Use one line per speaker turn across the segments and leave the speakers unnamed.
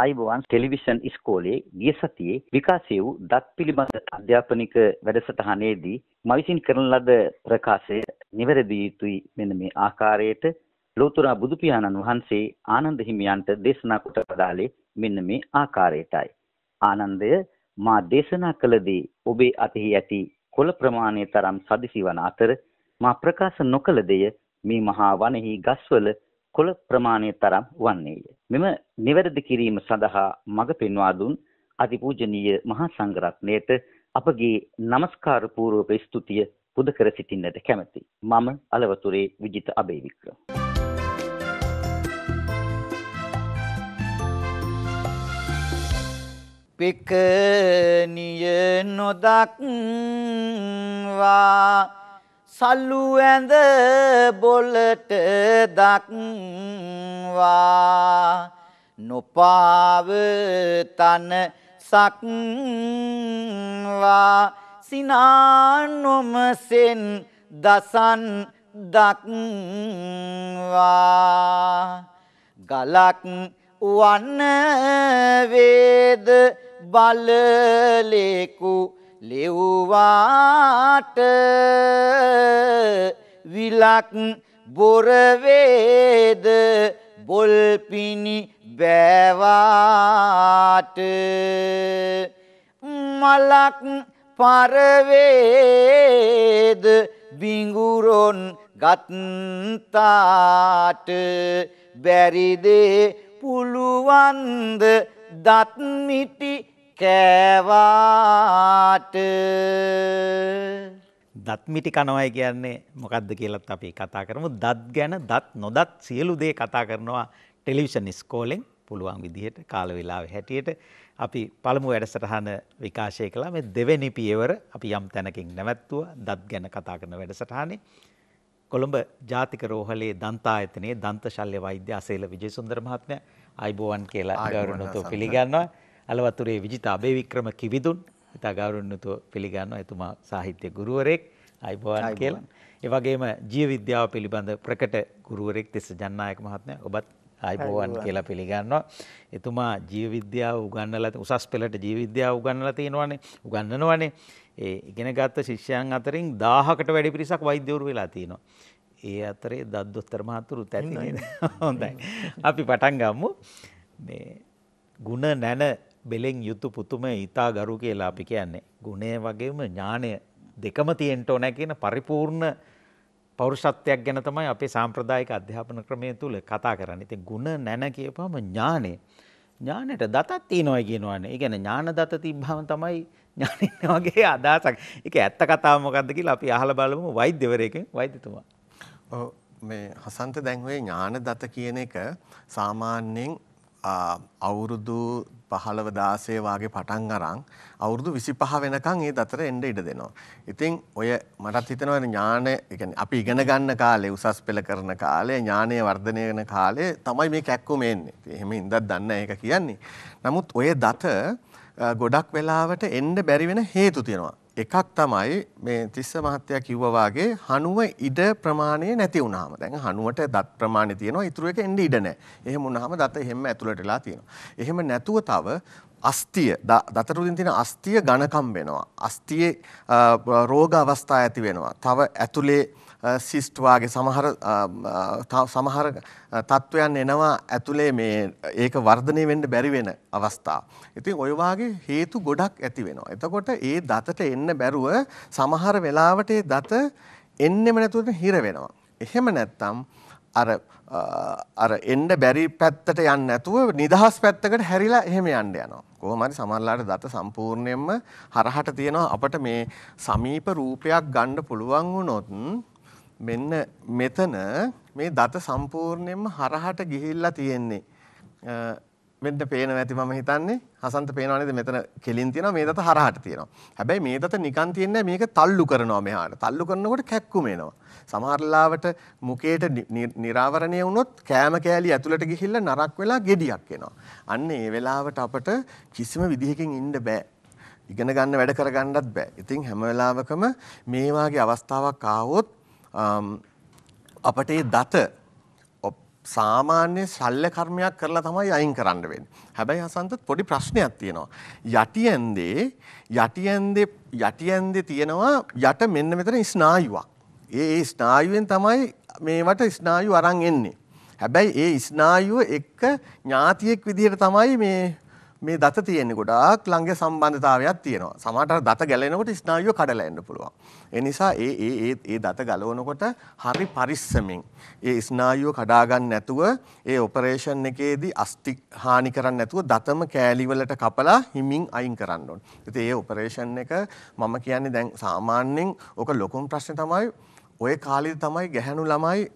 ආයිබෝවන් television ඉස්කෝලේ ගිය සතියේ විකාශය වූ දත් පිළිබඳ අධ්‍යාපනික වැඩසටහනේදී මම විසින් කරන ලද ප්‍රකාශය නිවැරදි යුතුයි මෙන්න මේ ආකාරයට ලෝතර බුදු පියාණන් වහන්සේ ආනන්ද හිමියන්ට දේශනා කොට වදාළේ මෙන්න මේ ආකාරයටයි ආනන්දය මා දේශනා කළදී ඔබේ අතෙහි ඇති කොළ ප්‍රමාණය තරම් සදිසි වන අතර මා ප්‍රකාශ නොකළ දෙය මේ මහා වනෙහි ගස්වල කොළ ප්‍රමාණය තරම් වන්නේය. මෙම නිවැරදි කිරීම සඳහා මඟ පෙන්වා දුන් අතිපූජනීය මහා සංඝරත්නයට අපගේ নমස්කාර පූර්වක ස්තුතිය පුද කර සිටින්නට කැමැති. මම අලවතුරේ විජිත අබේවික්‍රම. පිකනිය නොදක්වා සල්ලු ඇඳ බොලට දක්වා නොපාව තන සක්වා සිනානොමසෙන් දසන් දක්වා ගලක් වන්න වේද බලලෙකු ලෙව්වාට විලක් බොරවේද බොල්පිණි බෑවාට මලක් පරවේද බිඟුරොන් ගත්තාට බැරිදේ පුළුවන්ද දත්මිටි කෑවාට
දත් මිටි කනවයි කියන්නේ මොකක්ද කියලත් අපි කතා කරමු දත් ගැන දත් නොදත් සියලු දේ කතා කරනවා ටෙලිවිෂන් ස්කෝලෙන් පුළුවන් විදිහට කාල වේලාවේ හැටියට අපි පළමු වැඩසටහන විකාශය කළා මේ දෙවෙනි පියවර අපි යම් තැනකින් නැවැත්තුවා දත් ගැන කතා කරන වැඩසටහනේ කොළඹ ජාතික රෝහලේ දන්තායතනයේ දන්ත ශල්‍ය වෛද්‍ය අසේල විජේසුන්දර මහත්මයා අයිබෝවන් කියලා ගෞරවණීයව පිළිගන්නවා අලවතුරේ විජිත අබේවික්‍රම කිවිදුන් ඉතා ගෞරවණීයව පිළිගන්නවා එතුමා සාහිත්‍ය ගුරුවරයෙක් අයිබෝවන් කියලා. ඒ වගේම ජීව විද්‍යාව පිළිබඳ ප්‍රකට ගුරුවරයෙක් තිස්ස ජන්නායක මහත්මයා ඔබත් අයිබෝවන් කියලා පිළිගන්නවා. එතුමා ජීව විද්‍යාව උගන්වලා උසස් පෙළට ජීව විද්‍යාව උගන්වලා තියෙනවානේ. උගන්වනවානේ. ඒ ඉගෙනගත් ශිෂ්‍යයන් අතරින් 1000කට වැඩි පිරිසක් වෛද්‍යවරු වෙලා තියෙනවා. ඒ අතරේ දද්දොස්තර මහතුරුත් ඇති නේද? හොඳයි. අපි පටන් ගමු. මේ ಗುಣ නැන බෙලෙන් යුතු පුතුම ඊතා ගරු කියලා අපි කියන්නේ. ගුණය වගේම ඥානය දෙකම තියෙන්න ඕන කියන පරිපූර්ණ පෞරුෂත්වයක් ගැන තමයි අපේ සාම්ප්‍රදායික අධ්‍යාපන ක්‍රමය තුල කතා කරන්නේ. ඉතින් ಗುಣ නැන කියපුවම ඥානය. ඥානයට දතක් තියෙනවා කියනවනේ. ඒ කියන්නේ ඥාන දත තිබ්බම තමයි ඥානින්න වගේ අදහසක්. ඒක ඇත්ත කතාව
මොකද්ද කියලා අපි අහලා බලමු වෛද්‍යවරයෙක්ගෙන් වෛද්‍යතුමා. ඔව් මේ හසන්ත දැන් ඔය ඥාන දත කියන එක සාමාන්‍යයෙන් අවුරුදු පහළව දාසේ වාගේ පටන් අරන් අවුරුදු 25 වෙනකන් ඒ දතර එන්න ඉඩ දෙනවා. ඉතින් ඔය මටත් හිතෙනවා ඥාන කියන්නේ අපි ඉගෙන ගන්න කාලේ උසස් පෙළ කරන කාලේ ඥානය වර්ධනය වෙන කාලේ තමයි මේ කැක්කුම එන්නේ. එහෙම ඉඳක් දන්න ඒක කියන්නේ. නමුත් ඔය දත ගොඩක් වෙලාවට එන්න බැරි වෙන හේතු තියෙනවා. එකක් තමයි මේ තිස්ස මහත්තයා කිව්වා වාගේ හනුව ඉඩ ප්‍රමාණය නැති වුනහම දැන් හනුවට දත් ප්‍රමාණය තියෙනවා ඉතුරු එක එන්න ඉඩ නැහැ. එහෙම වුනහම දත එහෙම ඇතුළට වෙලා තියෙනවා. එහෙම නැතුව තව අස්තිය දතරුදින් තියෙන අස්තිය ඝනකම් වෙනවා. අස්තියේ රෝග අවස්ථා ඇති වෙනවා. තව ඇතුලේ සිස්ට් වාගේ සමහර සමහර තත්වයන් එනවා ඇතුලේ මේ ඒක වර්ධනය වෙන්න බැරි වෙන අවස්ථා. ඉතින් ඔය වාගේ හේතු ගොඩක් ඇති වෙනවා. එතකොට ඒ දතට එන්න බැරුව සමහර වෙලාවට ඒ දත එන්නෙම නැතුව හිර වෙනවා. එහෙම නැත්තම් අර අර එන්න බැරි පැත්තට යන්න නැතුව නිදහස් පැත්තකට හැරිලා එහෙම යන්න යනවා. කොහොම හරි සමහරලාට දත සම්පූර්ණයෙන්ම හරහට තියෙනවා අපිට මේ සමීප රූපයක් ගන්න පුළුවන් වුණොත් මෙන්න මෙතන මේ දත සම්පූර්ණයෙන්ම හරහට ගිහිල්ලා තියෙන්නේ. මෙන්න පේනවා ඇති මම හිතන්නේ. හසන්ත පේනවා නේද මෙතන කෙලින් තියෙනවා මේ දත හරහට තියෙනවා. හැබැයි මේ දත නිකන් තියන්නේ මේක තල්ලු කරනවා මෙහාට. තල්ලු කරනකොට කැක්කුම එනවා. සමහර ලාවට මුකේට නිරාවරණය වුණොත් කෑම කෑලි ඇතුළට ගිහිල්ලා නරක් වෙලා gediyak එනවා. අන්න ඒ වෙලාවට අපට කිසිම විදිහකින් ඉන්න බෑ. ඉගෙන ගන්න වැඩ කරගන්නත් බෑ. ඉතින් හැම වෙලාවකම මේ වාගේ අවස්ථාවක් ආවොත් අපට ඒ දත සාමාන්‍ය ශල්්‍ය කර්මයක් කරලා තමයි අයින් කරන්න වෙන්නේ. හැබැයි හසන්තත් පොඩි ප්‍රශ්නයක් තියෙනවා. යටිඇන්දේ යටිඇන්දේ යටිඇන්දේ තියෙනවා යට මෙන්න මෙතන ස්නායුවක්. ඒ ඒ ස්නායුවෙන් තමයි මේවට ස්නායු අරන් එන්නේ. හැබැයි ඒ ස්නායුව එක්ක ඥාතියෙක් විදිහට තමයි මේ මේ දත තියෙන්නේ ගොඩාක් ළඟ සම්බන්ධතාවයක් තියෙනවා. සමහරට දත ගැලෙනකොට ස්නායුව කඩලා යන්න පුළුවන්. ඒ නිසා ඒ ඒ ඒ ඒ දත ගලවනකොට හරි පරිස්සමින් ඒ ස්නායුව කඩා ගන්න නැතුව ඒ ඔපරේෂන් එකේදී අස්ති හානි කරන්නේ නැතුව දතම කෑලිවලට කපලා හිමින් අයින් කරන්න ඕනේ. ඉතින් ඒ ඔපරේෂන් එක මම කියන්නේ දැන් සාමාන්‍යයෙන් ඔක ලොකුම ප්‍රශ්නේ තමයි ඔය කාලේ තමයි ගැහැණු ළමයි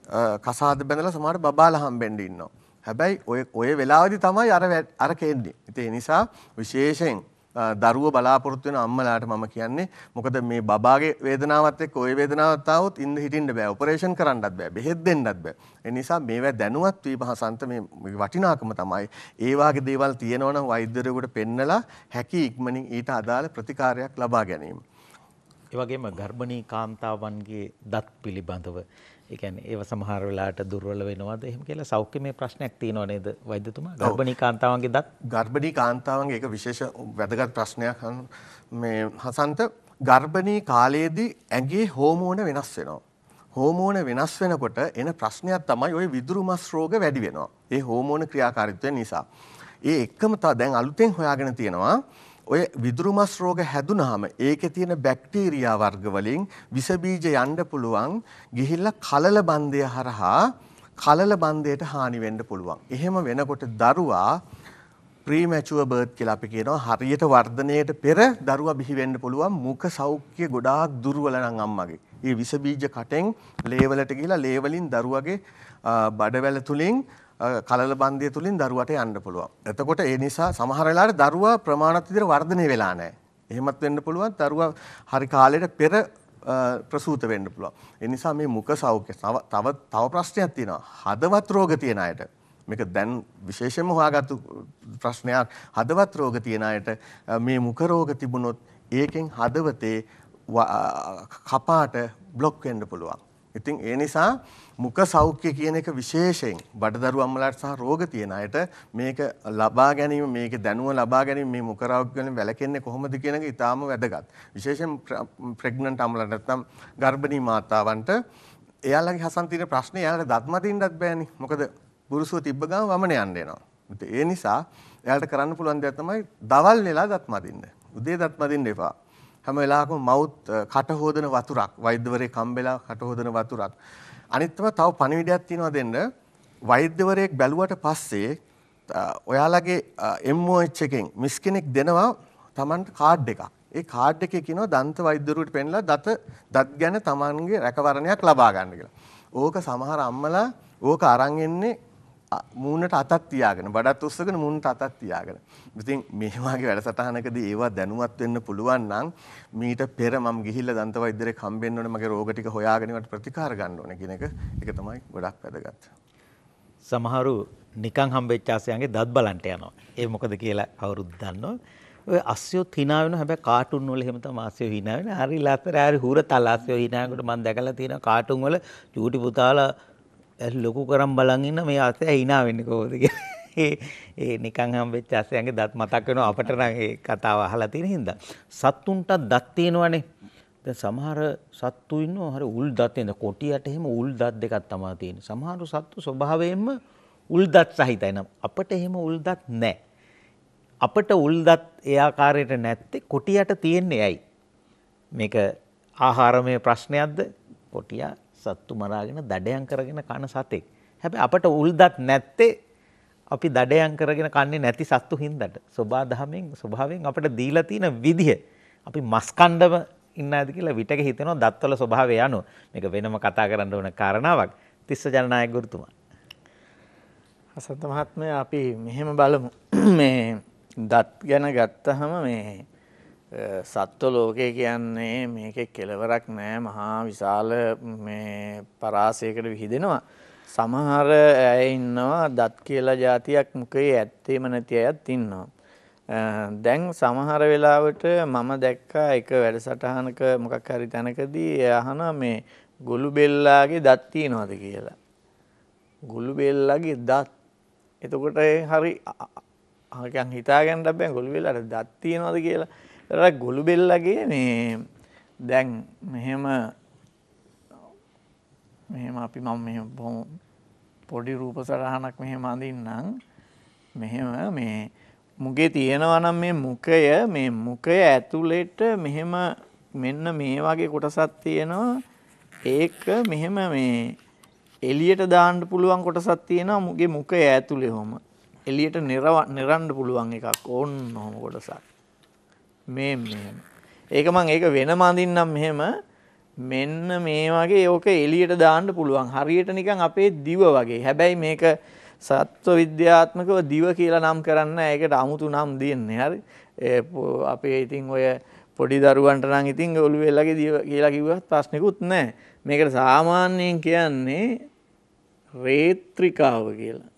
කසාද බැඳලා සමහර බබාලා හම්බෙන්න ඉන්නවා. හැබැයි ඔය ඔය වෙලාවදි තමයි අර අරක එන්නේ. ඉතින් ඒ නිසා විශේෂයෙන් දරුව බලාපොරොත්තු වෙන අම්මලාට මම කියන්නේ මොකද මේ බබාගේ වේදනාවත් එක්ක ওই වේදනාවත් ආවොත් ඉන්න හිටින්න බෑ ඔපරේෂන් කරන්නත් බෑ බෙහෙත් දෙන්නත් බෑ ඒ නිසා මේවා දැනුවත් වීම හසන්ත මේ වටිනාකම තමයි ඒ වගේ දේවල් තියෙනවනම් වෛද්‍යවරයෙකුට පෙන්නලා හැකි ඉක්මනින් ඊට අදාළ ප්‍රතිකාරයක් ලබා ගැනීම
ඒ වගේම ගර්භණී කාන්තාවන්ගේ දත් පිළිබඳව ඒ කියන්නේ ඒව සමහර වෙලාවට දුර්වල වෙනවද
එහෙම කියලා සෞඛ්‍යමය ප්‍රශ්නයක් තියෙනව නේද වෛද්‍යතුමා? ගර්භණී කාන්තාවන්ගේ දත් ගර්භණී කාන්තාවන්ගේ ඒක විශේෂ වැදගත් ප්‍රශ්නයක් මේ හසන්ත ගර්භණී කාලයේදී ඇඟේ හෝමෝන වෙනස් වෙනවා. හෝමෝන වෙනස් වෙනකොට එන ප්‍රශ්නයක් තමයි ওই විදුරු මස් රෝග වැඩි වෙනවා. ඒ හෝමෝන ක්‍රියාකාරීත්වය නිසා. ඒ එකම දැන් අලුතෙන් හොයාගෙන තියෙනවා ඔය විදුරු මස් රෝග හැදුනහම ඒකේ තියෙන බැක්ටීරියා වර්ග වලින් විස බීජ යන්න පුළුවන් ගිහිල්ලා කලල බන්ධය හරහා කලල බන්ධයට හානි වෙන්න පුළුවන්. එහෙම වෙනකොට දරුවා ප්‍රීමැචුව බර්ත් කියලා අපි කියනවා හරියට වර්ධනයට පෙර දරුවා බිහි වෙන්න පුළුවන් මුඛ සෞඛ්‍ය ගොඩාක් දුර්වල නම් අම්මගේ. ඒ විස බීජ කටෙන් ලේ වලට ගිහිලා ලේ වලින් දරුවගේ බඩවැල තුලින් කලල බන්ධය තුළින් දරුවට යන්න පුළුවන්. එතකොට ඒ නිසා සමහර වෙලාවට දරුවා ප්‍රමාණවත් විදිහට වර්ධනය වෙලා නැහැ. එහෙමත් වෙන්න පුළුවන් දරුවා හරි කාලයට පෙර ප්‍රසූත වෙන්න පුළුවන්. ඒ නිසා මේ මුඛ සෞඛ්‍ය තව තව ප්‍රශ්නයක් තියෙනවා. හදවත් රෝග තියෙන අයට මේක දැන් විශේෂයෙන්ම හොයාගත්තු ප්‍රශ්නයක් හදවත් රෝග තියෙන අයට මේ මුඛ රෝග තිබුණොත් ඒකෙන් හදවතේ කපාට බ්ලොක් වෙන්න පුළුවන්. ඉතින් ඒ නිසා මුඛ සෞඛ්‍ය කියන එක විශේෂයෙන් බඩදරු අම්මලාට සහ රෝග තියෙන අයට මේක ලබා ගැනීම මේක දැනුව ලබා ගැනීම මේ මුඛ රෝග වලින් වැළකෙන්නේ කොහොමද කියන එක ඊටාම වැදගත්. විශේෂයෙන් ප්‍රෙග්නන්ට් අම්මලාට නැත්නම් ගර්භණී මාතාවන්ට එයාලගේ හසන් තියෙන ප්‍රශ්නේ එයාලට දත් මදින්නත් බෑනේ. මොකද පුරුෂව තිබ්බ ගම වමන යන්න එනවා. ඒ නිසා එයාලට කරන්න පුළුවන් දේ තමයි දවල් වෙලා දත් මදින්න. උදේ දත් මදින්න එපා. හැම වෙලාවකම මවුත් කට හොදන වතුරක් වෛද්‍යවරේ කම්බෙලා කට හොදන වතුරක් අනිත්ම තව පණිවිඩයක් තියෙනවා දෙන්න වෛද්‍යවරයෙක් බැලුවට පස්සේ ඔයාලගේ එම්මෝච් එකෙන් මිස් කෙනෙක් දෙනවා Tamanට කාඩ් එකක්. ඒ කාඩ් එකේ කියනවා දන්ත වෛද්‍යවරුන්ට පෙන්ලා දත දත් ගැන Tamanගේ රැකවරණයක් ලබා ගන්න කියලා. ඕක සමහර අම්මලා ඕක අරන් එන්නේ මූණට අතක් තියාගෙන බඩත් උස්සගෙන මූණට අතක් තියාගෙන. ඉතින් මේ වගේ වැඩසටහනකදී ඒවා දැනුවත් වෙන්න පුළුවන් නම් මීට පෙර මම ගිහිල්ලා දන්ත වෛද්‍යරෙක් හම්බෙන්න ඕනේ මගේ රෝග ටික හොයාගෙන ඒවට ප්‍රතිකාර ගන්න ඕනේ කියන එක ඒක තමයි ගොඩක් වැදගත්.
සමහරු නිකන් හම්බෙච්ච ආසයන්ගේ දත් බලන්ට යනවා. ඒ මොකද කියලා කවුරුත් දන්නව. ඔය අස්සයොත් hina වෙනවා. හැබැයි කාටුන් වල එහෙම තමයි අස්සයෝ hina වෙන්නේ. හරි ලාතර හරි හුර තලාස්සයෝ hina වෙනකොට මම දැකලා තියෙනවා කාටුන් වල චූටි පුතාලා ලොකු කරම් බලන් ඉන්න මේ අසය hina වෙන්නේ කොහොමද කියලා. ඒ නිකන් හම්බෙච්ච අසයන්ගේ දත් මතක් වෙනවා අපට නම් ඒ කතාව අහලා තියෙන හින්දා. සත්තුන්ටත් දත් තියෙනවනේ. දැන් සමහර සත්තු ඉන්නවා හරි උල් දත් එන කොටියට එහෙම උල් දත් දෙකක් තමයි තියෙන්නේ. සමහර සත්තු ස්වභාවයෙන්ම උල් දත් සහිතයි නම් අපට එහෙම උල් දත් නැහැ. අපට උල් දත් ඒ ආකාරයට නැත්තේ කොටියට තියෙන්නේ ඇයි? මේක ආහාරමය ප්‍රශ්නයක්ද? කොටියා සත්තු මරාගෙන දඩයන් කරගෙන කන සතෙක්. හැබැයි අපට උල්දත් නැත්තේ අපි දඩයන් කරගෙන කන්නේ නැති සත්තු හින්දාට. සබා දහමෙන් ස්වභාවයෙන් අපට දීලා තියෙන විදිහ. අපි මස් කණ්ඩම ඉන්නාද කියලා විටක හිතෙනවා දත්වල ස්වභාවය අනුව. මේක වෙනම කතා කරන්න ඕන කාරණාවක්. තිස්ස ජනනායක ගුරුතුමා.
අසත් මහත්මයා අපි මෙහෙම බලමු. මේ දත් ගැන ගත්තහම මේ සත්ව ලෝකය කියන්නේ මේක කෙලවරක් නෑ මහා විශාල මේ පරාසයකට විහිදෙනවා. සමහර ඇය ඉන්නවා දත් කියලා ජාතියක් මොකේ ඇත්තේම නැති අයත් ඉන්නවා. දැන් සමහර වෙලාවට මම දැක්කා එක වැඩසටහනක මොකක් හරි තැනකදී අහන මේ ගොළු බෙල්ලාගේ දත් තියනවාද කියලා. ගොළු බෙල්ලාගේ දත්. එතකොට හරි හිතාගන්න බෑ ගොළු බෙල්ලාට දත් තියනවාද කියලා. අර ගොළුබෙල්ලගේ මේ දැන් මෙහෙම මෙහෙම අපි මම මෙ බොම පොඩි රූප සරහනක් මෙහෙම අඳන්නම් මෙහෙම මේ මුගේ තියෙනවනම් මේ මුකය මේ මුකය ඇතුළෙට මෙහෙම මෙන්න මේ වගේ කොටසත් තියෙනවා ඒක මෙහෙම මේ එලියට දාන්න පුළුවන් කොටසත් තියෙනවා මුගේ මුකය ඇතුළේ හොම එලියට නිරවන්න පුළුවන් එකක් ඕන්න හොම කොටසක් මේ මෙහෙම. ඒක මං ඒක වෙනම අඳින්නම් මෙහෙම මෙන්න මේ වගේ ඕක එළියට දාන්න පුළුවන්. හරියට නිකන් අපේ දිව වගේ. හැබැයි මේක සත්ව විද්‍යාත්මකව දිව කියලා නම් කරන්න ඒකට අමුතු නම් දෙන්නේ. හරි. අපේ ඉතින් ඔය පොඩි දරුවන්ට නම් ඉතින් ඔළුවේ ළගේ දිව කියලා කිව්වත් ප්‍රශ්නකුත් නැහැ. මේකට සාමාන්‍යයෙන් කියන්නේ රේත්‍රිකාව කියලා.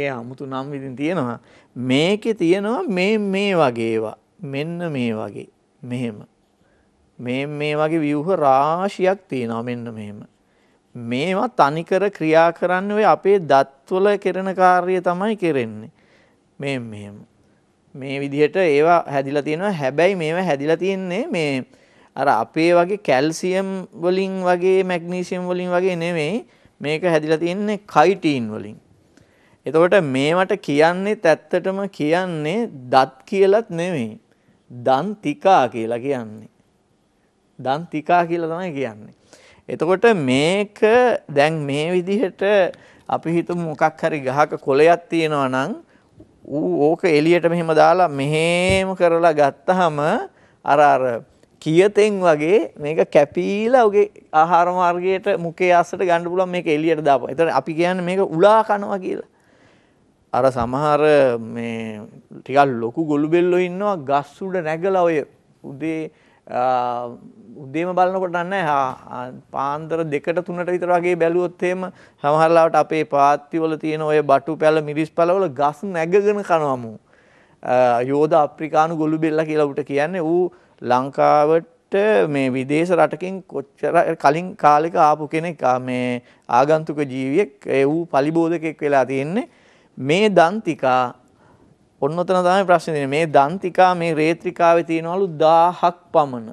ඒ 아무තු නම් ඉතින් තියෙනවා. මේකේ තියෙනවා මේ මේ වගේ ඒවා. මෙන්න මේ වගේ මෙහෙම මේ මේ වගේ ව්‍යවහ රාශියක් තියෙනවා මෙන්න මෙහෙම මේවා තනිකර ක්‍රියා කරන්න ඔය අපේ දත්වල කෙරෙන කාර්ය තමයි කෙරෙන්නේ මේ මෙහෙම මේ විදිහට ඒවා හැදිලා තියෙනවා හැබැයි මේවා හැදිලා තියෙන්නේ මේ අර අපේ වගේ කැල්සියම් වලින් වගේ මැග්නීසියම් වලින් වගේ නෙමෙයි මේක හැදිලා තියෙන්නේ කයිටීන් වලින් එතකොට මේවට කියන්නේ ඇත්තටම කියන්නේ දත් කියලත් නෙමෙයි දන්තිකා කියලා කියන්නේ. දන්තිකා කියලා තමයි කියන්නේ. එතකොට මේක දැන් මේ විදිහට අපි හිතමු මොකක් හරි ගහක කොළයක් තියෙනවා නම් ඌ ඕක එළියට මෙහෙම දාලා මෙහෙම කරලා ගත්තාම අර අර කියතෙන් වගේ මේක කැපීලා ඔගේ ආහාර මාර්ගයට මුඛයේ අස්සට ගන්න පුළුවන් මේක එළියට දාපුවා. ඒතර අපි කියන්නේ මේක උලා කනවා කියලා. අර සමහර මේ ටිකක් ලොකු ගොළු බෙල්ලෝ ඉන්නවා ගස් උඩ නැගලා ඔය උදේ උදේම බලනකොට නැහැ පාන්දර දෙකට තුනට විතර වගේ බැලුවොත් එහෙම සමහරලාවට අපේ පාත්තිවල තියෙන ඔය බටු පැල මිරිස් පැලවල ගස් නැගගෙන කනවමු. යෝධ අප්‍රිකානු ගොළු බෙල්ලා කියලා උට කියන්නේ ඌ ලංකාවට මේ විදේශ රටකින් කොච්චර කලින් කාලෙක ආපු කෙනෙක් මේ ආගන්තුක ජීවියෙක් ඒ ඌ පලිබෝධකෙක් වෙලා තියෙන්නේ. මේ දන්තිකා ඔන්න ඔතන තමයි ප්‍රශ්නේ තියෙන්නේ. මේ දන්තිකා මේ රේත්‍රිකාවේ තියනවලු 1000ක් පමණ.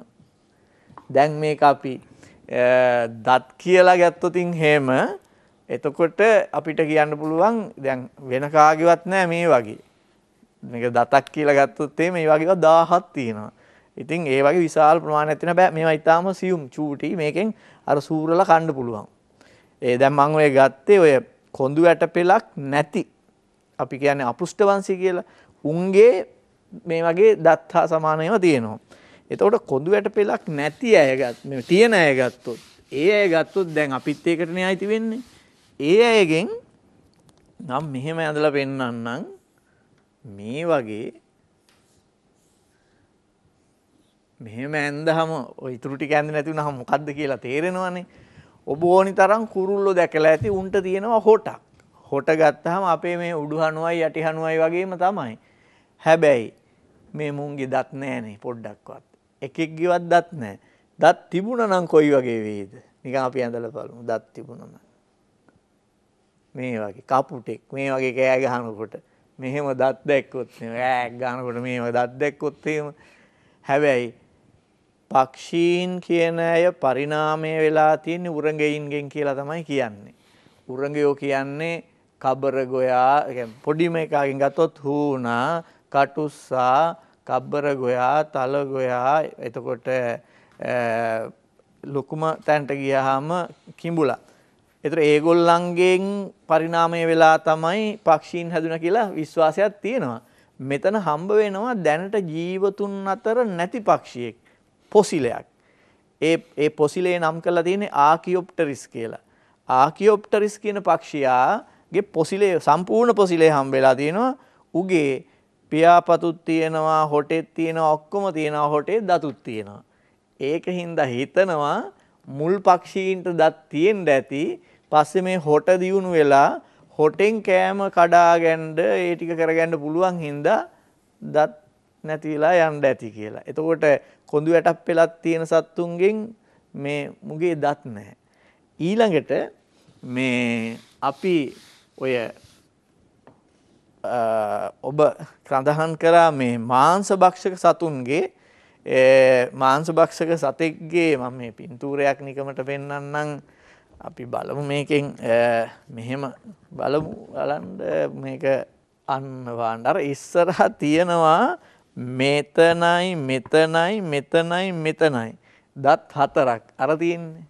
දැන් මේක අපි දත් කියලා ගත්තොතින් හේම එතකොට අපිට කියන්න පුළුවන් දැන් වෙන කාගේවත් නැහැ මේ වගේ. මේක දතක් කියලා ගත්තොත් එimhe මේ වගේව 1000ක් තියෙනවා. ඉතින් ඒ වගේ විශාල ප්‍රමාණයක් තියෙන බෑ මේවා ඊටාම සියුම් චූටි මේකෙන් අර සූරලා කන්න පුළුවන්. ඒ දැන් මම ඔය ගත්තේ ඔය කොඳු වැට පෙලක් නැති අපි කියන්නේ අපෘෂ්ඨ වංශය කියලා උන්ගේ මේ වගේ දත් හා සමාන ඒවා තියෙනවා. එතකොට කොඳු වැට පෙලක් නැති අය ගත් මේ තියෙන අය ගත්තොත් ඒ අය ගත්තොත් දැන් අපිත් ඒකටනේ අයිති වෙන්නේ. ඒ අයගෙන් නම් මෙහෙම ඇඳලා පෙන්නන්නම් මේ වගේ මෙහෙම ඇන්දහම ඉතුරු ටික ඇඳ නැති වුණාම මොකද්ද කියලා තේරෙනවනේ. ඔබ ඕනි තරම් කුරුල්ලෝ දැකලා ඇති උන්ට තියෙනවා හොටක්. කොට ගත්තාම අපේ මේ උඩු හනුවයි යටි හනුවයි වගේම තමයි. හැබැයි මේ මුංගේ දත් නෑනේ පොඩ්ඩක්වත්. එකෙක් ගිවත් දත් නෑ. දත් තිබුණා නම් කොයි වගේ වේද? නිකන් අපි ඇඳලා බලමු දත් තිබුණම. මේ වගේ කපුටෙක් මේ වගේ කෑ ගහනකොට මෙහෙම දත් දැක්කොත් ඈක් ගහනකොට මේව දත් දැක්කොත් එහෙම හැබැයි පක්ෂීන් කියන අය පරිණාමය වෙලා තියෙන උරඟයින්ගෙන් කියලා තමයි කියන්නේ. උරඟයෝ කියන්නේ කබර ගොයා පොඩිම එකකින් ගත්තොත් හූනා කටුස්සා කබ්බර ගොයා තල ගොයා එතකොට ලොකුම තැන්ට ගියහම කිඹුලා. ඒතර ඒගොල්ලන්ගෙන් පරිණාමය වෙලා තමයි පක්ෂීන් හැදුන කියලා විශ්වාසයක් තියෙනවා. මෙතන හම්බ වෙනවා දැනට ජීවතුන් අතර නැති පක්ෂියෙක් පොසිලයක්. ඒ ඒ පොසිලේ නම් කරලා තියෙන්නේ ආකියොප්ටරිස් කියලා. ආකියොප්ටරිස් කියන පක්ෂියා ගේ පොසිලේ සම්පූර්ණ පොසිලේ හම්බෙලා තියෙනවා උගේ පියාපතුත් තියෙනවා හොටෙත් තියෙනවා ඔක්කොම තියෙනවා හොටේ දතුත් තියෙනවා. ඒක හින්දා හිතනවා මුල් පක්ෂීන්ට දත් තියෙන්න ඇති පස්සේ මේ හොට දියුණු වෙලා හොටෙන් කෑම කඩාගැන්ඩ ඒ ටික කරගන්න පුළුවන් හින්දා දත් නැතිලා යන්න ඇති කියලා. එතකොට කොඳු වැටක් පෙලත් තියෙන සත්තුන්ගෙන් මේ මුගේ දත් නැහැ. ඊළඟට මේ අපි ඔය ඔබ ක්‍රඳහන් කරා මේ මාංශ භක්ෂක සතුන්ගේ මාංශ භක්ෂක සතෙක්ගේ මම මේ පින්තූරයක් නිකමට පෙන්වන්නම් අපි බලමු මේකෙන් මෙහෙම බලමු බලන්න මේක අන්නවාන්න අර ඉස්සරහා තියෙනවා මෙතනයි මෙතනයි මෙතනයි මෙතනයි දත් හතරක් අර තියෙන්නේ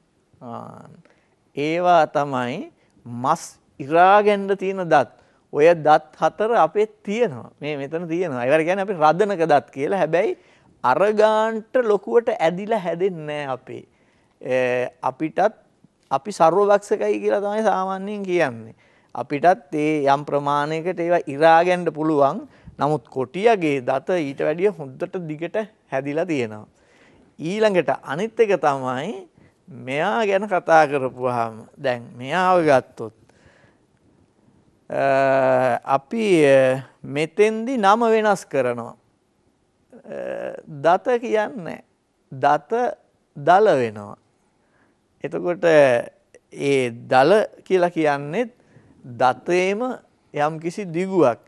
ඒවා තමයි මස් ඉරාගෙන්ඩ තියෙන දත් ඔය දත් හතර අපේ තියෙනවා මේ මෙතන තියෙනවා ඒවට කියන්නේ අපි රදනක දත් කියලා හැබැයි අරගාන්ට ලොකුවට ඇදිලා හැදෙන්නේ අපේ අපිටත් අපි සර්වභක්ෂකයි කියලා තමයි සාමාන්‍යයෙන් කියන්නේ අපිටත් ඒ යම් ප්‍රමාණයකට ඒවා ඉරාගෙන්ඩ පුළුවන් නමුත් කොටියගේ දත ඊට වැඩිය හොද්දට දිගට හැදිලා තියෙනවා ඊළඟට අනිත් එක තමයි මෙයා ගැන කතා කරපුවාම දැන් මෙයාව ගත්තොත් අපි මෙතෙන්දි නම වෙනස් කරනවා. දත කියන්නේ දත දල වෙනවා. එතකොට ඒ දල කියලා කියන්නේත් දතේම යම් කිසි දිගුවක්.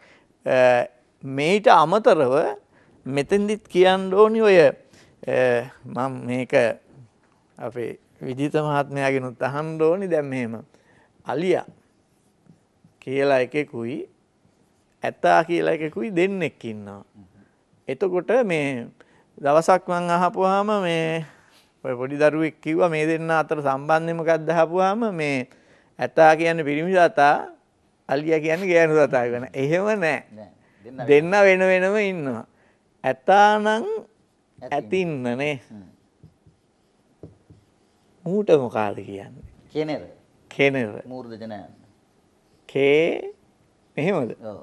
මේට අමතරව මෙතෙන්දිත් කියන්න ඕනි ඔය මම මේක අපේ විජිත මහත්මයාගෙනුත් අහන්න ඕනි දැන් මෙහෙම අලියා කියලා එකෙකුයි ඇත්තා කියලා එකකුයි දෙන්නෙක් ඉන්නවා. එතකොට මේ දවසක් මං අහපුවාම මේ ඔය පොඩි දරුවෙක් කිව්ව මේ දෙන්න අතර සම්බන්ධයමකක්ද අහපුවාම මේ ඇතා කියන්න පිරිමි දතා අලිය කියන්න ගෑනු දතා වෙන. එහෙම නෑ. දෙන්න වෙන වෙනම ඉන්නවා. ඇතානං ඇතින්නනේ. ඌට මොකාද කියන්නේ. කෙනෙර කෙනෙර මූර්දජනයන්න. කේ මෙහෙමද? ඔව්.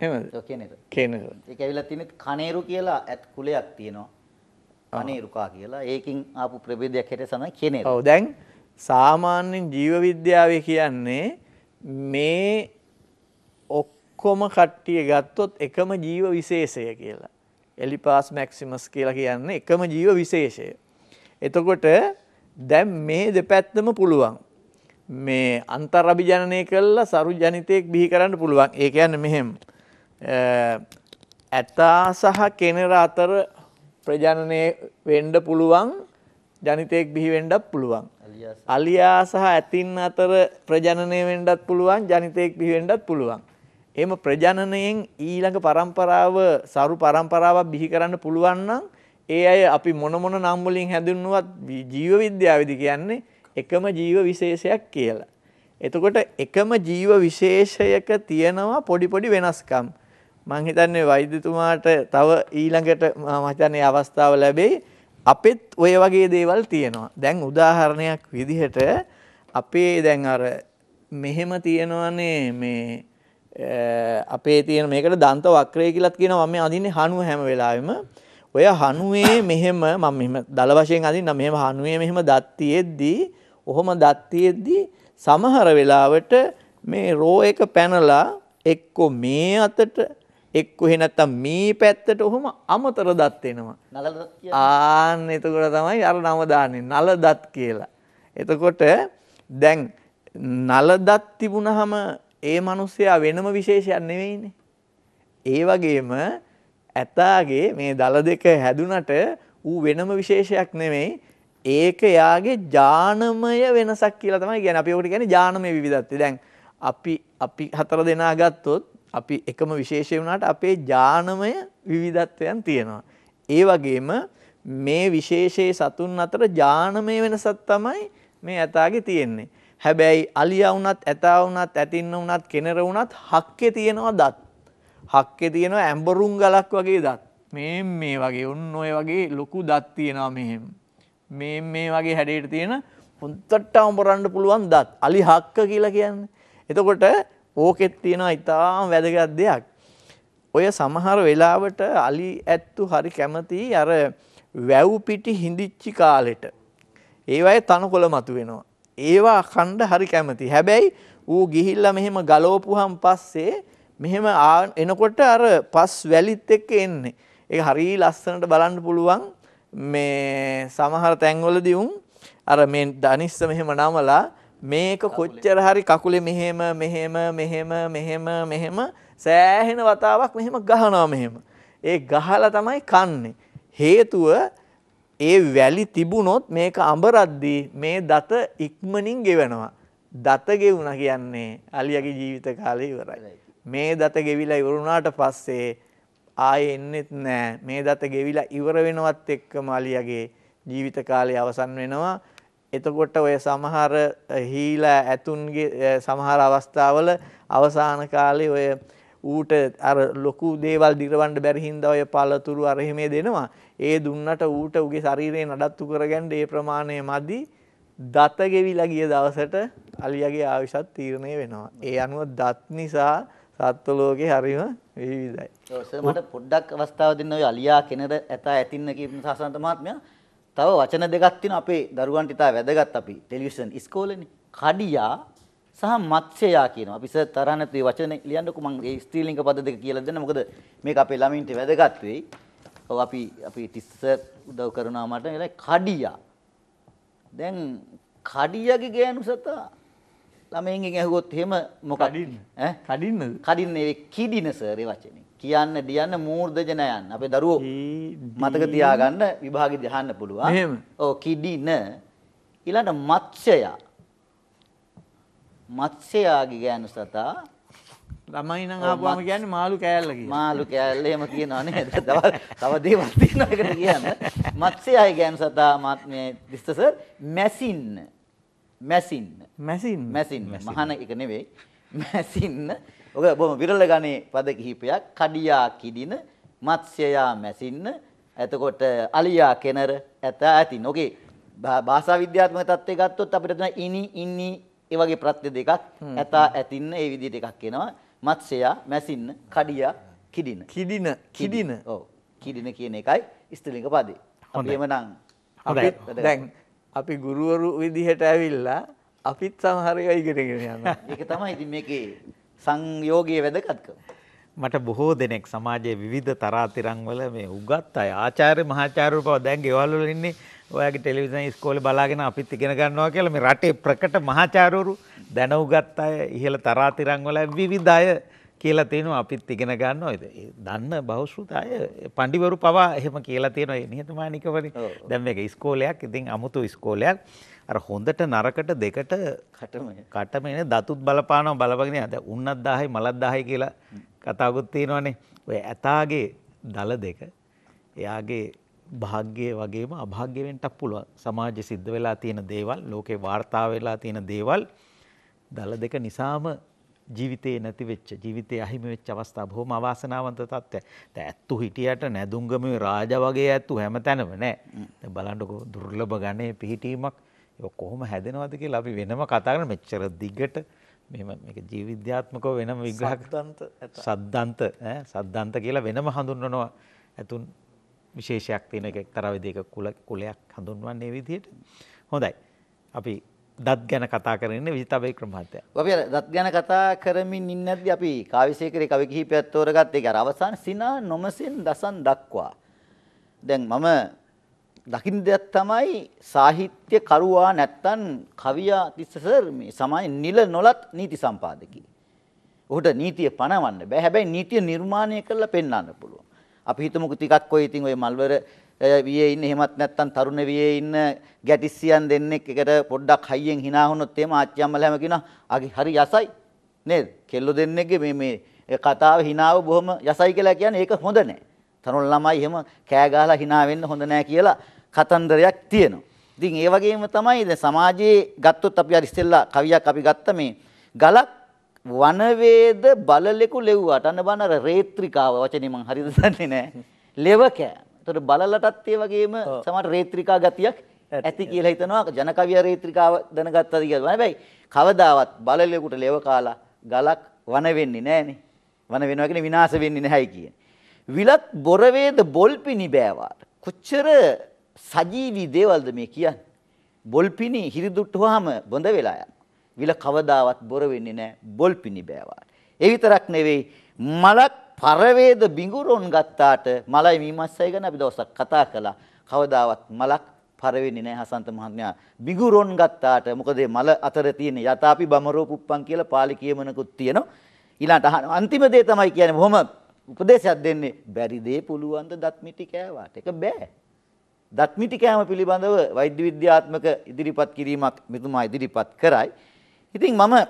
එහෙමද? ඔව් කියන එක. කියන එක.
ඒක ඇවිල්ලා තියෙන්නේ කනේරු කියලා ඇත් කුලයක් තියෙනවා. කනේරුකා කියලා. ඒකෙන් ආපු ප්‍රභේදයක්
හැටියට තමයි කනේරු. ඔව් දැන් සාමාන්‍යයෙන් ජීව විද්‍යාවේ කියන්නේ මේ ඔක්කොම කට්ටිය ගත්තොත් එකම ජීව විශේෂය කියලා. එලිපාස් මැක්සිමස් කියලා කියන්නේ එකම ජීව විශේෂය. එතකොට දැන් මේ දෙපැත්තම පුළුවන්. මේ අන්තරභිජනනය කළා සරු ජනිතයෙක් බිහි කරන්න පුළුවන්. ඒ කියන්නේ මෙහෙම. ඇතා සහ කෙනර අතර ප්‍රජනනය වෙන්න පුළුවන් ජනිතයෙක් බිහි වෙන්නත් පුළුවන්. අලියා සහ ඇතින් අතර ප්‍රජනනය වෙන්නත් පුළුවන් ජනිතයෙක් බිහි වෙන්නත් පුළුවන්. එහෙම ප්‍රජනනයෙන් ඊළඟ પરම්පරාව සරු પરම්පරාවක් බිහි කරන්න පුළුවන් නම් ඒ අය අපි මොන මොන නම් වලින් හැඳින්නුවත් ජීව විද්‍යාවේදී කියන්නේ එකම ජීව විශේෂයක් කියලා. එතකොට එකම ජීව විශේෂයක තියෙනවා පොඩි පොඩි වෙනස්කම්. මං හිතන්නේ වෛද්‍යතුමාට තව ඊළඟට මම හිතන්නේ අවස්ථාව ලැබෙයි. අපෙත් ওই වගේ දේවල් තියෙනවා. දැන් උදාහරණයක් විදිහට අපේ දැන් අර මෙහෙම තියෙනවනේ මේ අපේ තියෙන මේකට දන්ත වක්‍රය කියලාත් කියනවා මම අඳින්නේ හණුව හැම වෙලාවෙම. ඔය හණුවේ මෙහෙම මම මෙහෙම දල වශයෙන් අඳින්න මෙහෙම හණුවේ මෙහෙම දත් තියෙද්දී කොහොම දත්තියෙද්දී සමහර වෙලාවට මේ රෝ එක පැනලා එක්කෝ මේ අතට එක්කෝ එහෙ නැත්තම් මේ පැත්තට ඔහොම අමතර දත් එනවා.
නල දත් කියන්නේ
ආන්න එතකොට තමයි අර නම දාන්නේ නල දත් කියලා. එතකොට දැන් නල දත් තිබුණාම ඒ මිනිස්සයා වෙනම විශේෂයක් නෙවෙයිනේ. ඒ වගේම ඇතාගේ මේ දල දෙක හැදුනට ඌ වෙනම විශේෂයක් නෙවෙයි. ඒක එයාගේ ඥානමය වෙනසක් කියලා තමයි කියන්නේ. අපි ඔකට කියන්නේ ඥානමය විවිධත්වය. දැන් අපි අපි හතර දෙනා ගත්තොත් අපි එකම විශේෂය වුණාට අපේ ඥානමය විවිධත්වයන් තියෙනවා. ඒ වගේම මේ විශේෂයේ සතුන් අතර ඥානමය වෙනසක් තමයි මේ ඇතාගේ තියෙන්නේ. හැබැයි අලියා වුණත් ඇතා වුණත් ඇතින්න වුණත් කෙනර වුණත් හක්කේ තියෙනවා දත්. හක්කේ තියෙනවා ඇම්බරුම් ගලක් වගේ දත්. මේ මේ වගේ උන් ඔය වගේ ලොකු දත් තියෙනවා මෙහෙම. මේ මේ වගේ හැඩයට තියෙන හොන්තට්ට අම්බරන්ඩ පුළුවන් දත් අලි හක්ක කියලා කියන්න. එතකොට ඕකෙත් තියෙනවා ඉතාම් වැදගත් දෙයක්. ඔය සමහර වෙලාවට අලි ඇත්තු හරි කැමති අර වැව්පිටි හිඳිච්චි කාලෙට. ඒවයි තනකොළ මතු වෙනවා. ඒවා කණ්ඩ හරි කැමති. හැබැයි ඌ ගිහිල්ල මෙහෙම ගලෝපුහම් පස්සේ මෙහෙම එනකොට අර පස් වැලිත් එක්ක එන්නේ. ඒ හරී ලස්සනට බලන්න පුළුවන් මේ සමහර තැන්වලදී උන් අර මේ ධනිස්ස මෙහෙම නමලා මේක කොච්චර හරි කකුලේ මෙහෙම මෙහෙම මෙහෙම මෙහෙම මෙහෙම සෑහෙන වතාවක් මෙහෙම ගහනවා මෙහෙම. ඒ ගහලා තමයි කන්නේ. හේතුව ඒ වැලි තිබුණොත් මේක අඹරද්දී මේ දත ඉක්මනින් ගෙවෙනවා. දත ගෙවුණා කියන්නේ අලියාගේ ජීවිත කාලේ ඉවරයි. මේ දත ගෙවිලා ඉවරුණාට පස්සේ ආයේ එන්නෙත් නෑ මේ දත ගෙවිලා ඉවර වෙනවත් එක්කම අලියාගේ ජීවිත කාලය අවසන් වෙනවා එතකොට ඔය සමහර හීලා ඇතුන්ගේ සමහර අවස්ථාවල අවසාන කාලේ ඔය ඌට අර ලොකු දේවල් දිරවන්න බැරි හින්දා ඔය පළතුරු අර එහෙමේ දෙනවා. ඒ දුන්නට ඌට ඌගේ ශරීරේ නඩත්තු කරගන්න ඒ ප්‍රමාණය මදි. දත ගෙවිලා ගිය දවසට අලියාගේ ආයුෂත් තීරණය වෙනවා. ඒ අනුව දත් නිසා සත්ව ලෝකේ හරිම විවිධයි. ඔව් සර් මට පොඩ්ඩක් අවස්ථාව
දෙන්න ඔය අලියා කෙනර ඇතා ඇතින්න කියන සාසනත මහත්මයා තව වචන දෙකක් තියෙන අපේ දරුවන්ට ඉතා වැදගත් අපි ටෙලිවිෂන් ඉස්කෝලේනේ. කඩියා සහ මත්ස්‍යයා කියනවා. අපි සර් තරහ නැතුව මේ වචන ලියන්නකෝ මම ඒ ස්ත්‍රීලිංග පද දෙක කියලා දෙන්න. මොකද මේක අපේ ළමින්ට වැදගත් වෙයි. ඔව් අපි අපි තිස්ස උදව් කරනවා මට. ඒලා කඩියා. දැන් කඩියාගේ ගෑනු සතා ළමයින්ගෙන් ඇහුවොත් එහෙම මොකක්ද ඈ කඩින්නද කඩින්නේ කිඩින සර් ඒ වචනේ කියන්න දියන්න මූර්ධජ නයන් අපේ දරුවෝ මතක තියාගන්න විභාගෙ දහන්න පුළුවන් එහෙම ඔව් කිඩින ඊළඟ මත්ස්‍යයා මත්ස්‍යයාගේ ගෑනු සතා ළමයි නම් ආපුවම කියන්නේ මාළු කෑල්ල කියන. මාළු කෑල්ල එහෙම කියනවා නේද? තව තව දේවල් තියෙනවා ඒකට කියන්න. මත්ස්‍යයයි ගෑනු සතා මාත් මේ දිස්ස සර් මැසින්න. මැසින්න මැසින් මැසින් මහන එක නෙවෙයි මැසින්න ඔක බොහොම විරල ගණේ පද කිහිපයක් කඩියා කිඩින මත්ස්‍යයා මැසින්න එතකොට අලියා කෙනර ඇත ඇති නොකේ භාෂා විද්‍යාත්මක தත්ත්වය ගත්තොත් අපිට තියෙන ඉනි ඉන්නි ඒ වගේ ප්‍රත්‍ය දෙකක් ඇත ඇතින්න ඒ විදිහට එකක් එනවා මත්ස්‍යයා මැසින්න කඩියා කිඩින කිඩින කිඩින ඔව් කිඩින කියන එකයි ස්ත්‍රලිංග පදේ අපි එමනම් දැන්
අපි ගුරුවරු විදිහට ඇවිල්ලා අපිත් සමහර ඒවා ඉගෙනගෙන යනවා. ඒක තමයි ඉතින් මේකේ සංයෝගයේ වැදගත්කම.
මට බොහෝ දෙනෙක් සමාජයේ විවිධ තරාතිරම් වල මේ උගත් අය ආචාර්ය මහාචාර්යවරු පවා දැන් ගෙවල් වල ඉන්නේ ඔයාගේ ටෙලිවිෂන් ඉස්කෝලේ බලාගෙන අපිත් ඉගෙන ගන්නවා කියලා මේ රටේ ප්‍රකට මහාචාර්යවරු දැන උගත් අය ඉහළ තරාතිරම් වල විවිධ අය කියලා තියෙනවා අපිත් ඉගෙන ගන්න ඔයද දන්න බෞෂෘත අය පණ්ඩිවරු පවා එහෙම කියලා තියෙනවා නිහතමානිකවනේ දැන් මේක ඉස්කෝලයක් ඉතින් අමුතු ඉස්කෝලයක් අර හොඳට නරකට දෙකට කටම කටමනේ දතුත් බලපානවා බලපගෙන අද උන්නත් 10යි මලත් 10යි කියලා කතාවකුත් තියෙනවානේ ඔය ඇතාගේ දල දෙක එයාගේ භාග්‍යය වගේම අභාග්‍ය වෙන්නත් පුළුවන් සමාජෙ සිද්ධ වෙලා තියෙන දේවල් ලෝකේ වාර්තා වෙලා තියෙන දේවල් දල දෙක නිසාම ජීවිතේ නැති වෙච්ච ජීවිතේ අහිමි වෙච්ච අවස්ථා බොහොම අවාසනාවන්ත තත්ත්වයක්. දැන් ඇත්තු හිටියට නැදුම්ගමේ රාජා වගේ ඇත්තු හැමතැනම නෑ. දැන් බලන්නකෝ දුර්ලභ ගණයේ පිහිටීමක් ඒක කොහොම හැදෙනවද කියලා අපි වෙනම කතා කරන මෙච්චර දිගට මෙහෙම මේක ජීව විද්‍යාත්මකව වෙනම විග්‍රහ සද්දන්ත සද්දන්ත ඈ සද්දන්ත කියලා වෙනම හඳුන්වනවා. ඇතුන් විශේෂයක් තියෙන එක එක්තරා විදිහක කුල කුලයක් හඳුන්වන්නේ විදිහට. හොඳයි. අපි දත් ගැන කතා කරන්න විතබයි ක්‍රමහත්තය.
අපි දත් ගැන කතා කරමින් ඉන්නද අපි කාවිසයකර කවි කිහිපයක් තෝරගත් එක අවසාන සිනා නොමසින් දසන් දක්වා. දැන් මම දකින්න දෙයක් තමයි සාහිත්‍ය කරුවා නැත්තන් කවියා තිස්සසර් මේ සමාජ නිල නොලත් නීති සම්පාදකී. ඔහුට නීතිය පණවන්න බෑ. හැබැයි නීතිය නිර්මාණය කරලා පෙන්වන්න පුළුවන්. අපි හිතමුකෝ ටිකක් ඔය ඉතින් ඔය මල්වර වියේ ඉන්න එහෙමත් නැත්නම් තරුණ වියේ ඉන්න ගැටිස්සියන් දෙන්නෙක් එකට පොඩ්ඩක් හයියෙන් hina වුණොත් එහෙම ආච්චි අම්මලා හැම කියනවා අගේ හරි යසයි නේද කෙල්ලෝ දෙන්නෙක්ගේ මේ මේ කතාව hinaව බොහොම යසයි කියලා කියන්නේ ඒක හොඳ නැහැ තරුණ ළමයි එහෙම කෑ ගහලා hina වෙන්න හොඳ නැහැ කියලා කතන්දරයක් තියෙනවා ඉතින් ඒ වගේම තමයි දැන් සමාජයේ ගත්තොත් අපි අර ඉස්සෙල්ලා කවියක් අපි ගත්ත මේ ගලක් වනවේද බලලෙකු ලෙව්වට අන්න බනර රේත්‍රිකාව වචනේ මං හරියට දන්නේ නැහැ ලෙවකෑ තොට බලලටත් ඒ වගේම සමට රේත්‍රිකා ගතියක් ඇති කියලා හිතනවා ජනකවිය රේත්‍රිකාව දැනගත්තද කියලා. හැබැයි කවදාවත් බලලෙකුට ලෙව කාලා ගලක් වන වෙන්නේ නැහනේ. වන වෙනවා කියන්නේ විනාශ වෙන්නේ නැහැයි කියන. විලත් බොර වේද බොල්පිනි බෑවාට. කොච්චර සජීවි දේවල්ද මේ කියන්නේ. බොල්පිනි හිරිදුට්ටුවාම බොඳ වෙලා යනවා. විල කවදාවත් බොර වෙන්නේ නැහැ බොල්පිනි බෑවාට. ඒ විතරක් නෙවෙයි මලක් පරවේද බිඟුරුන් ගත්තාට මලයි මීමස්සයි ගැන අපි දවසක් කතා කළා. කවදාවත් මලක් පරවෙන්නේ නැහැ හසන්ත මහත්මයා. බිඟුරුන් ගත්තාට මොකද මල අතර තියෙන යථාපි බමරෝ පුප්පන් කියලා පාලි කියමනකුත් තියෙනවා. ඊළඟට අහන අන්තිම දේ තමයි කියන්නේ බොහොම උපදේශයක් දෙන්නේ බැරි දේ පුළුවන් ද දත් මිටි කෑවාට. ඒක බෑ. දත් මිටි කෑම පිළිබඳව වෛද්‍ය විද්‍යාත්මක ඉදිරිපත් කිරීමක් මෙතුමා ඉදිරිපත් කරයි. ඉතින් මම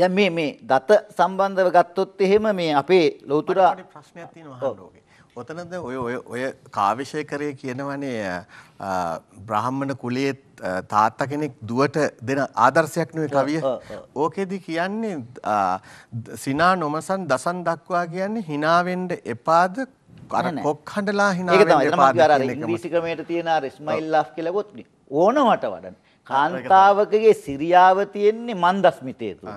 දැන් මේ මේ දත සම්බන්ධව ගත්තොත් එහෙම මේ අපේ ලෞතර
ප්‍රශ්නයක් තියෙනවා අහන්න ඔතනද ඔය ඔය ඔය කාවිෂය කරේ කියනවනේ බ්‍රහ්මණ කුලයේ තාත්තා කෙනෙක් දුවට දෙන ආදර්ශයක් නෙවෙයි කවිය. ඕකෙදි කියන්නේ සිනා නොමසන් දසන් දක්වා කියන්නේ hina වෙන්න එපාද අර කොක්හඬලා hina වෙන්න එපාද කියන එක. ඉංග්‍රීසි ක්‍රමයට තියෙන අර ස්මයිල් ලාෆ් කියලා ගොත් ඕනවට
වඩා කාන්තාවකගේ සිරියාව තියෙන්නේ මන්දස්මිතේ තුල.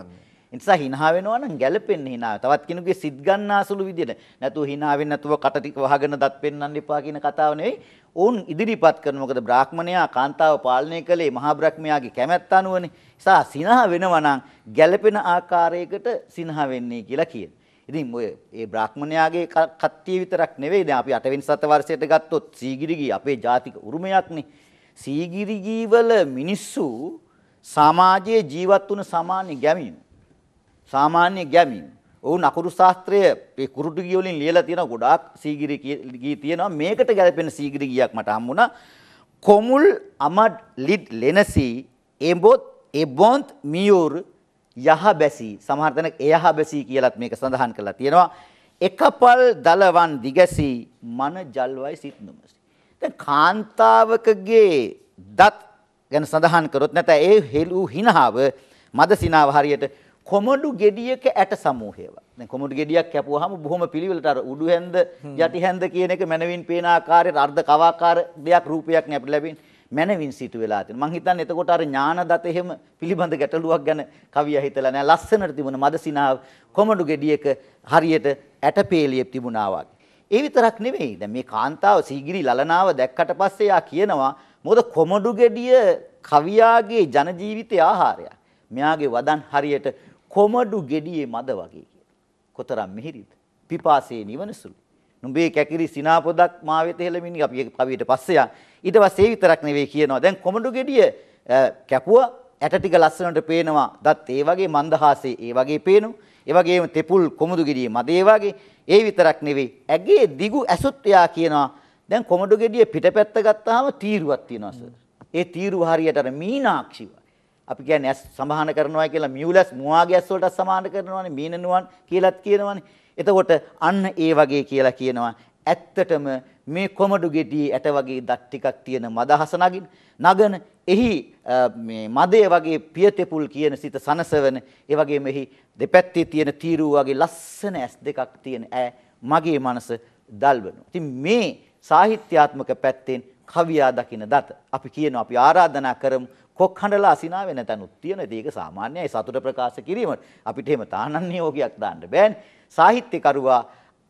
ඒ නිසා hina වෙනවා නම් ගැළපෙන්න hina. තවත් කෙනෙකුගේ සිත් ගන්නාසුළු විදියට නැතුව hina වෙන්න නැතුව කට ටික වහගෙන දත් පෙන්වන්න එපා කියන කතාව නෙවෙයි. ඔවුන් ඉදිරිපත් කරන මොකද බ්‍රාහ්මණයා කාන්තාව පාලනය කළේ මහා බ්‍රහ්මයාගේ කැමැත්ත අනුවනේ. සා සිනහ වෙනවා නම් ගැළපෙන ආකාරයකට සිනහ වෙන්නේ කියලා කියන. ඉතින් ඔය ඒ බ්‍රාහ්මණයාගේ කත්තිය විතරක් නෙවෙයි දැන් අපි 8 වෙනි සතවර්ෂයට ගත්තොත් සීගිරිගී අපේ ජාතික උරුමයක්නේ. සීගිරිගී වල මිනිස්සු සමාජයේ ජීවත් වුණ සාමාන්‍ය ගැමිණු සාමාන්‍ය ගැමීම්. ඔවුන් අකුරු ශාස්ත්‍රය මේ කුරුටු ගී වලින් ලියලා තියෙන ගොඩාක් සීගිරි ගී තියෙනවා. මේකට ගැලපෙන සීගිරි ගීයක් මට හම්බුණා. කොමුල් අමඩ් ලිඩ් ලෙනසි එඹොත් එබොන්ත් මියුර් යහබැසි සමහර තැනක එයහබැසි කියලත් මේක සඳහන් කරලා තියෙනවා. එකපල් දලවන් දිගැසි මන ජල්වයි සිත් නොමසි. දැන් කාන්තාවකගේ දත් ගැන සඳහන් කරොත් නැත ඒ හෙළු හිනාව මද සිනාව හරියට කොමඩු ගෙඩියක ඇට සමූහයව. දැන් කොමඩු ගෙඩියක් කැපුවාම බොහොම පිළිවෙලට අර උඩු හැන්ද යටි හැන්ද කියන එක මනවින් පේන ආකාරයට අර්ධ කවාකාර දෙයක් රූපයක් නේ අපිට ලැබෙන්නේ. මනවින් සිටු වෙලා තියෙනවා. මං හිතන්නේ එතකොට අර ඥාන දත එහෙම පිළිබඳ ගැටලුවක් ගැන කවියා හිතලා නෑ. ලස්සනට තිබුණ මදසිනාව කොමඩු ගෙඩියක හරියට ඇටපේලියක් තිබුණා වගේ. ඒ විතරක් නෙවෙයි. දැන් මේ කාන්තාව සීගිරි ලලනාව දැක්කට පස්සේ යා කියනවා මොකද කොමඩු ගෙඩිය කවියාගේ ජන ජීවිතයේ ආහාරයක්. මෙයාගේ වදන් හරියට කොමඩු gediye මද වගේ කියලා. කොතරම් මිහිරිද? පිපාසයේ නිවනසුළු. නුඹේ කැකිරි සිනාපොදක් මා වෙත හෙළමිනි අපි කවියට පස්සේ යන. ඊට පස්සේ ඒ විතරක් නෙවෙයි කියනවා. දැන් කොමඩු gediye කැපුවා ඇට ටික ලස්සනට පේනවා. දත් ඒ වගේ මන්දහාසේ ඒ වගේ පේනවා. ඒ වගේම තෙපුල් කොමඩු gediye මද ඒ වගේ. ඒ විතරක් නෙවෙයි. ඇගේ දිගු ඇසුත් එයා කියනවා. දැන් කොමඩු gediye පිටපැත්ත ගත්තාම තීරුවක් තියෙනවා සර්. ඒ තීරුව හරියට අර මීනාක්ෂිව අපි කියන්නේ ඇස් සමාහන කරනවා කියලා මියුලස් මුවාගේ ඇස් වලට සමාන කරනවානේ මීනනුවන් කියලාත් කියනවානේ. එතකොට අන්න ඒ වගේ කියලා කියනවා. ඇත්තටම මේ කොමඩු ගෙඩියේ ඇට වගේ දත් ටිකක් තියෙන මද හස නගින නගන එහි මේ මදේ වගේ පියතෙපුල් කියන සිත සනසවන ඒ වගේම එහි දෙපැත්තේ තියෙන තීරුව වගේ ලස්සන ඇස් දෙකක් තියෙන ඈ මගේ මනස දල්වනවා. ඉතින් මේ සාහිත්‍යාත්මක පැත්තෙන් කවියා දකින දත අපි කියනවා අපි ආරාධනා කරමු පොක්හඬලා අසිනා වෙන තැනුත් තියෙන ඒක සාමාන්‍යයි සතුට ප්‍රකාශ කිරීමට අපිට එහෙම තානන් නියෝගයක් දාන්න බෑනේ. සාහිත්‍යකරුවා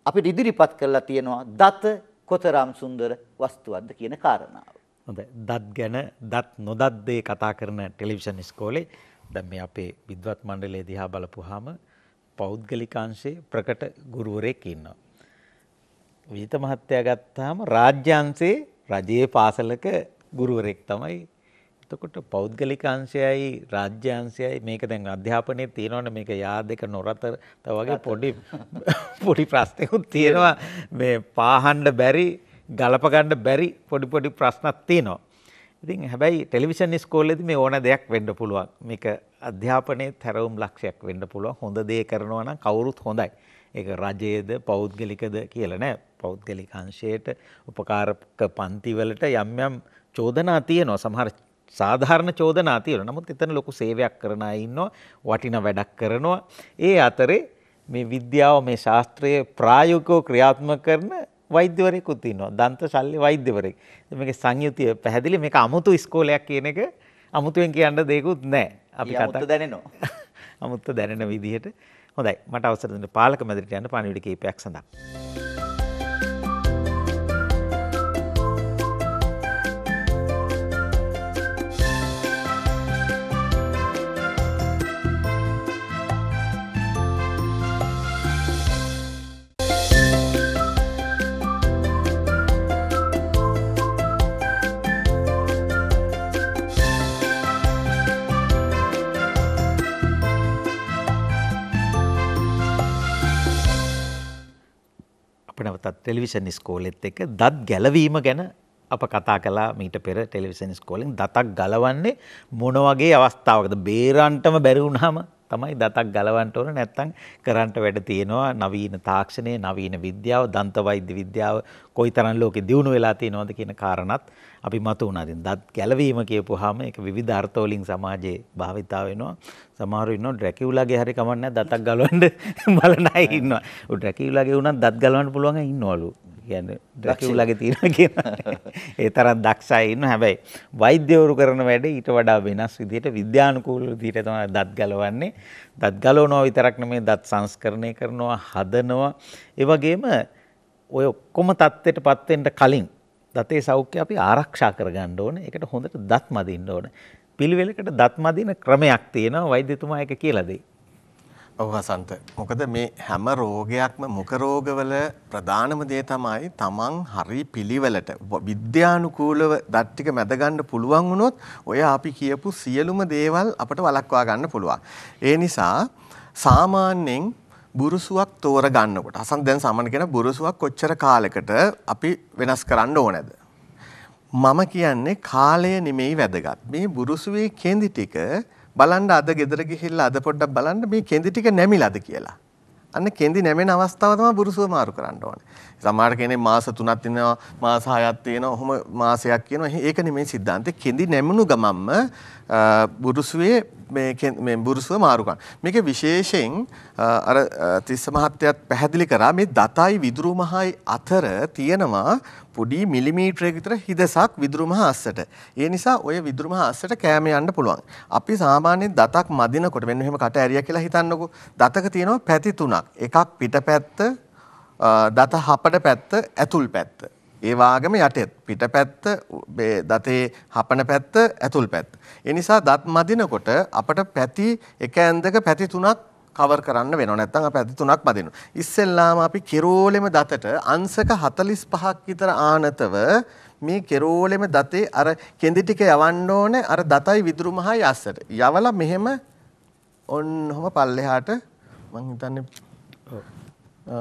අපිට ඉදිරිපත් කරලා තියෙනවා දත කොතරම් සුන්දර වස්තුවක්ද කියන කාරණාව.
හොඳයි. දත් ගැන දත් නොදත් දේ කතා කරන ටෙලිවිෂන් ඉස්කෝලේ දැන් මේ අපේ විද්වත් මණ්ඩලය දිහා බලපුවාම පෞද්ගලිකාංශයේ ප්‍රකට ගුරුවරයෙක් ඉන්නවා. විජිත මහත්තයා ගත්තාම රාජ්‍යංශේ රජයේ පාසලක ගුරුවරෙක් තමයි එතකොට පෞද්ගලික අංශයයි රාජ්‍ය අංශයයි මේක දැන් අධ්‍යාපනයේ තියෙනවනේ මේක yaad එක නොරත වගේ පොඩි පොඩි ප්‍රශ්නකුත් තියෙනවා මේ පාහන්න බැරි ගලප ගන්න බැරි පොඩි පොඩි ප්‍රශ්නක් තියෙනවා. ඉතින් හැබැයි ටෙලිවිෂන් ඉස්කෝලේදී මේ ඕන දෙයක් වෙන්න පුළුවන්. මේක අධ්‍යාපනයේ තරවුම් ලක්ෂයක් වෙන්න පුළුවන්. හොඳ දේ කරනවා නම් කවුරුත් හොඳයි. ඒක රජයේද පෞද්ගලිකද කියලා නෑ පෞද්ගලික අංශයට උපකාරක පන්තිවලට යම් යම් චෝදනා තියෙනවා සමහර සාධාරණ චෝදනා තියෙන නමුත් එතන ලොකු සේවයක් කරන අය ඉන්නවා වටින වැඩක් කරනවා ඒ අතරේ මේ විද්‍යාව මේ ශාස්ත්‍රයේ ප්‍රායෝගිකව ක්‍රියාත්මක කරන වෛද්‍යවරයෙකුත් ඉන්නවා දන්ත ශල්‍ය වෛද්‍යවරයෙක් මේකේ සංයුතිය පැහැදිලි මේක අමුතු ඉස්කෝලයක් කියන එක අමුතුවෙන් කියන්න දෙයක්වත් නැහැ අපි කතා දැනෙනවා අමුත්ත දැනෙන විදිහට හොඳයි මට අවසර දෙන්න පාලක මැදිරිට යන්න පණිවිඩ කීපයක් සඳහා ටෙලිවිෂන් ස්කෝලෙත් එක දත් ගැලවීම ගැන අප කතා කලා මීට පෙර ටෙලිවිෂන් ස්කෝලින් දතක් ගලවන්නේ මොන වගේ අවස්ථාවකද බේරන්ටම බැරිවුණාම තමයි දතක් ගලවන්න ඕන නැත්නම් කරන්ට වැඩ තියෙනවා නවීන තාක්ෂණය නවීන විද්‍යාව දන්ත වෛද්‍ය විද්‍යාව කොයිතරම් ලෝකේ දියුණු වෙලා තියෙනවද කියන කාරණාත් අපි මතු වුණා. ඉතින් දත් ගැලවීම කියපුවාම ඒක විවිධ අර්ථවලින් සමාජයේ භාවිතා වෙනවා. සමහරු ඉන්නවා ඩ්‍රැකියුලාගේ හරි කමක් නැහැ දතක් ගලවන්න බලන අය ඉන්නවා. ඔය ඩ්‍රැකියුලාගේ වුණත් දත් ගලවන්න පුළුවන් අය ඉන්නවලු. කියන්නේ ඩ්‍රැකියුලාගේ තියෙනවා කියන. ඒ තරම් දක්ෂයි ඉන්න හැබැයි වෛද්‍යවරු කරන වැඩේ ඊට වඩා වෙනස් විදිහට විද්‍යානුකූල විදිහට තමයි දත් ගලවන්නේ. දත් ගලවනවා විතරක් නෙමෙයි දත් සංස්කරණය කරනවා, හදනවා. ඒ වගේම ඔය ඔක්කොම தත්ත්වයටපත් වෙන්න කලින් දතේ සෞඛ්‍ය අපි ආරක්ෂා කරගන්න ඕනේ. ඒකට හොඳට දත් මදින්න ඕනේ.
පිළිවෙලකට දත් මදින ක්‍රමයක් තියෙනවා වෛද්‍යතුමා එක කියලා දෙයි. ඔව් හසන්ත. මොකද මේ හැම රෝගයක්ම මුඛ රෝගවල ප්‍රධානම දේ තමයි තමන් හරි පිළිවෙලට විද්‍යානුකූලව දත් ටික මැද ගන්න පුළුවන් වුණොත් ඔය අපි කියපු සියලුම දේවල් අපට වළක්වා ගන්න පුළුවන්. ඒ නිසා සාමාන්‍යයෙන් බුරුසුවක් තෝරගන්නකොට හසන්ත දැන් සාමාන්‍ය කියන බුරුසුවක් කොච්චර කාලයකට අපි වෙනස් කරන්න ඕනද? මම කියන්නේ කාලය නෙමෙයි වැදගත්. මේ බුරුසුවේ කෙඳි ටික බලන්න අද ගෙදර ගිහිල්ලා අද පොඩ්ඩක් බලන්න මේ කෙඳි ටික නැමිලාද කියලා. අන්න කෙඳි නැමෙන අවස්ථාව තමයි බුරුසුව මාරු කරන්න ඕනේ. සමහර කෙනෙක් මාස 3ක් තියෙනවා, මාස 6ක් තියෙනවා, ඔහොම මාසයක් කියනවා. ඒක නෙමෙයි સિદ્ધාන්තේ. කෙඳි නැමුණු ගමම්ම බුරුසුවේ මේ මේ බුරුසුව මාරුකම්. මේක විශේෂයෙන් අර තිස්ස මහත්තයත් පැහැදිලි කරා මේ දතයි විදුරු මහයි අතර තියෙනවා පොඩි මිලිමීටරයක විතර හිදසක් විදුරු මහ අස්සට. ඒ නිසා ඔය විදුරු මහ අස්සට කෑම යන්න පුළුවන්. අපි සාමාන්‍යයෙන් දතක් මදිනකොට මෙන්න මෙහෙම කට ඇරියා කියලා හිතන්නකෝ. දතක තියෙනවා පැති තුනක්. එකක් පිටපැත්ත, දත හපඩ පැත්ත, ඇතුල් පැත්ත. ඒ වාගම යටෙත් පිටපැත්ත දතේ හපන පැත්ත ඇතුල් පැත්ත. ඒ නිසා දත් මදිනකොට අපට පැති එක ඇන්දක පැති තුනක් කවර් කරන්න වෙනවා නැත්නම් අපි අද තුනක් බදිනවා. ඉස්සෙල්ලාම අපි කෙරෝලෙම දතට අංශක 45ක් විතර ආනතව මේ කෙරෝලෙම දතේ අර කෙඳි ටික යවන්න ඕනේ අර දතයි විදුරු මහයි අස්සට. යවලා මෙහෙම ඔන්නෝම පල්ලෙහාට මං හිතන්නේ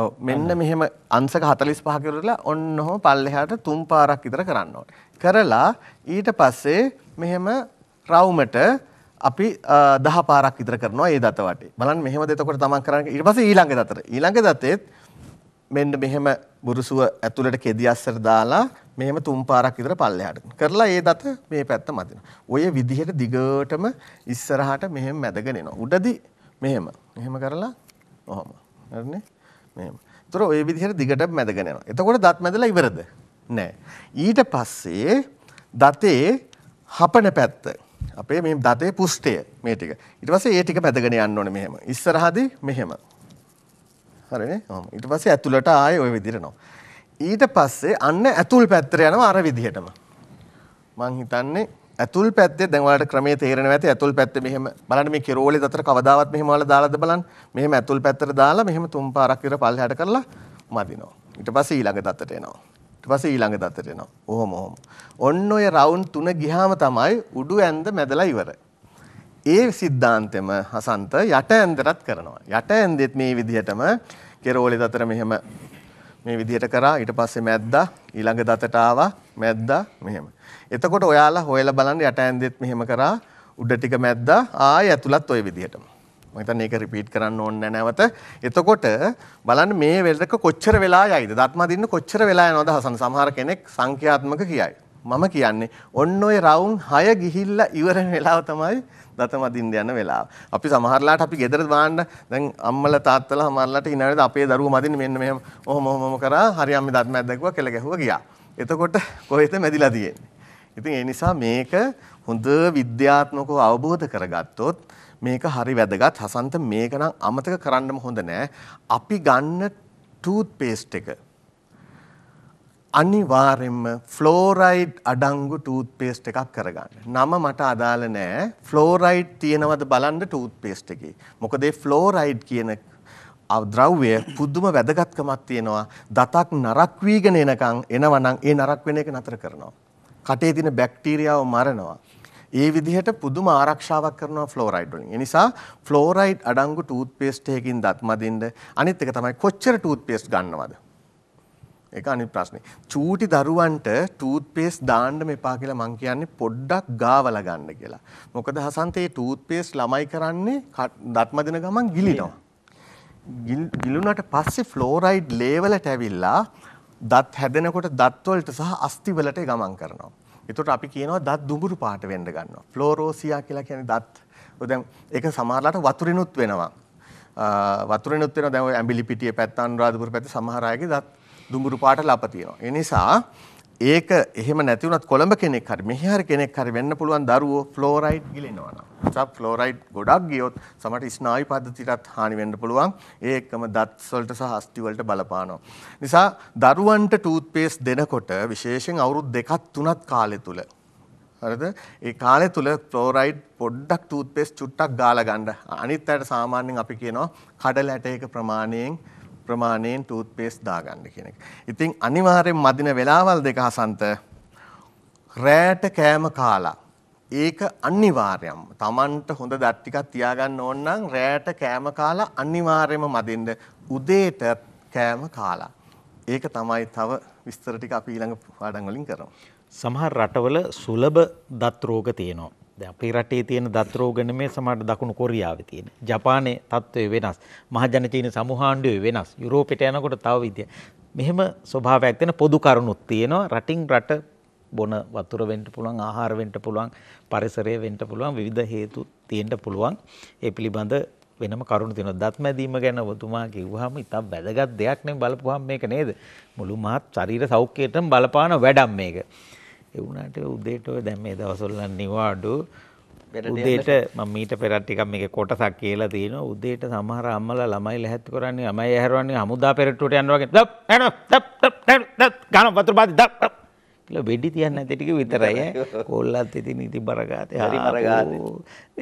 ඔව් මෙන්න මෙහෙම අංශක 45 කරලා ඔන්න ඔහොම පල්ලෙහාට තුන් පාරක් විතර කරන්න ඕනේ. කරලා ඊට පස්සේ මෙහෙම රවුමට අපි 10 පාරක් විතර කරනවා ඒ දත වටේ. බලන්න මෙහෙමද එතකොට තමන් කරන්නේ ඊට පස්සේ ඊළඟ දතට. ඊළඟ දතෙත් මෙන්න මෙහෙම බුරුසුව ඇතුළට කෙදි අස්සර දාලා මෙහෙම තුන් පාරක් විතර පල්ලෙහාට. කරලා ඒ දත මේ පැත්ත මතිනවා. ඔය විදිහට දිගටම ඉස්සරහට මෙහෙම මැදගෙන එනවා. උඩදී මෙහෙම. මෙහෙම කරලා ඔහොම. හරිනේ? තොර ඔය විදිහට දිගට මැදගෙනවා. එතකොට දත් මැදලා ඉවරද. නෑ. ඊට පස්සේ දතේ හපන පැත්ත. අපේ මේ දතේ පුෂ්ටය මේ ටික. ඊට පස්සේ ඒ ටික මැදගෙන යන්න ඕනේ මෙහෙම. ඉස්සරහදී මෙහෙම. හරිනේ? ඔහොම. ඊට පස්සේ ඇතුළට ආයේ ওই විදිහට එනවා. ඊට පස්සේ අන්න ඇතුල් පැත්තට යනවා අර විදිහටම. මං හිතන්නේ ඇතුල් පැත්තේ දැන් ඔයාලට ක්‍රමයේ තේරෙනවා ඇති ඇතුල් පැත්තේ මෙහෙම බලන්න මේ කෙරෝලේ දතර කවදාවත් මෙහෙම ඔයාලා දාලාද බලන්න මෙහෙම ඇතුල් පැත්තට දාලා මෙහෙම තුන් පාරක් විතර පල්හැට කරලා මදිනවා ඊට පස්සේ ඊළඟ දතට එනවා ඊට පස්සේ ඊළඟ දතට එනවා ඔහොම ඔහොම ඔන්න ඔය රවුන්ඩ් තුන ගියාම තමයි උඩු ඇඳ මැදලා ඉවරයි ඒ සිද්ධාන්තෙම හසන්ත යට ඇන්දරත් කරනවා යට ඇන්දෙත් මේ විදිහටම කෙරෝලේ දතර මෙහෙම මේ විදිහට කරා ඊට පස්සේ මැද්දා ඊළඟ දතට ආවා මැද්දා මෙහෙම. එතකොට ඔයාලා හොයලා බලන්න යට ඇන්දෙත් මෙහෙම කරා උඩ ටික මැද්දා ආය ඇතුළත් ওই විදිහටම. මම හිතන්නේ ඒක රිපීට් කරන්න ඕනේ නැවත. එතකොට බලන්න මේ වෙලක කොච්චර වෙලා යයිද? දත්මා දින්න කොච්චර වෙලා යනවද හසන? සමහර කෙනෙක් සංඛ්‍යාත්මක කියයි. මම කියන්නේ ඔන්න ඔය රවුන් 6 ගිහිල්ලා ඉවර වෙලාව තමයි දත මදින්න යන වෙලාව. අපි සමහරලාට අපි ගෙදර දාන්න දැන් අම්මලා තාත්තලා සමහරලාට ඉනවලද අපේ දරුවෝ මදින්න මෙන්න මෙහෙම ඔහොම ඔහොම කරා හරි අම්මේ දත් මැද්ද දැක්ුවා කෙල ගැහුවා ගියා. එතකොට කොහෙද මැදිලා තියෙන්නේ? ඉතින් ඒ නිසා මේක හොඳ විද්‍යාත්මකව අවබෝධ කරගත්තොත් මේක හරි වැදගත්. හසන්ත මේක නම් අමතක කරන්නම හොඳ නෑ. අපි ගන්න ටූත් පේස්ට් එක අනිවාර්යෙන්ම ෆ්ලෝරයිඩ් අඩංගු ටූත් පේස්ට් එකක් කරගන්න. නම මට අදාළ නෑ. ෆ්ලෝරයිඩ් තියෙනවද බලන්න ටූත් පේස්ට් එකේ. මොකද ඒ ෆ්ලෝරයිඩ් කියන ද්‍රව්‍ය පුදුම වැදගත්කමක් තියෙනවා. දතක් නරක් වීගෙන එනකන් එනවනම් ඒ නරක් වෙන එක නතර කරනවා. කටේ තියෙන බැක්ටීරියාව මරනවා. ඒ විදිහට පුදුම ආරක්ෂාවක් කරනවා ෆ්ලෝරයිඩ් වලින්. ඒ නිසා ෆ්ලෝරයිඩ් අඩංගු ටූත් පේස්ට් එකකින් දත් මදින්න අනිත් එක තමයි කොච්චර ටූත් පේස්ට් ගන්නවද? ඒක අනිත් ප්‍රශ්නේ. චූටි දරුවන්ට ටූත් පේස්ට් දාන්න මෙපා කියලා මං කියන්නේ පොඩ්ඩක් ගාවලා ගන්න කියලා. මොකද හසන්තේ ටූත් පේස්ට් ළමයි කරන්නේ දත්ම දෙන ගමන් ගිලිනවා. ගිලුණාට පස්සේ ෆ්ලෝරයිඩ් ලේවලට ඇවිල්ලා දත් හැදෙනකොට දත් වලට සහ අස්ති වලට ගමන් කරනවා. එතකොට අපි කියනවා දත් දුඹුරු පාට වෙන්න ගන්නවා. ෆ්ලෝරෝසියා කියලා කියන්නේ දත්. ඔය දැන් ඒක සමහරලාට වතුරිනුත් වෙනවා. වතුරෙනුත් වෙන දැන් ඔය ඇඹිලිපිටිය පැත්ත අනුරාධපුර පැත්තේ සමහර අයගේ දත් දුඹුරු පාට ලප තියෙනවා. ඒ නිසා ඒක එහෙම නැති වුණත් කොළඹ කෙනෙක් හරි මෙහි හරි කෙනෙක් හරි වෙන්න පුළුවන් දරුවෝ ෆ්ලෝරයිඩ් ගිලිනවා නම්. සබ් ෆ්ලෝරයිඩ් ගොඩක් ගියොත් සමහර ස්නායු පද්ධතියටත් හානි වෙන්න පුළුවන්. ඒ එක්කම දත් වලට සහ අස්ථි වලට බලපානවා. නිසා දරුවන්ට ටූත් පේස්ට් දෙනකොට විශේෂයෙන් අවුරුදු දෙකක් තුනක් කාලය තුල හරිද? ඒ කාලය තුල ක්ලෝරයිඩ් පොඩ්ඩක් ටූත් පේස්ට් චුට්ටක් ගාලා ගන්න. අනිත් අයට සාමාන්‍යයෙන් අපි කියනවා කඩ ලැටයක ප්‍රමාණයෙන් ප්‍රමාණයෙන් ටූත් පේස්ට් දාගන්න කියන එක. ඉතින් අනිවාර්යෙන් මදින වෙලාවල් දෙක හසන්ත රෑට කෑම කාලා ඒක අනිවාර්යයෙන්ම Tamanට හොඳ දත් ටිකක් තියාගන්න ඕන නම් රෑට කෑම කාලා අනිවාර්යයෙන්ම මදින්න උදේට කෑම කාලා. ඒක තමයි තව විස්තර ටික අපි ඊළඟ පාඩම් වලින් කරමු.
සමහර රටවල සුලබ දත් රෝග තියෙනවා. දැන් අපේ රටේ තියෙන දත් රෝග නෙමෙයි සමහර දකුණු කොරියාවේ තියෙන. ජපානයේ තත්ත්වය වෙනස්. මහජන චීන සමූහාණ්ඩය වෙනස්. යුරෝපෙට යනකොට තව විදිය. මෙහෙම ස්වභාවයක් තියෙන පොදු කරුණුත් තියෙනවා. රටින් රට බොන වතුර වෙන්න පුළුවන්, ආහාර වෙන්න පුළුවන්, පරිසරය වෙන්න පුළුවන්, විවිධ හේතු තියෙන්න පුළුවන්. ඒ පිළිබඳ වෙනම කරුණු තියෙනවා. දත් මැදීම ගැන ඔබතුමා කිව්වහම ඉතා වැදගත් දෙයක් නේ බලපුවහම මේක නේද? මුළු මහත් ශරීර සෞඛ්‍යයටම බලපාන වැඩක් මේක. ඒ වුණාට උදේට ඔය දැන් මේ දවස්වල නිවාඩු උදේට මම මීට පෙර ටිකක් මේකේ කොටසක් කියලා තියෙනවා උදේට සමහර අම්මලා ළමයි ලැහැත්තු කරන්නේ ළමයි ඇහැරවන්නේ හමුදා පෙරට්ටුවට යනවා වගේ දප් එන දප් දප් දප් ගාන වතුර බාදි දප් කියලා වෙඩි තියන්න ඇති ටික විතරයි ඈ කොල්ලත් ඉතින් ඉති බරගාතේ හරි බරගාතේ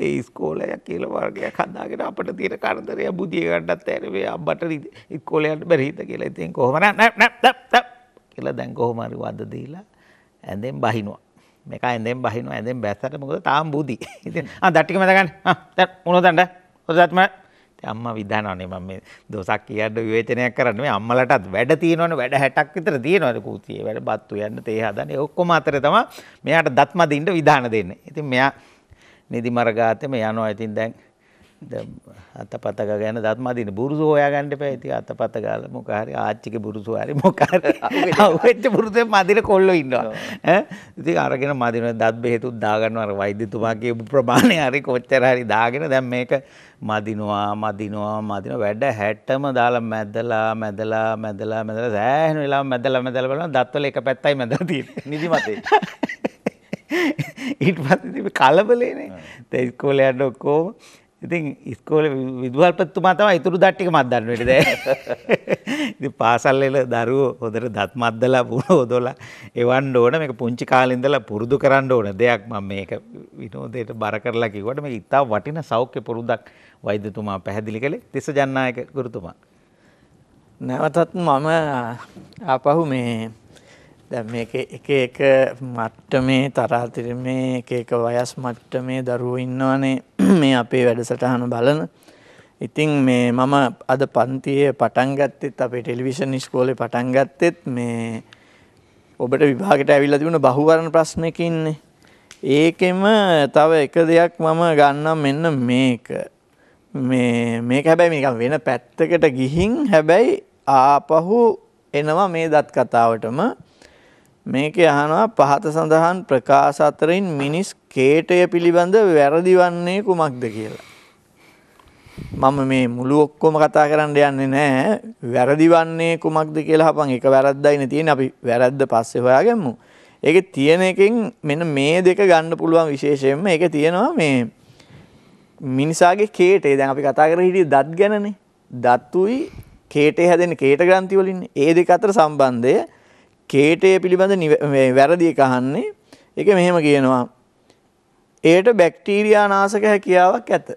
ඒ ඉස්කෝලයක් කියලා වර්ගයක් හදාගෙන අපිට තියෙන කරදරය බුදිය ගන්නත් ඇරෙවේ අම්බට ඉස්කෝලේ යන්න බැරි හිත කියලා ඉතින් කොහොම නෑ නෑ දප් දප් කියලා දැන් කොහොම හරි වද දීලා ඇඳෙන් බහිනවා. මේක ඇඳෙන් බහිනවා ඇඳෙන් බැස්සට මොකද තාම බුදි. ඉතින් ආ දත් ටික මත ගන්න. ආ මොනෝ දණ්ඩ. ඔය දත් මම අම්මා විදානවනේ මම මේ දොසක් කියන්න විවේචනයක් කරන්න මේ අම්මලටත් වැඩ තියෙනවනේ වැඩ 60ක් විතර තියෙනවනේ කූතියේ වැඩ බත්තු යන්න තේ හදන්න ඒ ඔක්කොම අතරේ තමයි මෙයාට දත්ම දින්න විධාන දෙන්නේ. ඉතින් මෙයා නිදි මරගාතේ මේ යනවා. ඉතින් දැන් අතපතක ගැන දත්මදින බුරුසු හොයාගන්න එපා. ඉතින් අතපත ගාලා මොක හරි ආච්චිගේ බුරුසු හරි මොක හරි අවුච්ච බුරුසෙන් මදින කොල්ලෝ ඉන්නවා. ඈ ඉතින් අරගෙන මදින දත් බෙහෙතුත් දාගන්නවා අර වෛද්‍යතුමා කියපු ප්‍රමාණය හරි කොච්චර හරි දාගෙන දැන් මේක මදිනවා මදිනවා මදින වැඩ 60ම දාලා මැදලා මැදලා මැදලා මැදලා සෑහෙන වෙලාවක් මැදලා මැදලා බලන දත්වල එක පැත්තයි මැදලා තියෙන්නේ. නිදිමතේ. ඊට පස්සේ කලබලේනේ. දැන් ඉස්කෝලේ යන්න ඔක්කොම ඉතින් ඉස්කෝල විදුහල්පත්තුමා තම ඉතුරු දට්ටික මත්දන්න වෙටද ඉති පාසල්ලල දරුව හොදර දත් මද්දලා පුුණ හොදොලා එවන් ඕන මේ පුංචි කාලින්දලා පුරුදු කරන්න ඕන දෙයක් ම මේක විනෝදයට බර කරලා කිවට මේ ඉතා වටින සෞඛ්‍ය පුරුදක් වෛද්‍යතුමා පැහැදිලි කළේ තිස
ජන්නායක ගුරුතුමා. නැවතත් මම අපහු මේ දැන් මේක එක එක මට්ටමේ තරාතිරමේ එක එක වයස් මට්ටමේ දරුවෝ ඉන්නවනේ මේ අපේ වැඩසටහන බලන. ඉතින් මේ මම අද පන්තියේ පටන් ගත්තෙත් අපේ ටෙලිවිෂන් ඉස්කෝලේ පටන් ගත්තෙත් මේ ඔබට විභාගයට ඇවිල්ලා තිබුණ බහුවරණ ප්‍රශ්නකින්නේ. ඒකෙම තව එක දෙයක් මම ගන්නම් මෙන්න මේක. මේ මේක හැබැයි මේක වෙන පැත්තකට ගිහින් හැබැයි ආපහු එනවා මේ දත් කතාවටම මේකේ අහනවා පහත සඳහන් ප්‍රකාශ අතරින් මිනිස් කේටය පිළිබඳ වැරදි වන්නේ කුමක්ද කියලා. මම මේ මුළු ඔක්කොම කතා කරන්න යන්නේ නැහැ. වැරදි වන්නේ කුමක්ද කියලා හපන් එක වැරද්දයිනේ තියෙන්නේ. අපි වැරද්ද පස්සේ හොයාගමු. ඒකේ තියෙන එකෙන් මෙන්න මේ දෙක ගන්න පුළුවන් විශේෂයෙන්ම ඒකේ තියෙනවා මේ මිනිසාගේ කේටේ දැන් අපි කතා කරලා හිටියේ දත් ගැනනේ. දත්ුයි කේටේ හැදෙන කේට ග්‍රන්ථි වලින් ඒ දෙක අතර සම්බන්ධය කේටය පිළිබඳ වැරදි කහන්නේ එක මෙහෙම කියනවා. ඒට බැක්ටීරයා නාසක හැකියාවක් ඇත.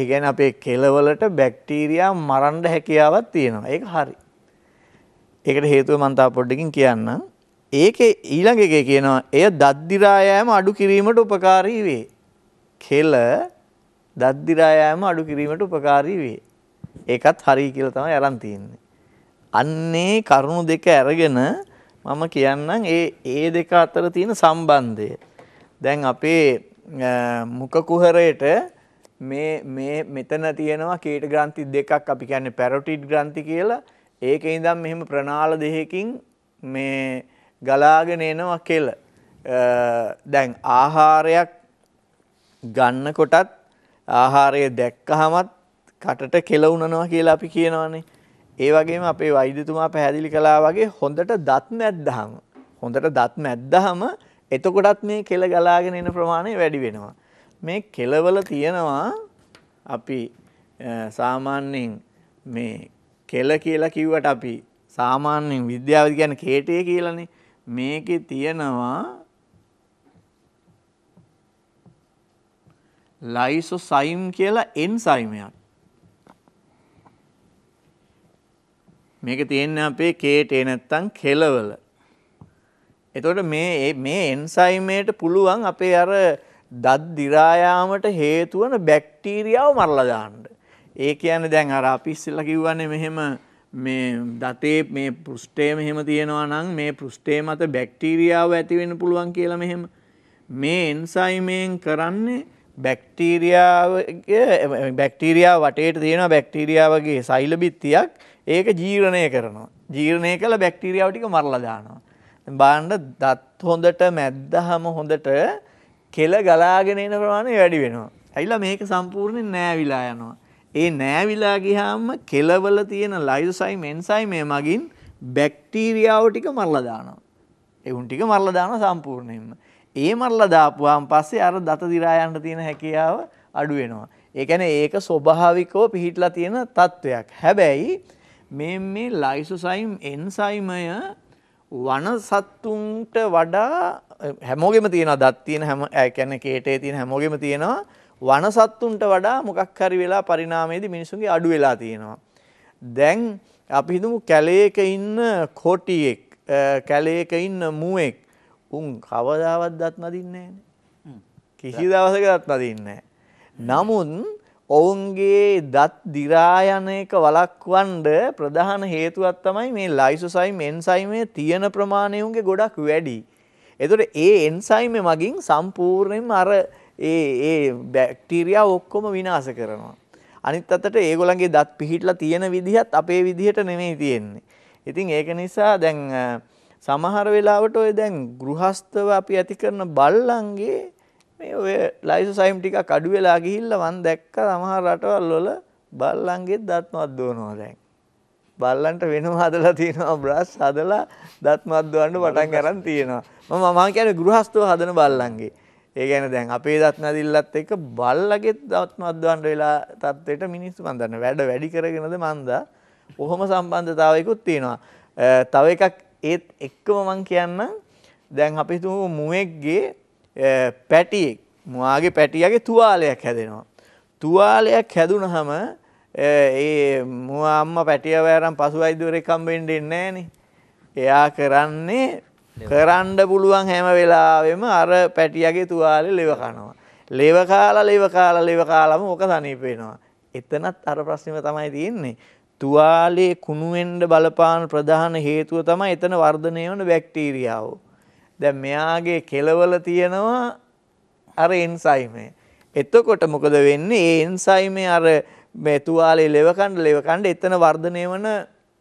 ඒගැන අපේ කෙලවලට බැක්ටීරයා මරන්ඩ හැකියාවත් තියෙනවා ඒක හරි. ඒකට හේතුව මන්තා පොඩ්ඩකින් කියන්න. ඒක ඊළඟ එක කියනවා එය දද්දිරායෑම අඩු කිරීමට උපකාරී වේ. කෙල දද්දිරායෑම අඩු කිරීමට උපකාරී වේ. ඒකත් හරි කියල තම ඇරන් තියන්නේ. අන්නේ කරුණු දෙක අරගෙන මම කියන්නම් ඒ ඒ දෙක අතර තියෙන සම්බන්ධය. දැන් අපේ මුඛ කුහරයට මේ මේ මෙතන තියෙනවා කීට ග්‍රන්ථි දෙකක් අපි කියන්නේ පැරොටිඩ් ග්‍රන්ථි කියලා. ඒකේ ඉඳන් මෙහෙම ප්‍රණාල දෙකකින් මේ ගලාගෙන එනවා කෙල. දැන් ආහාරයක් ගන්නකොටත් ආහාරය දැක්කහමත් කටට කෙල උනනවා කියලා අපි කියනවානේ. ඒ වගේම අපේ වෛද්‍යතුමා පැහැදිලි කළා වගේ හොඳට දත් නැද්දාම හොඳට දත් නැද්දාම එතකොටත් මේ කෙල ගලාගෙන එන ප්‍රමාණය වැඩි වෙනවා. මේ කෙලවල තියෙනවා අපි සාමාන්‍යයෙන් මේ කෙල කියලා කිව්වට අපි සාමාන්‍යයෙන් විද්‍යාව කියන්නේ කේටය කියලානේ. මේකේ තියෙනවා ලයිසොසයිම් කියලා එන්සයිමයක්. මේක තියෙන්නේ අපේ කේටේ නැත්තම් කෙලවල. එතකොට මේ මේ එන්සයිමේට පුළුවන් අපේ අර දත් දිරායාමට හේතු වන බැක්ටීරියාව මරලා දාන්න. ඒ කියන්නේ දැන් අර අපි ඉස්සෙල්ලා කිව්වනේ මෙහෙම මේ දතේ මේ පෘෂ්ඨය මෙහෙම තියෙනවා නම් මේ පෘෂ්ඨය මත බැක්ටීරියාව ඇති වෙන්න පුළුවන් කියලා මෙහෙම මේ එන්සයිමෙන් කරන්නේ බැක්ටීරියාවගේ බැක්ටීරියා වටේට තියෙන බැක්ටීරියාවගේ සෛල බිත්තියක් ඒක ජීර්ණය කරනවා. ජීර්ණය කළ බැක්ටීරියාව ටික මරලා දානවා. බාන්න දත් හොඳට මැද්දහම හොඳට කෙල ගලාගෙන එන ප්‍රමාණය වැඩි වෙනවා. ඇයිලා මේක සම්පූර්ණයෙන් නෑවිලා යනවා. ඒ නෑවිලා ගියාම කෙලවල තියෙන ලයිසෝසයිම් එන්සයිමේ මගින් බැක්ටීරියාව ටික මරලා දානවා. ඒුන් ටික මරලා දානවා සම්පූර්ණයෙන්ම. ඒ මරලා දාපුවාම පස්සේ අර දත දිරා යන්න තියෙන හැකියාව අඩු වෙනවා. ඒ කියන්නේ ඒක ස්වභාවිකව පිහිටලා තියෙන තත්වයක්. හැබැයි මේ මේ ලයිසොසයිම් එන්සයිමය වන සත්තුන්ට වඩා හැමෝගෙම තියෙන දත් තියෙන හැම කැන කේටේ තියෙන හැමෝගෙම තියෙනවා වන සත්තුන්ට වඩා මොකක් හරි වෙලා පරිණාමයේදී මිනිසුන්ගේ අඩු වෙලා තියෙනවා. දැන් අපි හිතමු කැලේක ඉන්න කොටියෙක් කැලේක ඉන්න මුවෙක් උන් කවදාවත් දත් නදින්නේ නැහැ. කිසි දවසක දත් නදින්නේ නැහැ. නමුත් ඔවුන්ගේ දත් දිරා යන එක වළක්වන්න ප්‍රධාන හේතුවක් තමයි මේ ලයිසොසයිම් එන්සයිමේ තියෙන ප්‍රමාණය උන්ගේ ගොඩක් වැඩි. එතකොට ඒ එන්සයිම් මගින් සම්පූර්ණයෙන්ම අර ඒ ඒ බැක්ටීරියා ඔක්කොම විනාශ කරනවා. අනිත් අතට ඒගොල්ලන්ගේ දත් පිහිටලා තියෙන විදිහත් අපේ විදිහට නෙමෙයි තියෙන්නේ. ඉතින් ඒක නිසා දැන් සමහර වෙලාවට ඔය දැන් ගෘහස්තව අපි ඇති කරන බල්ලන්ගේ මේ ඔය ලයිසෝසයිම් ටිකක් අඩු වෙලා ගිහිල්ලා මම දැක්ක සමහර රටවල් වල බල්ලන්ගේ දත්මත් දුවනවා දැන්. බල්ලන්ට වෙනම හදලා තියෙනවා බ්‍රෂ් හදලා දත්මත් දුවන්න පටන් ගන්න තියෙනවා. මම මම කියන්නේ ගෘහස්තව හදන බල්ලන්ගේ. ඒ කියන්නේ දැන් අපේ දත් නැදිල්ලත් එක්ක බල්ලගේ දත්මත් දුවන්න වෙලා තත්ත්වයට මිනිස්සු මන් දන්න වැඩ වැඩි කරගෙනද මන්දා. ඔහොම සම්බන්ධතාවයකුත් තියෙනවා. තව එකක් ඒත් එක්කම මම කියන්න දැන් අපි තුමු මුවෙක්ගේ පැටියෙක් මවාගේ පැටියගේ තුවාලයක් හැදෙනවා. තුවාලයක් හැදුනහම ඒ මුවම්ම පැටියවෑරම් පසු අයිදුවරකම්බෙන්ට එන්නේන. එයා කරන්නේ කරන්ඩ පුළුවන් හැම වෙලාවෙම අර පැටියගේ තුවාලෙ ලෙවකනවා. ලෙවකාලා ලෙවකාල ලෙවකාලම ඕක සනීපේනවා. එතනත් අර ප්‍රශ්නම තමයි තියෙන්නේ. තුවාලේ කුණුවෙන්ඩ බලපාන ප්‍රධාන හේතුව තමයි එතන වර්ධනය වන බැක්ටීරියාවෝ. දැන් මෙයාගේ කෙලවල තියෙනවා අර එන්සයිමේ. එතකොට මොකද වෙන්නේ? ඒ එන්සයිමේ අර මේ තුවාලේ ලෙවකණ්ඩ ලෙවකණ්ඩ එතන වර්ධනය වෙන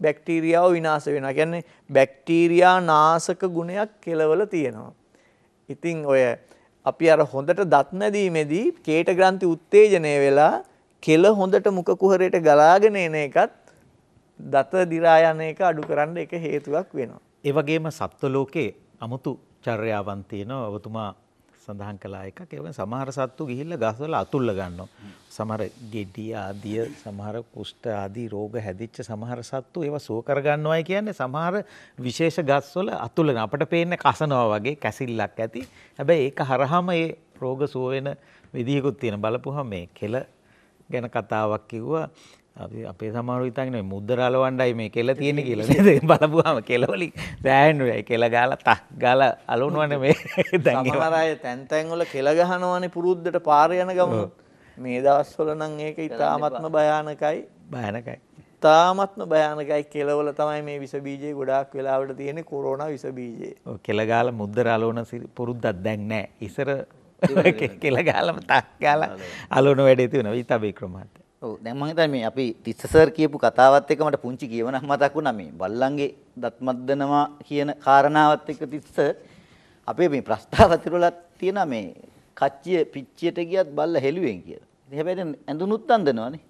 බැක්ටීරියාව විනාශ වෙනවා. කියන්නේ බැක්ටීරියා නාශක ගුණයක් කෙලවල තියෙනවා. ඉතින් ඔය අපි අර හොඳට දත් නැදීමේදී කේට ග්‍රන්ථි උත්තේජනය වෙලා කෙල හොඳට මුඛ කුහරයට ගලාගෙන එන එකත් දත දිරා යන එක අඩු කරන්න එක හේතුවක් වෙනවා. ඒ වගේම
සත්ව ලෝකේ අමුතු චර්යාවන් තියෙනවා ඔබතුමා සඳහන් කළා එකක් ඒ වගේ සමහර සත්තු ගිහිල්ලා ගස්වල අතුල්ල ගන්නවා. සමහර ගෙඩි ආදිය සමහර කුෂ්ඨ ආදී රෝග හැදිච්ච සමහර සත්තු ඒවා සුව කර ගන්නවායි කියන්නේ සමහර විශේෂ ගස්වල අතුල්ලන අපිට පේන්නේ කසනවා වගේ කැසිල්ලක් ඇති. හැබැයි ඒක හරහාම ඒ රෝග සුව වෙන විදිහකුත් තියෙන බලපුවහම මේ කෙල ගැන කතාවක් කිව්වා. අපි අපේ සමාරු ඉතාගෙන මුද්දරල වන්ඩයි මේ කෙල තියෙන කියල බලපුහම කෙලවලි සෑන්ුවයි කෙල ගාල තක් ගාල අලුන්වන මේ දැරය
තැන්තැන්වල කෙළගහනවන පුරුද්ධට පාරයන ගම මේ දවස්වල නං ඒක ඉතාමත්ම භයානකයි භයනකයි. තාමත්ම භයනකයි කෙලවල තමයි මේ විසබීජයේ ගොඩක් වෙලාවට තියෙන කොරෝණ විසබීජයේ
කෙළගාල මුද්දරලෝන පුරුද්දත් දැන්නෑ ඉසර
කෙළගාලම තක්
ගාල
අලුණු වැඩේ තියන ඉතා වික්‍රමන්ත.
ඔව් දැන් මම හිතන්නේ මේ අපි තිස්ස සර් කියපු කතාවත් එක්ක මට පුංචි කියවණක් මතක් වුණා මේ බල්ලන්ගේ දත් මද්දනවා කියන කාරණාවත් එක්ක තිස්ස අපේ මේ ප්‍රස්තාවත් වලත් තියෙන මේ කච්චිය පිච්චියට ගියත් බල්ල හෙළුවෙන් කියලා. ඉතින් හැබැයි ඇඳුනුත් අඳනවානේ.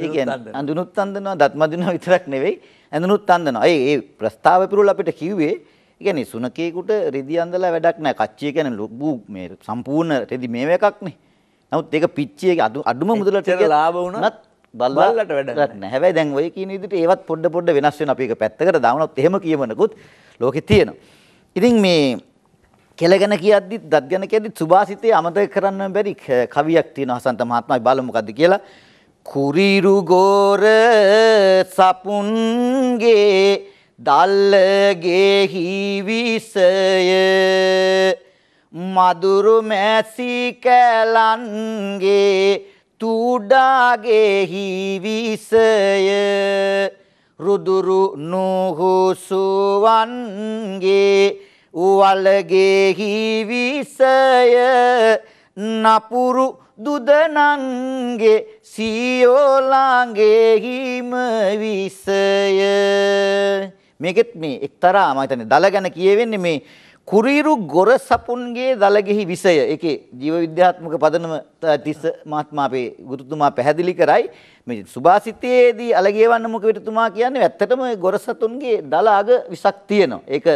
ඒ කියන්නේ ඇඳුනුත් අඳනවා දත් මදිනවා විතරක් නෙවෙයි ඇඳුනුත් අඳනවා. ඒ ඒ ප්‍රස්තාව පිරුල අපිට කිව්වේ ඒ කියන්නේ සුනකේකට රෙදි අඳලා වැඩක් නැහැ. කච්චිය කියන්නේ ලොකු මේ සම්පූර්ණ රෙදි මේව එකක්නේ. නමුත් ඒක පිච්චියේ අඩුම මුදලට ලාභ වුණත් බල්ලට වැඩ නැහැ. හැබැයි දැන් ඔය කියන විදිහට ඒවත් පොඩ පොඩ වෙනස් වෙන අපි ඒක පැත්තකට දානොත් එහෙම කියවනකොත් ලෝකේ තියෙනවා. ඉතින් මේ කෙල ගැන කියද්දිත් දත් ගැන කියද්දිත් සුභාසිතේ අමතක කරන්න බැරි කවියක් තියෙනවා හසන්ත මහත්මයා බලමු මොකද්ද කියලා. කුරිරු ගෝර සපුන්ගේ දල්ලගේ හිවිසය මදුරු මැසි කැලන්ගේ තුඩාගේ හිවිසය රුදුරු නොහුසුවන්ගේ වලගේ හිවිසය නපුරු දුදනන්ගේ සියෝලාගේ හිම විසය මේකෙත් මේ එක්තරා මම හිතන්නේ දල ගැන කියවෙන්නේ මේ කුරීරු ගොරසපුන්ගේ දලගෙහි විෂය ඒකේ ජීව විද්‍යාත්මක පදනම තිස්ස මහත්මයා අපේ ගුරුතුමා පැහැදිලි කරයි මේ සුභාසිතයේදී අලගේවන්න මුක විතුමා කියන්නේ ඇත්තටම ගොරසතුන්ගේ දල අග විසක් තියෙනවා. ඒක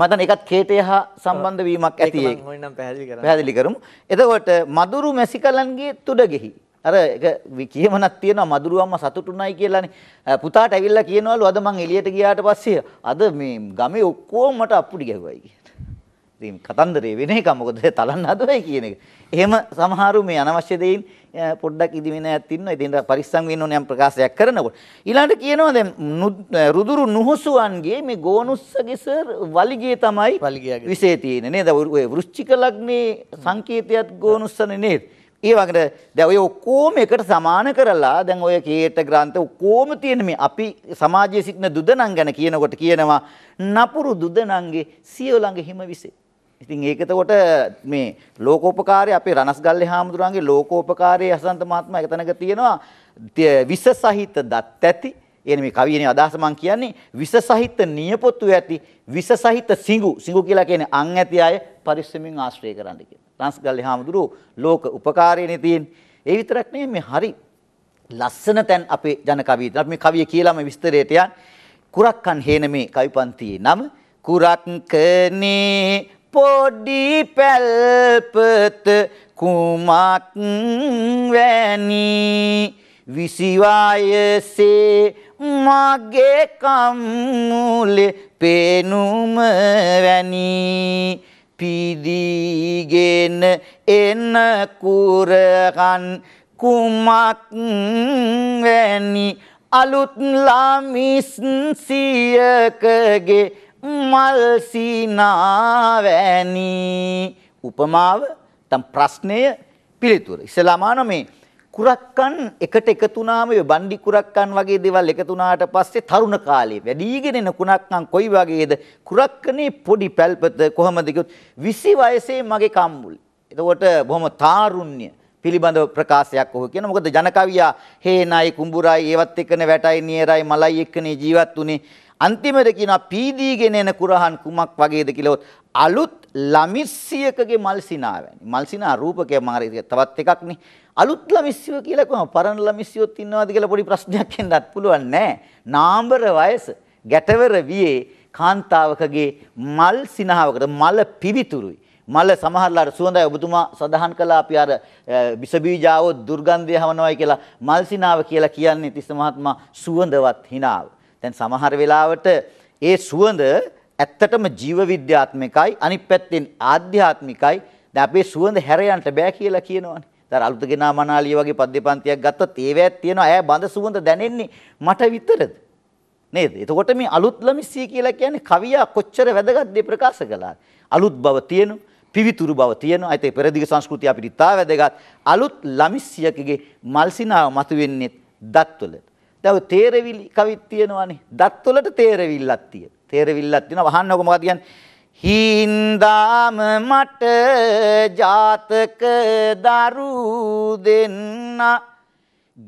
මතන එකත් කේතය හා සම්බන්ධ වීමක් ඇති
පැහැදිලි
කරමු. එතකොට මදුරු මැසිකලන්ගේ තුඩගෙහි අර කියමනක් තියෙනවා මදුරු අම්මා සතුටුුණයි කියලානේ පුතාට ඇවිල්ලා කියනවලු අද මං එළියට ගියාට පස්සේ අද මේ ගමේ ඔක්කොම මට අප්පුඩි ගැහුවයි කියලා. ඉතින් කතන්දරේ වෙන එක මොකද තලන්න හදවයි කියන එක. එහෙම සමහරු මේ අනවශ්‍ය දෙයින් පොඩ්ඩක් ඉදිමින ඇත් ඉන්නවා. ඉතින් පරිස්සම් වෙන්න ඕනේ යම් ප්‍රකාශයක් කරනකොට. ඊළඟට කියනවා දැන් රුදුරු නුහුසුවන්ගේ මේ ගෝනුස්සගේ සර් වලිගේ තමයි විශේ තියෙන්නේ නේද? ඔය වෘශ්චික ලග්නේ සංකේතයත් ගෝනුස්සනේ නේද? ඒ වගේ දැන් ඔය ඔක්කොම එකට සමාන කරලා දැන් ඔය කේට ග්‍රන්ථ ඔක්කොම තියෙන මේ අපි සමාජයේ සිටින දුදනන් ගැන කියනකොට කියනවා නපුරු දුදනන්ගේ සියලු ළඟ හිම විසේ ඉතින් ඒක එතකොට මේ ලෝකෝපකාරය අපේ රණස්ගල්ලේ හාමුදුරන්ගේ ලෝකෝපකාරයේ අසන්ත මහත්මයා එක තැනක තියෙනවා විස සහිත දත් ඇති එන මේ කවියනේ අදහස මම කියන්නේ විස සහිත නියපොතු ඇති විස සහිත සිඟු සිඟු කියලා කියන්නේ අන් ඇති අය පරිස්සමින් ආශ්‍රය කරන්න කියලා. රණස්ගල්ලේ හාමුදුරුව ලෝක උපකාරයනේ තියෙන්නේ. ඒ විතරක් නෙමෙයි මේ හරි ලස්සන තැන් අපේ ජන කවියට. අපි මේ කවිය කියලාම විස්තරයට යන් කුරක්කන් හේන මේ කවිපන්තියේ නම කුරක්කනේ පොඩි පැල්පත කුමක් වැනි විසිවයසේ මගේ කම්මුලේ පෙනුම වැනි පිදිගෙන එන කුරකන් කුමක් වැනි අලුත් ලාමිස් සියකගේ මල් සීනාවැනි උපමාව තම් ප්‍රශ්නය පිළිතුර. ඉස්සලාමාන මේ කුරක්කන් එකට එකතු වුණාම ඔය බණ්ඩි කුරක්කන් වගේ දේවල් එකතු වුණාට පස්සේ තරුණ කාලේ වැඩිගෙන එන කුණක්කන් කොයි වගේද කුරක්කනේ පොඩි පැල්පත කොහමද කිව්වොත් 20 වයසේ මගේ කම්මුල්. එතකොට බොහොම තාරුණ්‍ය පිළිබඳ ප්‍රකාශයක් ඔහු කියන මොකද ජනකවියා හේනයි කුඹුරයි ඒවත් එක්කනේ වැටයි නියරයි මලයි එක්කනේ ජීවත් වුනේ අන්තිමට කියනවා පීදීගෙන එන කුරහන් කුමක් වගේද කියලා අලුත් ලමිස්සියකගේ මල්සිනා වැනි. මල්සිනා රූපකය මම හරි තවත් එකක් නේ. අලුත් ලමිස්සිය කියලා කොහොම පරණ ලමිස්සියොත් ඉන්නවද කියලා පොඩි ප්‍රශ්නයක් එන්නත් පුළුවන් නෑ. නාඹර වයස ගැටවර වියේ කාන්තාවකගේ මල් සිනාවකට මල පිවිතුරුයි. මල සමහරලාට සුවඳයි ඔබතුමා සඳහන් කළා අපි අර විස බීජාව දුර්ගන්ධය හමනවායි කියලා මල් සිනාව කියලා කියන්නේ තිස්ස මහත්මයා සුවඳවත් හිනාව. දැන් සමහර වෙලාවට ඒ සුවඳ ඇත්තටම ජීව විද්‍යාත්මකයි අනිත් පැත්තෙන් ආධ්‍යාත්මිකයි. දැන් අපේ සුවඳ හැර යන්න බෑ කියලා කියනවනේ. දැන් අලුත ගෙනා මනාලිය වගේ පද්‍යපන්තියක් ගත්තොත් ඒවැත් තියෙනවා. ඈ බඳ සුවඳ දැනෙන්නේ මට විතරද? නේද? එතකොට මේ අලුත් ළමිස්සිය කියලා කියන්නේ කවියා කොච්චර වැදගත් දේ ප්‍රකාශ කළාද? අලුත් බව තියෙනවා. පිවිතුරු බව තියෙනවා. ඒත් පෙරදිග සංස්කෘතිය අපිට ඉතා වැදගත්. අලුත් ළමිස්සියකගේ මල්සිනාව මතුවෙන්නේ දත්වල. දැන් තේරවිලි කවිත් තියෙනවානේ. දත් වලට තේරවිල්ලක් තියෙන. තේරවිල්ලක් තියෙනවා. වහන්නකො මොකක්ද කියන්නේ? හින්දාම මට ජාතක දරු දෙන්න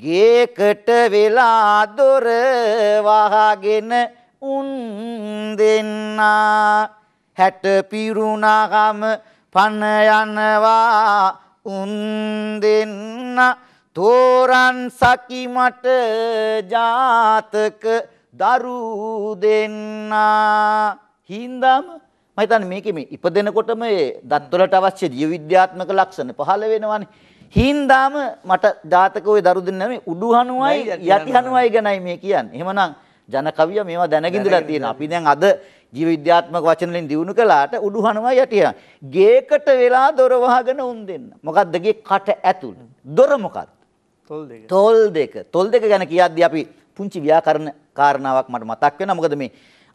ගේකට වෙලා දොර වහගෙන උන් දෙන්න හැට පිරුණාගම පන යනවා උන් දෙන්න තෝරන් සකිමට ජාතක දරු දෙන්නා හින්දාම මම හිතන්නේ මේකේ මේ ඉපදෙනකොටම ඒ දත්වලට අවශ්‍ය ජීවවිද්‍යාත්මක ලක්ෂණ පහළ වෙනවානේ. හින්දාම මට ජාතක ওই දරු දෙන්න මේ උඩු හනුවයි යටි හනුවයි ගැනයි මේ කියන්නේ. එහෙමනම් ජන කවිය මේවා දැනගින්දලා තියෙනවා. අපි දැන් අද ජීව විද්‍යාත්මක වචන වලින් දිනු කළාට උඩු හනවා යටිය. ගේකට වෙලා දොර වහගෙන උන් දෙන්න. මොකද්ද ගේ කට ඇතුළ. දොර මොකක්ද? තොල් දෙක. තොල් දෙක ගැන කියද්දී අපි පුංචි ව්‍යාකරණ කාරණාවක් මට මතක් වෙනවා. මොකද මේ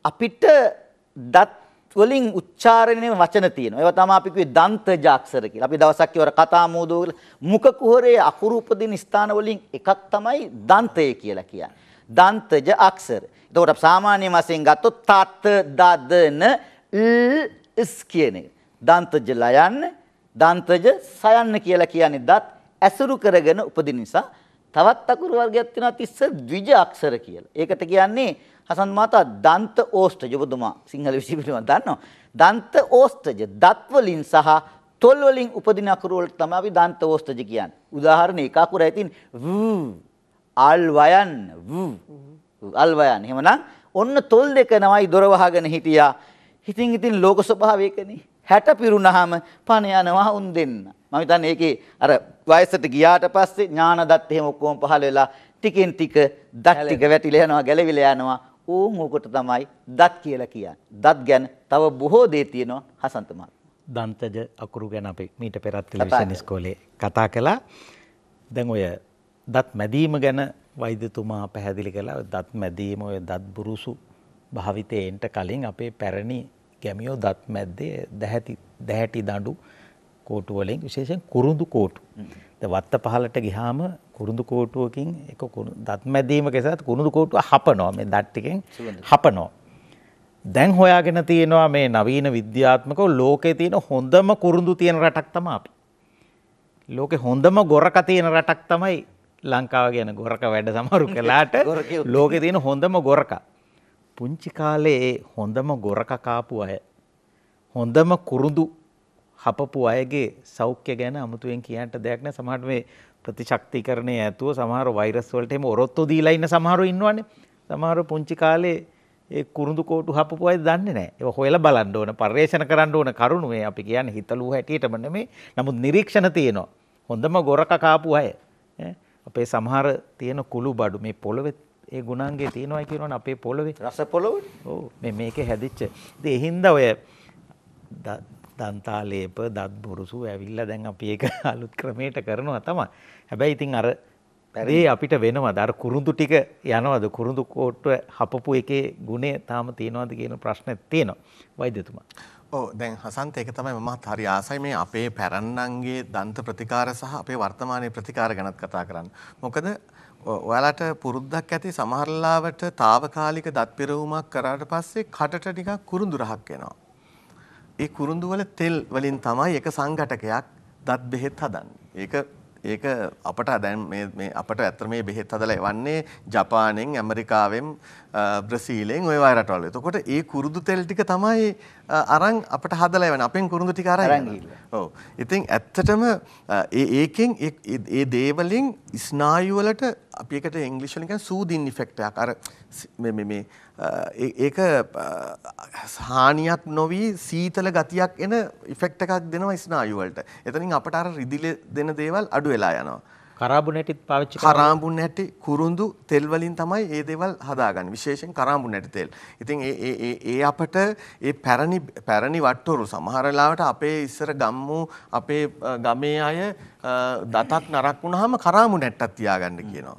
අපිට දත් වලින් උච්චාරණය වචන තියෙනවා. ඒවා තමයි අපි කිව්වේ දන්තජ අක්ෂර කියලා. අපි දවසක් ඉවර කතා මෝදෝ කියලා මුඛ කුහරයේ අකුරු උපදින ස්ථාන වලින් එකක් තමයි දන්තය කියලා කියන්නේ. දන්තජ අක්ෂර. එතකොට අපි සාමාන්‍ය වශයෙන් ගත්තොත් තත් දදන ල් ස් කියන එක. දන්තජ ලයන් දන්තජ සයන්න කියලා කියන්නේ දත් ඇසුරු කරගෙන උපදින නිසා තවත් අකුරු වර්ගයක් තියෙනවා 30 ද්විජ අක්ෂර කියලා. ඒකට කියන්නේ හසන් මාතා දන්ත ඕෂ්ඨජ ඔබතුමා සිංහල විෂය පිළිබඳව දන්නවා. දන්ත ඕෂ්ඨජ දත් වලින් සහ තොල් වලින් උපදින අකුරු වලට තමයි අපි දන්ත ඕෂ්ඨජ කියන්නේ. උදාහරණ එක අකුරයි තියෙන ව් අල්වයන් ව් අල්වයන්. එහෙමනම් ඔන්න තොල් දෙක නමයි දොර වහගෙන හිටියා. ඉතින් ඉතින් ලෝක ස්වභාවයකනේ. 60 පිරුණාම පණ යනවා උන් දෙන්න. මම හිතන්නේ ඒකේ අර වයසට ගියාට පස්සේ ඥානදත් එහෙම ඔක්කොම පහළ වෙලා ටිකෙන් ටික දත් ටික වැටිලා යනවා ගැලවිලා යනවා ඕන් ඕකට තමයි දත් කියලා කියන්නේ. දත් ගැන තව බොහෝ දේ තියෙනවා හසන්ත
දන්තජ අකුරු ගැන අපි මීට පෙරත් ටෙලිවිෂන් ඉස්කෝලේ කතා කළා. දැන් ඔය දත් මැදීම ගැන වෛද්‍යතුමා පැහැදිලි කළා. දත් මැදීම ඔය දත් බුරුසු භාවිතේ එන්න කලින් අපේ පැරණි ගැමියෝ දත් මැද්දේ දැහැටි දැහැටි දඬු කෝටු වලින් විශේෂයෙන් කුරුඳු කෝටු. දැන් වත්ත පහලට ගියාම කුරුඳු කෝටුවකින් එක දත් මැදීමක සත් කුරුඳු කෝටුව හපනවා මේ දත් ටිකෙන් හපනවා. දැන් හොයාගෙන තියෙනවා මේ නවීන විද්‍යාත්මකව ලෝකේ තියෙන හොඳම කුරුඳු තියෙන රටක් තමයි අපි. ලෝකේ හොඳම ගොරක තියෙන රටක් තමයි ලංකාව ගැන ගොරක වැඩ සමරු කළාට ලෝකේ තියෙන හොඳම ගොරක. පුංචි කාලේ හොඳම ගොරක කාපු අය හොඳම කුරුඳු හපපු අයගේ සෞඛ්‍ය ගැන අමුතුවෙන් කියන්නට දෙයක් නෑ සමහරට මේ ප්‍රතිශක්තිකරණය ඇතුව සමහර වෛරස් වලට එහෙම ඔරොත්තු දීලා ඉන්න සමහරු ඉන්නවනේ. සමහර පුංචි කාලේ ඒ කුරුදු කෝටු හපපු අය දන්නේ නෑ. ඒක හොයලා බලන්න ඕන, පර්යේෂණ කරන්න ඕන කරුණු මේ අපි කියන්නේ හිතලු හැටියටම නෙමෙයි. නමුත් නිරීක්ෂණ තියෙනවා. හොඳම ගොරක කාපු අය අපේ සමහර තියෙන කුළු බඩු මේ පොළොවේ ඒ ගුණන්ගේ තියෙනවා කියනවනේ අපේ පොළොවේ රස පොළොවේ. ඔව් මේ මේකේ හැදිච්ච. ඉතින් එහින්දා ඔය දන්තාලේප දත් බොරුසු ඇවිල්ලා දැන් අපි ඒක අලුත් ක්‍රමයට කරනවා තමයි. හැබැයි ඉතින් අර ඒ අපිට වෙනවද අර කුරුඳු ටික යනවද කුරුඳු කෝට්ටුව හපපු එකේ ගුණේ තාම තියෙනවද කියන ප්‍රශ්නයක් තියෙනවා. වෛද්‍යතුමා.
ඕ දැන් හසන්ත ඒක තමයි මමත් හරි ආසයි මේ අපේ පැරණන්ගේ දන්ත ප්‍රතිකාර සහ අපේ වර්තමානයේ ප්‍රතිකාර ගැනත් කතා කරන්න. මොකද ඔයාලට පුරුද්දක් ඇති සමහරලාවට తాවකාලික දත් පිරවුමක් කරාට පස්සේ කටට ටිකක් කුරුඳු රහක් එනවා. ඒ කුරුඳු වල තෙල් වලින් තමයි එක සංඝටකයක් දත් බෙහෙත් හදන්නේ. ඒක ඒක අපට දැන් මේ අපට ඇත්තට මේ බෙහෙත් හදලා එවන්නේ ජපානෙන් ඇමරිකාවෙන් බ්‍රසීලයෙන් ඔය රටවල තකොට ඒ කුරුදු තෙල් ටික තමයි අරං අපට හදලා වෙන අපෙන් කුරුදු ටික අරන් ඕ ඉතින් ඇත්තටම ඒකෙන් ඒ දේවලින් ස්නායුවලට අපිකට ඉංගලිෂලිකන් සූදින් ඉෆෙක්ටයක් අර මේ ඒක හානියක් නොවී සීතල ගතියක් එන ඉෆෙක්ට එකක් දෙනවා ස්නායුවලට එතනින් අපට අර රිදිල දෙන දේවල් අඩු වෙලා යනවා කරාබු නැටිත් පාවිච්චි කරාබු නැටි කුරුඳු තෙල් වලින් තමයි මේ දේවල් හදාගන්නේ විශේෂයෙන් කරාබු නැටි තෙල්. ඉතින් ඒ ඒ ඒ අපට ඒ පැරණි පැරණි වට්ටෝරු සමහර ලාවට අපේ ඉස්සර ගම්මු අපේ ගමේ අය දතක් නරක් වුණාම කරාමු නැට්ටක් තියාගන්න කියනවා.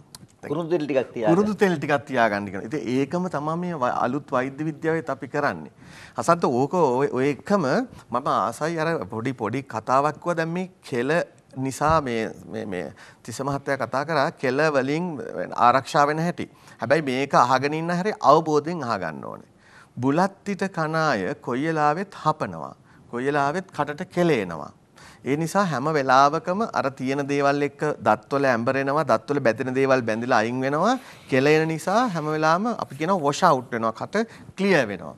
කුරුඳු තෙල් ටිකක් තියාගන්න. කුරුඳු තෙල් ටිකක් තියාගන්න කියනවා. ඉතින් ඒකම තමයි මේ අලුත් වෛද්‍ය විද්‍යාවෙත් අපි කරන්නේ. හසන්ත ඕක ඔය එකම මම ආසයි අර පොඩි පොඩි කතාවක් කිව්වා දැන් මේ කෙල නිසා තිස මහත්තය කතා කරා කෙල වලින් ආරක්ෂාවෙන හැටි. හැබැයි මේක අහගෙනන්න හැරි අවබෝධයෙන් අහගන්න ඕනේ. බුලත්තිට කනාය කොයිලාවෙත් හපනවා. කොයිලාවෙත් කටට කෙලේනවා. ඒ නිසා හැම වෙලාවකම අර තියෙන දේවල් එක්ක දත්වල ඇඹරෙනවා දත්වල බැඳෙන දේවල් බැඳිලා අයින් වෙනවා කෙලෙන නිසා හැම වෙලාවම අපි කියනවා wash out වෙනවා කට ක්ලියර් වෙනවා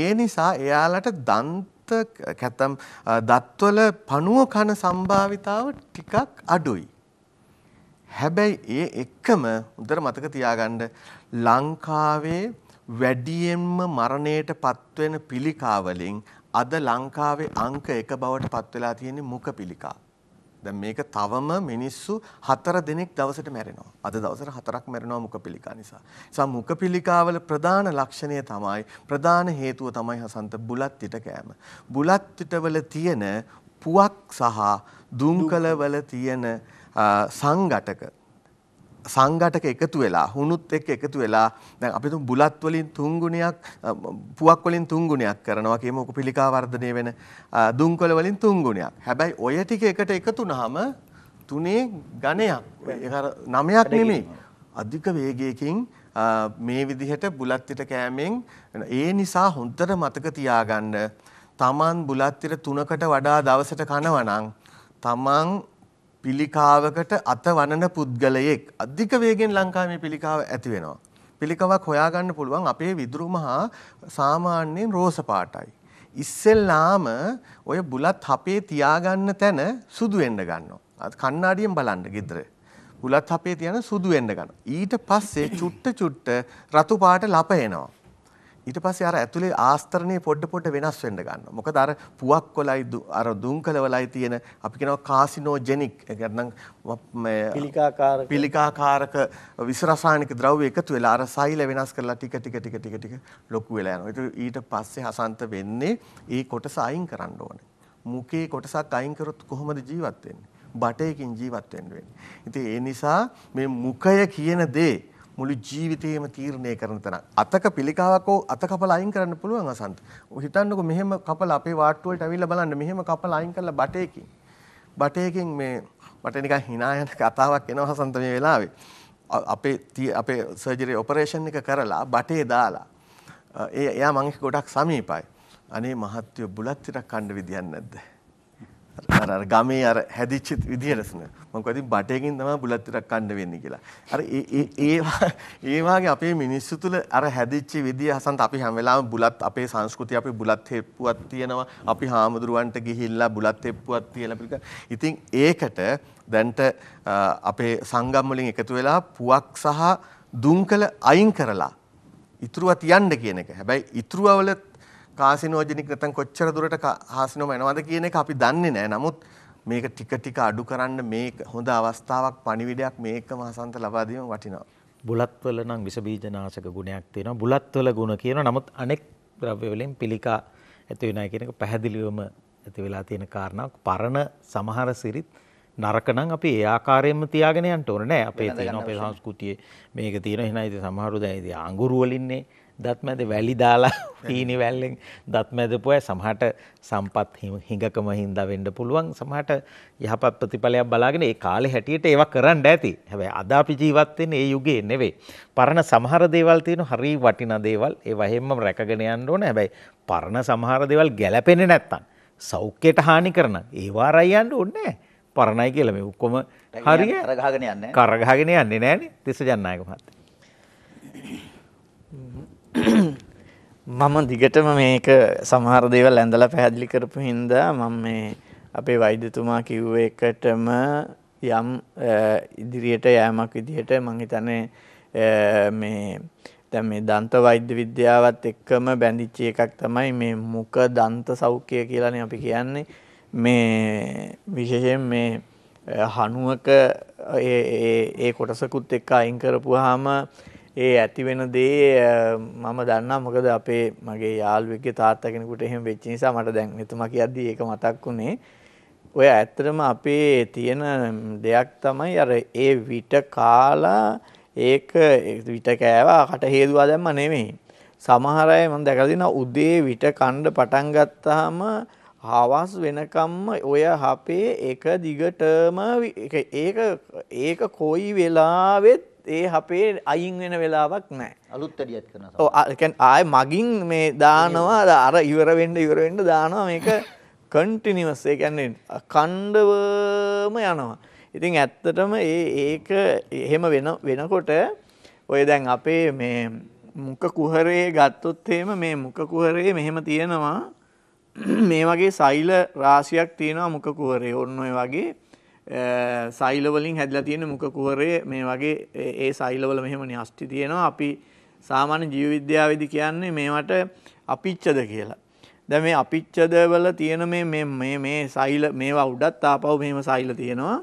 ඒ නිසා එයාලට දන්ත දත්ත කැතම් දත්වල පණුව කන සම්භාවිතාව ටිකක් අඩුයි. හැබැයි ඒ එක්කම උදර මතක තියාගන්න ලංකාවේ වැඩියෙන්ම මරණයට පත්වෙන පිළිකාවලින් අද ලංකාවේ අංක එක බවට පත්වෙලා තියෙන්නේ මුඛ පිළිකාව. දැන් මේක තවම මිනිස්සු හතර දිනක් දවසට මැරෙනවා. අද දවසට හතරක් මැරෙනවා මුඛපිලිකා නිසා. ඒසා මුඛපිලිකාවල ප්‍රධාන ලක්ෂණය තමයි ප්‍රධාන හේතුව තමයි හසන්ත බුලත් පිට කෑම. බුලත් පිටවල තියෙන පුවක් සහ දුම්කලවල තියෙන සංඝටක සංගටක එකතු වෙලා හුණුත් එක්ක එකතු වෙලා දැන් අපි තුන් බුලත් වලින් තුන් ගුණයක් පුවක් වලින් තුන් ගුණයක් කරනවා කියමු කුපිලිකා වර්ධනය වෙන දුම්කොළ වලින් තුන් ගුණයක්. හැබැයි ඔය ටික එකට එකතු වුනහම තුනේ ගණයක් නමයක් නෙමෙයි. අධික වේගයකින් මේ විදිහට බුලත් පිට කෑමෙන් ඒ නිසා හොඳට මතක තියාගන්න තමන් බුලත් පිට තුනකට වඩා දවසට කනවා නම් තමන් පිළිකාවකට අත වනන පුද්ගලයෙක් අධික වේගෙන් ලංකාවේ පිළිකාව ඇති වෙනවා. පිළිකාවක් හොයාගන්න පුළුවන් අපේ විදුරුම හා සාමාන්‍යයෙන් රෝස පාටයි. ඉස්සෙල්ලාම ඔය බුලත් හපේ තියාගන්න තැන සුදු වෙන්න ගන්නවා. කණ්ණාඩියෙන් බලන්න গিද්දර. බුලත් හපේ තියන සුදු වෙන්න ගන්නවා. ඊට පස්සේ චුට්ට චුට්ට රතු පාට ලප එනවා. ඊට පස්සේ අර ඇතුලේ ආස්තරණය පොඩ පොඩ වෙනස් වෙන්න ගන්නවා. මොකද අර පුවක් වලයි අර දුම්කල වලයි තියෙන අපි කියනවා කාසිනෝජෙනික් ඒ කියන්නේ
පිළිකාකාරක
පිළිකාකාරක විස රසායනික ද්‍රව්‍ය එකතු වෙලා අර සෛල වෙනස් කරලා ටික ටික ටික ටික ටික ලොකු වෙලා යනවා. ඊට පස්සේ හසන්ත වෙන්නේ ඒ කොටස අයින් කරන්න ඕනේ. මුකේ කොටසක් අයින් කරොත් කොහොමද ජීවත් වෙන්නේ? බටයකින් ජීවත් වෙන්න වෙන්නේ. ඉතින් ඒ නිසා මේ මුඛය කියන දේ මුළු ජීවිතේම තීරණය කරන තැන. අතක පිළිකාවක් ඕ අත කපලා අයින් කරන්න පුළුවන් අසන්ත. හිතන්නකෝ මෙහෙම කපලා අපේ වාට්ටු වලට අවිල්ලා බලන්න මෙහෙම කපලා අයින් කරලා බටේකින්. බටේකින් මේ මට නිකන් hina යන කතාවක් එනවා අසන්ත මේ වෙලාවේ. අපේ අපේ සර්ජරි ඔපරේෂන් එක කරලා බටේ දාලා. ඒ එයා මං ගොඩක් සමීපයි. අනේ මහත්වය බුලත් ටිකක් කන්න විදියක් නැද්ද? අර අර ගමේ අර හැදිච්ච විදිහටසන මම කිව්වා ඉතින් බටේකින් තමයි බුලත් ටිකක් කන්න වෙන්නේ කියලා. අර ඒ ඒ වාගේ අපේ මිනිස්සු තුල අර හැදිච්ච විදිය හසන්ත අපි හැම වෙලාවෙම බුලත් අපේ සංස්කෘතිය අපි බුලත් හෙප්පුවක් තියෙනවා. අපි හාමුදුරුවන්ට ගිහිල්ලා බුලත් හෙප්පුවක් තියලා පිළික. ඉතින් ඒකට දැන්ට අපේ සංගම් වලින් එකතු වෙලා පුවක් සහ දුම්කල අයින් කරලා ඉතුරුව තියන්න කියන එක. හැබැයි ඉතුරුවවල කාසිනෝජනික නැත්නම් කොච්චර දුරට කාසිනෝම යනවද කියන එක අපි දන්නේ නැහැ. නමුත් මේක ටික ටික අඩු කරන්න මේ හොඳ අවස්ථාවක් පණිවිඩයක් මේකම හසන්ත ලබා දීම වටිනවා. බුලත්වල නම් විස
බීජ නාශක ගුණයක් තියෙනවා. බුලත්වල ගුණ කියනවා. නමුත් අනෙක් ද්‍රව්‍ය වලින් පිළිකා ඇති වෙනයි කියන එක පැහැදිලිවම ඇති වෙලා තියෙන කාරණාවක්. පරණ සමහර සිරිත් නරක නම් අපි ඒ ආකාරයෙන්ම තියාගෙන යන්න ඕනේ නෑ. අපේ තියෙන අපේ සංස්කෘතියේ මේක තියෙන එහෙනම් ඉතින් සමහරු දැන් ඉතින් අඟුරු වලින්නේ දත්මැද වැලි දාලා පීනි වැල්ලෙන් දත්මැදපුය සමහට සම්පත් හිඟකම හින්දා වෙන්න පුළුවන් සමහට යහපත් ප්‍රතිඵලයක් බලාගෙන ඒ කාලේ හැටියට ඒවා කරන්න ඇති. හැබැයි අද අපි ජීවත් වෙන්නේ ඒ යුගයේ නෙවෙයි. පරණ සමහර දේවල් තියෙන හරි වටින දේවල් ඒවා හැමම රැකගෙන යන්න ඕන. හැබැයි පරණ සමහර දේවල් ගැලපෙන්නේ නැත්තම් සෞඛ්‍යයට හානි කරන ඒවා රයි යන්න ඕනේ නැහැ. පරණයි කියලා මේ
ඔක්කොම හරිය කරගහගෙන යන්නේ. කරගහගෙන යන්නේ නැහනේ. තිස්ස ජන්නායක මහත්තයා. මම දිගටම මේක සමහර දේවල් ඇඳලා පැහැදිලි කරපු හින්දා මම මේ අපේ වෛද්‍යතුමා කිව්ව එකටම යම් ඉදිරියට යෑමක් විදිහට මං හිතන්නේ මේ දැන් මේ දන්ත වෛද්‍ය විද්‍යාවත් එක්කම බැඳිච්ච එකක් තමයි මේ මුඛ දන්ත සෞඛ්‍යය කියලානේ අපි කියන්නේ මේ විශේෂයෙන් මේ හනුවක ඒ කොටසකුත් එක්ක අයින් කරපුවාම ඒ ඇති වෙන දේ මම දන්නා මොකද අපේ මගේ යාළුවෙක්ගේ තාත්තා කෙනෙකුට එහෙම වෙච්ච නිසා මට දැන් මෙතුමා කියද්දි ඒක මතක් වුණේ. ඔය ඇත්තටම අපේ තියෙන දෙයක් තමයි අර ඒ විට කාලා ඒක විට කෑවා කට හේතුවා දැම්ම නෙමෙයි. සමහර අය මම දැකලා තියෙනවා උදේ විට කන්න පටන් ගත්තාම හවස් වෙනකම්ම ඔය හපේ එක දිගටම ඒක ඒක කොයි වෙලාවෙත් ඒ අපේ අයින් වෙන වෙලාවක් නෑ අලුත් වැඩියත් කරන ආය මගින් මේ දානවා අර ඉවරවෙන්ඩ ඉවරවෙන්ඩ දානවා මේක කන්ටිනිවස්සේ කැන්නේ කණ්ඩවම යනවා. ඉතින් ඇත්තටම ඒ ඒක එහෙම වෙන වෙනකොට ඔය දැන් අපේ මේ මුක කුහරේ ගත්තොත්තේම මේ මුක කුහරේ මෙහෙම තියෙනවා මේ වගේ සෛල රාශියක් තියෙනවා මුක කුහරේ ඔන්න ඔය වගේ සයිලවලින් හැදලා තියෙන මුඛ කුහරය මේ වගේ ඒ සයිලවල මෙහෙම න්‍යෂ්ටි තියෙනවා. අපි සාමාන්‍ය ජීව විද්‍යාවේදී කියන්නේ මේවට අපිච්ඡද කියලා. දැන් මේ අපිච්ඡද වල තියෙන මේ මේ මේ සෛල මේවා උඩත් ආපහු මෙහෙම සෛල තියෙනවා.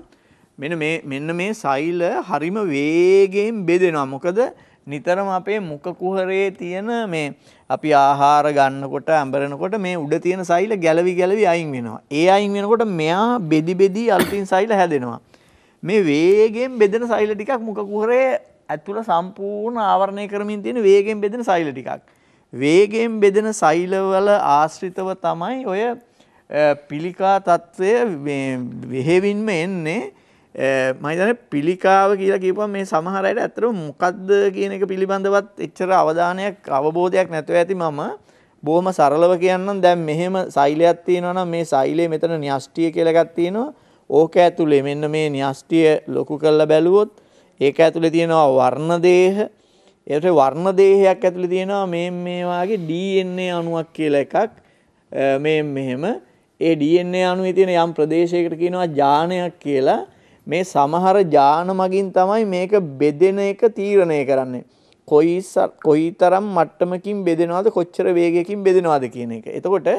මෙන්න මේ මෙන්න මේ සෛල හරිම වේගයෙන් බෙදෙනවා. මොකද නිතරම අපේ මුඛ කුහරයේ තියෙන මේ අපි ආහාර ගන්නකොට අඹරනකොට මේ උඩ තියෙන සෛල ගැලවි ගැලවි අයින් වෙනවා. ඒ අයින් වෙනකොට මෙයා බෙදි බෙදි අලුතින් සෛල හැදෙනවා. මේ වේගෙන් බෙදෙන සෛල ටිකක් මුඛ කුහරයේ ඇතුළ සම්පූර්ණ ආවරණය කරමින් තියෙන වේගෙන් බෙදෙන සෛල ටිකක්. වේගෙන් බෙදෙන සෛලවල ආශ්‍රිතව තමයි ඔය පිළිකා తත්වය මෙහෙවින්ම එන්නේ. මහිතන පිළිකාව කියලා කිව්වා මේ සමහරයට ඇතර මොකක්ද කියන එක පිළිබඳවත් එච්චර අවධානයක් අවබෝධයක් නැතුව ඇති මම බොහොම සරලව කියන්නම් දැන් මෙහෙම සෛලයක් තියෙනවා නම් මේ සෛලයේ මෙතන න්‍යෂ්ටිය කියලා එකක් තියෙනවා. ඕක ඇතුලේ මෙන්න මේ න්‍යෂ්ටිය ලොකු කරලා බැලුවොත් ඒක ඇතුලේ තියෙනවා වර්ණ දේහ. ඒකට වර්ණ දේහයක් ඇතුලේ තියෙනවා මේ මේ වාගේ DNA අණුවක් කියලා එකක්. මේ මෙහෙම ඒ DNA අණුවේ තියෙන යම් ප්‍රදේශයකට කියනවා ජානයක් කියලා. මේ සමහර ඥාන මගින් තමයි මේක බෙදෙන එක තීරණය කරන්නේ. කොයි කොයිතරම් මට්ටමකින් බෙදෙනවද කොච්චර වේගයකින් බෙදෙනවද කියන එක. එතකොට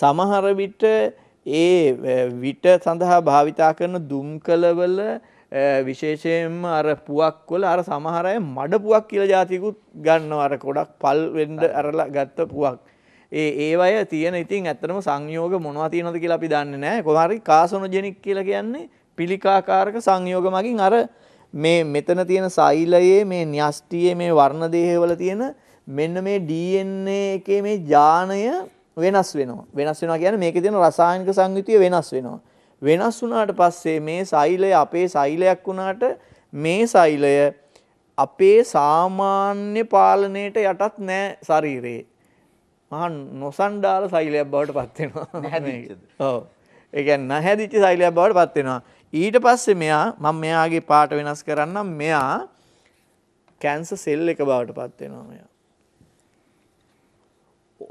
සමහර විට ඒ විට සඳහා භාවිතා කරන දුම්කලවල විශේෂයෙන්ම අර පුවක් වල අර සමහර අය මඩ පුවක් කියලා જાතිකුත් ගන්නවා අර ගොඩක් පල් වෙන්න අරලා ගත්ත පුවක්. ඒ ඒව අය තියෙන ඉතින් ඇත්තටම සංයෝග මොනවා තියෙනවද කියලා අපි දන්නේ නැහැ. කොහොම හරි කාසනොජෙනික් කියලා කියන්නේ පිළිකාකාරක සංයෝග මගින් අර මේ මෙතන තියෙන සෛලයේ මේ න්‍යෂ්ටියේ මේ වර්ණ දේහවල තියෙන මෙන්න මේ DNA එකේ මේ ඥාණය වෙනස් වෙනවා. වෙනස් වෙනවා කියන්නේ මේකේ තියෙන රසායනික සංයුතිය වෙනස් වෙනවා. වෙනස් වුණාට පස්සේ මේ සෛලය අපේ සෛලයක් වුණාට මේ සෛලය අපේ සාමාන්‍ය පාලනයට යටත් නෑ ශරීරේ. මහා නොසන්ඩාල සෛලයක් බවට පත් වෙනවා. නැහැදිච්චද? ඔව්. ඒ කියන්නේ නැහැදිච්ච සෛලයක් බවට පත් වෙනවා. ඊට පස්සේ මෙයා මම මෙයාගේ පාට වෙනස් කරන්න මෙයා කැන්ස සෙල් එක බවට පත් වෙනවා මෙයා.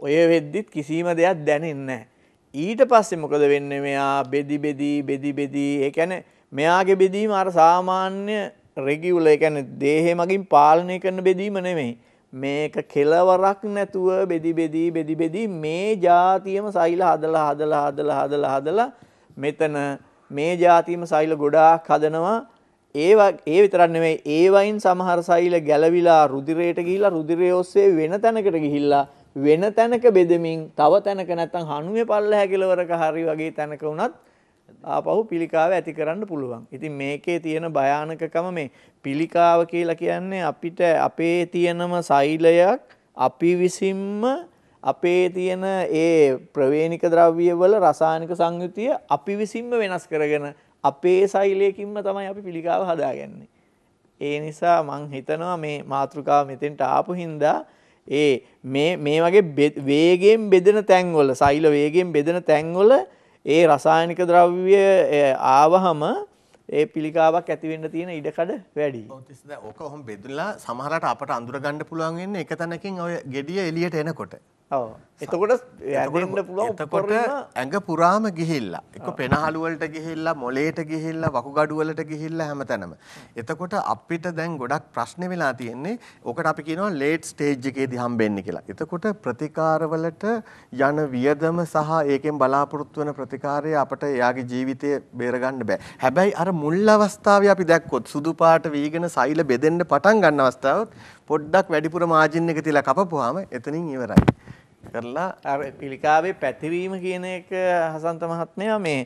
ඔය වෙද්දිත් කිසිම දෙයක් දැනෙන්නේ නැහැ. ඊට පස්සේ මොකද වෙන්නේ මෙයා බෙදි බෙදි බෙදි බෙදි ඒ කියන්නේ මෙයාගේ බෙදීම අර සාමාන්‍ය රෙගියුලර් ඒ කියන්නේ දේහය මගින් පාලනය කරන බෙදීම නෙමෙයි. මේක කෙලවරක් නැතුව බෙදි බෙදි බෙදි බෙදි මේ જાතියම සෛල හදලා හදලා හදලා හදලා හදලා මෙතන මේ જાතියම සෛල ගොඩාක් හදනවා. ඒවා ඒ විතරක් නෙමෙයි ඒවයින් සමහර සෛල ගැලවිලා රුධිරයට ගිහිල්ලා රුධිරය ඔස්සේ වෙන තැනකට ගිහිල්ලා වෙන තැනක බෙදමින් තව තැනක නැත්තම් හනුවේ පල්ලහැ කෙලවරක හරි වගේ තැනක උනත් ආපහු පිළිකාව ඇති කරන්න පුළුවන්. ඉතින් මේකේ තියෙන භයානකකම මේ පිළිකාව කියලා කියන්නේ අපිට අපේ තියෙනම සෛලයක් අපි විසින්ම අපේ තියෙන ඒ ප්‍රවේණික ද්‍රව්‍යවල රසායනික සංයුතිය අපි විසින්ම වෙනස් කරගෙන අපේ සෛලයකින්ම තමයි අපි පිළිකාව හදාගන්නේ. ඒ නිසා මං හිතනවා මේ මාතෘකාව මෙතෙන්ට ආපු හින්දා ඒ මේ මේ වගේ වේගයෙන් බෙදෙන තැන්වල සෛල වේගයෙන් බෙදෙන තැන්වල ඒ රසායනික ද්‍රව්‍ය ආවහම
ඒ පිළිකාවක් ඇතිවෙන්න තියෙන ඉඩකඩ වැඩි. ඕක ඔහොම බෙදලා සමහරට අපට අඳුරගන්න පුළුවන් වෙන්නේ එක තැනකින් ඔය gediya එළියට එනකොට. එතකොට ඇන්න පුළුවන්තකොට ඇඟ පුරාම ගිහිල්ලා එක පෙනහළුවලට ගිහිල්ලා මොලේට ගිහිල්ලා වකුගඩුවලට ගිහිල්ලා හැම තැනම. එතකොට අපිට දැන් ගොඩක් ප්‍රශ්න වෙලා තියෙන්නේ ඕකට අපි කියනවා ලේට් ස්ටේජ් එකේදී හම්බෙන්න කියලා. එතකොට ප්‍රතිකාරවලට යන වියදම සහ ඒකෙන් බලාපොරොත්තු වෙන ප්‍රතිකාරය අපට එයාගේ ජීවිතය බේරගන්න බෑ. හැබැයි අර මුල් අවස්ථාවේ අපි දැක්කොත් සුදු පාට වීගෙන සෛල බෙදෙන්න පටන් ගන්න අවස්ථාවත් පොඩ්ඩක් වැඩිපුර මාජින් එක තියලා කපපුවාම එතනින් ඉවරයි. කරලා අර පිළිකාවේ
පැතිරීම කියන එක හසන්ත මහත්මයා මේ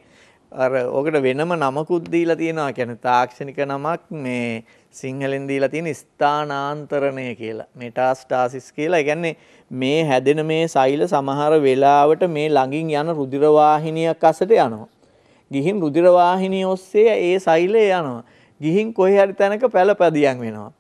අර ඕකට වෙනම නමකුත් දීලා තියෙනවා කියන්නේ තාක්ෂණික නමක් මේ සිංහලෙන් දීලා තියෙන ස්ථානාන්තරණය කියලා මෙටාස්ටාසිස් කියලා. ඒ කියන්නේ මේ හැදෙන මේ සෛල සමහර වෙලාවට මේ ළඟින් යන රුධිර වාහිනියක් අසට යනවා. ගිහින් රුධිර වාහිනිය ඔස්සේ ඒ සෛලය යනවා. ගිහින් කොහේ හරි තැනක පැලපැදියම් වෙනවා.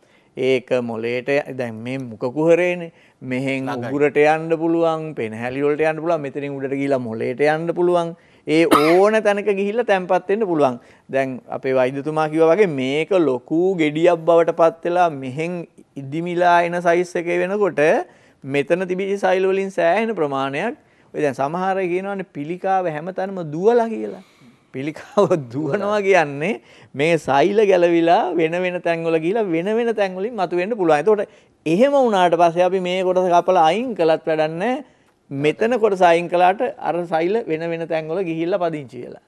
ඒක මොලේට දැන් මේ මුඛ කුහරේනේ මෙහෙන් අගුරට යන්න පුළුවන් පෙනහැලිවලට යන්න පුළුවන් මෙතනින් උඩට ගිහිලා මොලේට යන්න පුළුවන් ඒ ඕන තැනක ගිහිල්ලා තැම්පත් වෙන්න පුළුවන් දැන් අපේ වෛද්‍යතුමා කිව්වා වගේ මේක ලොකු gediyak බවට පත් වෙලා මෙහෙන් ඉදිමිලා එන සයිස් එකේ වෙනකොට මෙතන තිබිච්ච සෛල වලින් සෑහෙන ප්‍රමාණයක් ඔය දැන් සමහර අය කියනවානේ පිළිකාව හැමතැනම දුවලා කියලා පිළිකාව දුවනවා කියන්නේ මේ සෛල ගැලවිලා වෙන වෙන තැන්වල ගිහිලා වෙන වෙන තැන්වලින් මතුවෙන්න පුළුවන්. එතකොට එහෙම වුණාට පස්සේ අපි මේ කොටස කපලා අයින් කළත් වැඩක් නැහැ. මෙතන කොටස අයින් කළාට අර සෛල වෙන වෙන තැන්වල ගිහිල්ලා පදිංචි වෙලා.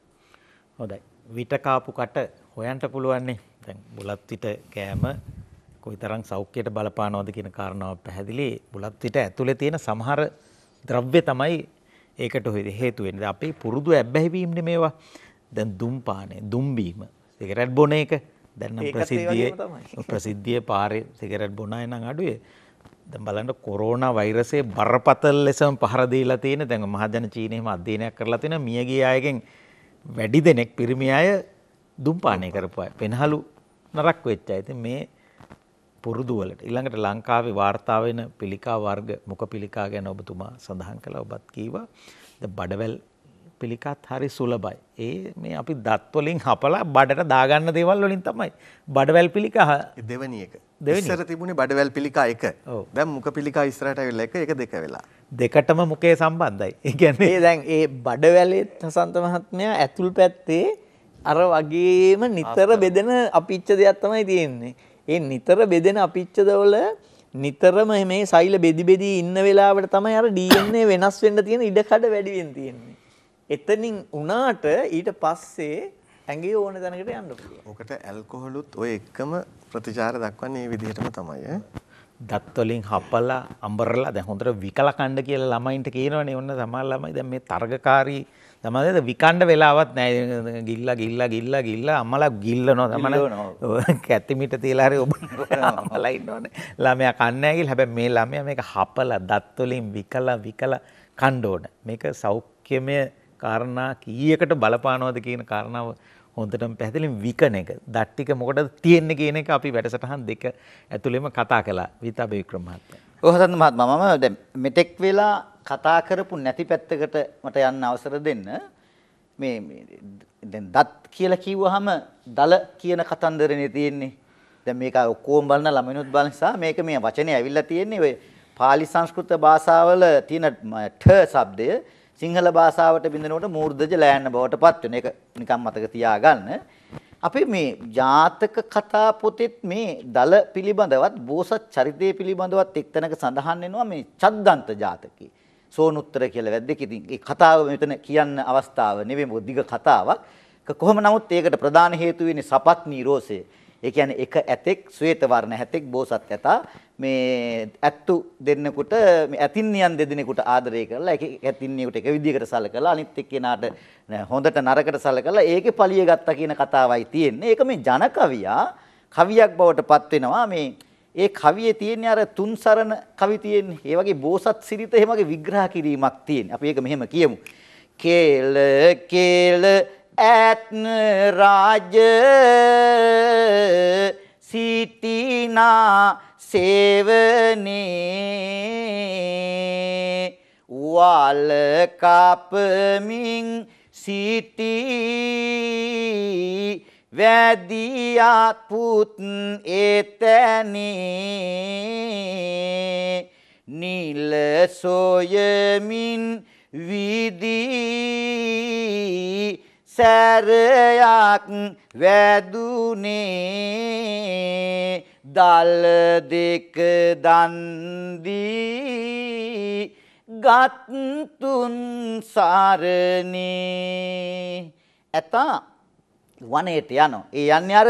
හොඳයි. විට කාපු කට
හොයන්ට පුළුවන්නේ. දැන් බුලත් විට කෑම කොයිතරම් සෞඛ්‍යයට බලපානවද කියන කාරණාව පැහැදිලි. බුලත් විට ඇතුලේ තියෙන සමහර ද්‍රව්‍ය තමයි ඒකට හේතු වෙන්නේ. අපි පුරුදු ඇබ්බැහිවීම් මේවා. දැන් දුම් පානය, දුම් බීම, සිගරට් බොන එක දැන්නම් ප්‍රසිද්ධියේ ප්‍රසිද්ධිය පාරේ සිගරට් බොන අය නම් අඩුවේ. දැන් බලන්න කොරෝනා වෛරසයේ බරපතල ලෙසම පහර දීලා තියෙන දැන් මහජන චීනයේම අධ්‍යයනයක් කරලා තියෙන මියගිය අයගෙන් වැඩි දෙනෙක් පිරිමි අය දුම්පානය කරපුවා. පෙනහළු නරක් වෙච්ච අය. ඉතින් මේ පුරුදු වලට ඊළඟට ලංකාවේ වාර්තා වෙන පිළිකා වර්ග මුඛ පිළිකා ගැන ඔබතුමා සඳහන් කළා ඔබත් කීවා. ද බඩවැල් පිළිකත් හරි සුලබයි. ඒ මේ අපි දත්වලින් හපලා බඩට දාගන්න දේවල් වලින් තමයි. බඩවැල් පිළිකා දෙවනි එක. ඉස්සර
තිබුණේ බඩවැල් පිළිකා එක. දැන් මුඛ පිළිකා ඉස්සරහට ඇවිල්ලා එක ඒක දෙක වෙලා.
දෙකටම මුඛයේ සම්බන්ධයි. ඒ
කියන්නේ
දැන් ඒ බඩවැලේ හසන්ත මහත්මයා ඇතුල් පැත්තේ අර වගේම නිතර බෙදෙන අපිච්ච දෙයක් තමයි තියෙන්නේ. ඒ නිතර බෙදෙන අපිච්චදවල නිතරම මේ සෛල බෙදි බෙදි ඉන්න වෙලාවට තමයි අර DNA වෙනස් වෙන්න තියෙන ඉඩකඩ වැඩි වෙන තියෙන්නේ. එතනින් වුණාට ඊට පස්සේ ඇඟේ ඕන තැනකට යන්න පුළුවන්.
ඔකට ඇල්කොහොලුත් ඔය එකම ප්‍රතිචාර දක්වන්නේ මේ විදිහටම තමයි.
දත්
වලින් හපලා අඹරලා දැන් හොඳට විකලා කණ්ඩ කියලා ළමයින්ට කියනවනේ ඔන්න සමහර ළමයි දැන් මේ තරගකාරී තමයිද විකණ්ඩ වෙලාවත් නැහැ ගිල්ලා ගිල්ලා ගිල්ලා ගිල්ලා අම්මලා ගිල්ලනවා තමයි කැති මිට තියලා හරි ඔබ අම්මලා ඉන්නවනේ ළමයා කන්නේ නැහැ කියලා හැබැයි මේ ළමයා මේක හපලා දත් වලින් විකලා විකලා කණ්ඩ ඕන මේක සෞඛ්‍යමය කාරණා කීයකට බලපානවද කියන කාරණාව හොඳටම පැහැදිලිව විකන එක. දට්ටික මොකටද තියෙන්නේ කියන එක අපි වැඩසටහන් දෙක ඇතුළේම කතා කළා විතාබ වික්‍රම
මහත්තයා. ඔව් හසන්ත මහත්මයා මම දැන් මෙතෙක් වෙලා කතා කරපු නැති පැත්තකට මට යන්න අවසර දෙන්න. මේ දැන් දත් කියලා කිව්වහම දල කියන කතන්දරනේ තියෙන්නේ. දැන් මේක ඔක්කොම බලන ළමයිනුත් බලන නිසා මේක මේ වචනේ ඇවිල්ලා තියෙන්නේ ඔය පාලි සංස්කෘත භාෂාවල තියෙන ඨ શબ્දය සිංහල භාෂාවට බින්දනකොට මූර්ධජ ලෑන්න බවට පත් වෙන එක නිකම් මතක තියාගන්න. අපි මේ ජාතක කතා පොතෙත් මේ දල පිළිබඳවත් බෝසත් චරිතය පිළිබඳවත් එක්තැනක සඳහන් වෙනවා මේ චද්දන්ත ජාතකේ. සෝනුත්තර කියලා වැද්දෙක් ඉතින් ඒ කතාව මෙතන කියන්න අවස්ථාව නෙවෙයි මොකද දිග කතාවක්. කොහොම නමුත් ඒකට ප්‍රධාන හේතු වෙන්නේ සපත් නිරෝසය. ඒ කියන්නේ එක ඇතෙක් ශ්වේත වර්ණ ඇතෙක් බෝසත් ඇතා මේ ඇත්තු දෙන්නෙකුට මේ ඇතින්නියන් දෙදෙනෙකුට ආදරය කරලා එක ඇතින්නියෙකුට එක විදිහකට සලකලා අනිත් එක්කෙනාට හොඳට නරකට සලකලා ඒකේ පලිය ගත්තා කියන කතාවයි තියෙන්නේ. ඒක මේ ජන කවියා කවියක් බවට පත් වෙනවා මේ ඒ කවියේ තියෙන අර තුන් සරණ කවි තියෙන්නේ. ඒ වගේ බෝසත් සිරිත එහෙමගේ විග්‍රහ කිරීමක් තියෙන්නේ. අපි ඒක මෙහෙම කියමු. කේල කේල ඇත්න රාජ සීටිනා සේවනේ වල කපමින් සිටි වැදියාත් පුත් එතැනි නිල සොයමින් විදී සැරයක් වැදුනේ දල් දෙක දන්දී ගත්තුන් සාරණේ ඇතා වනයට යනවා. ඒ යන්නේ අර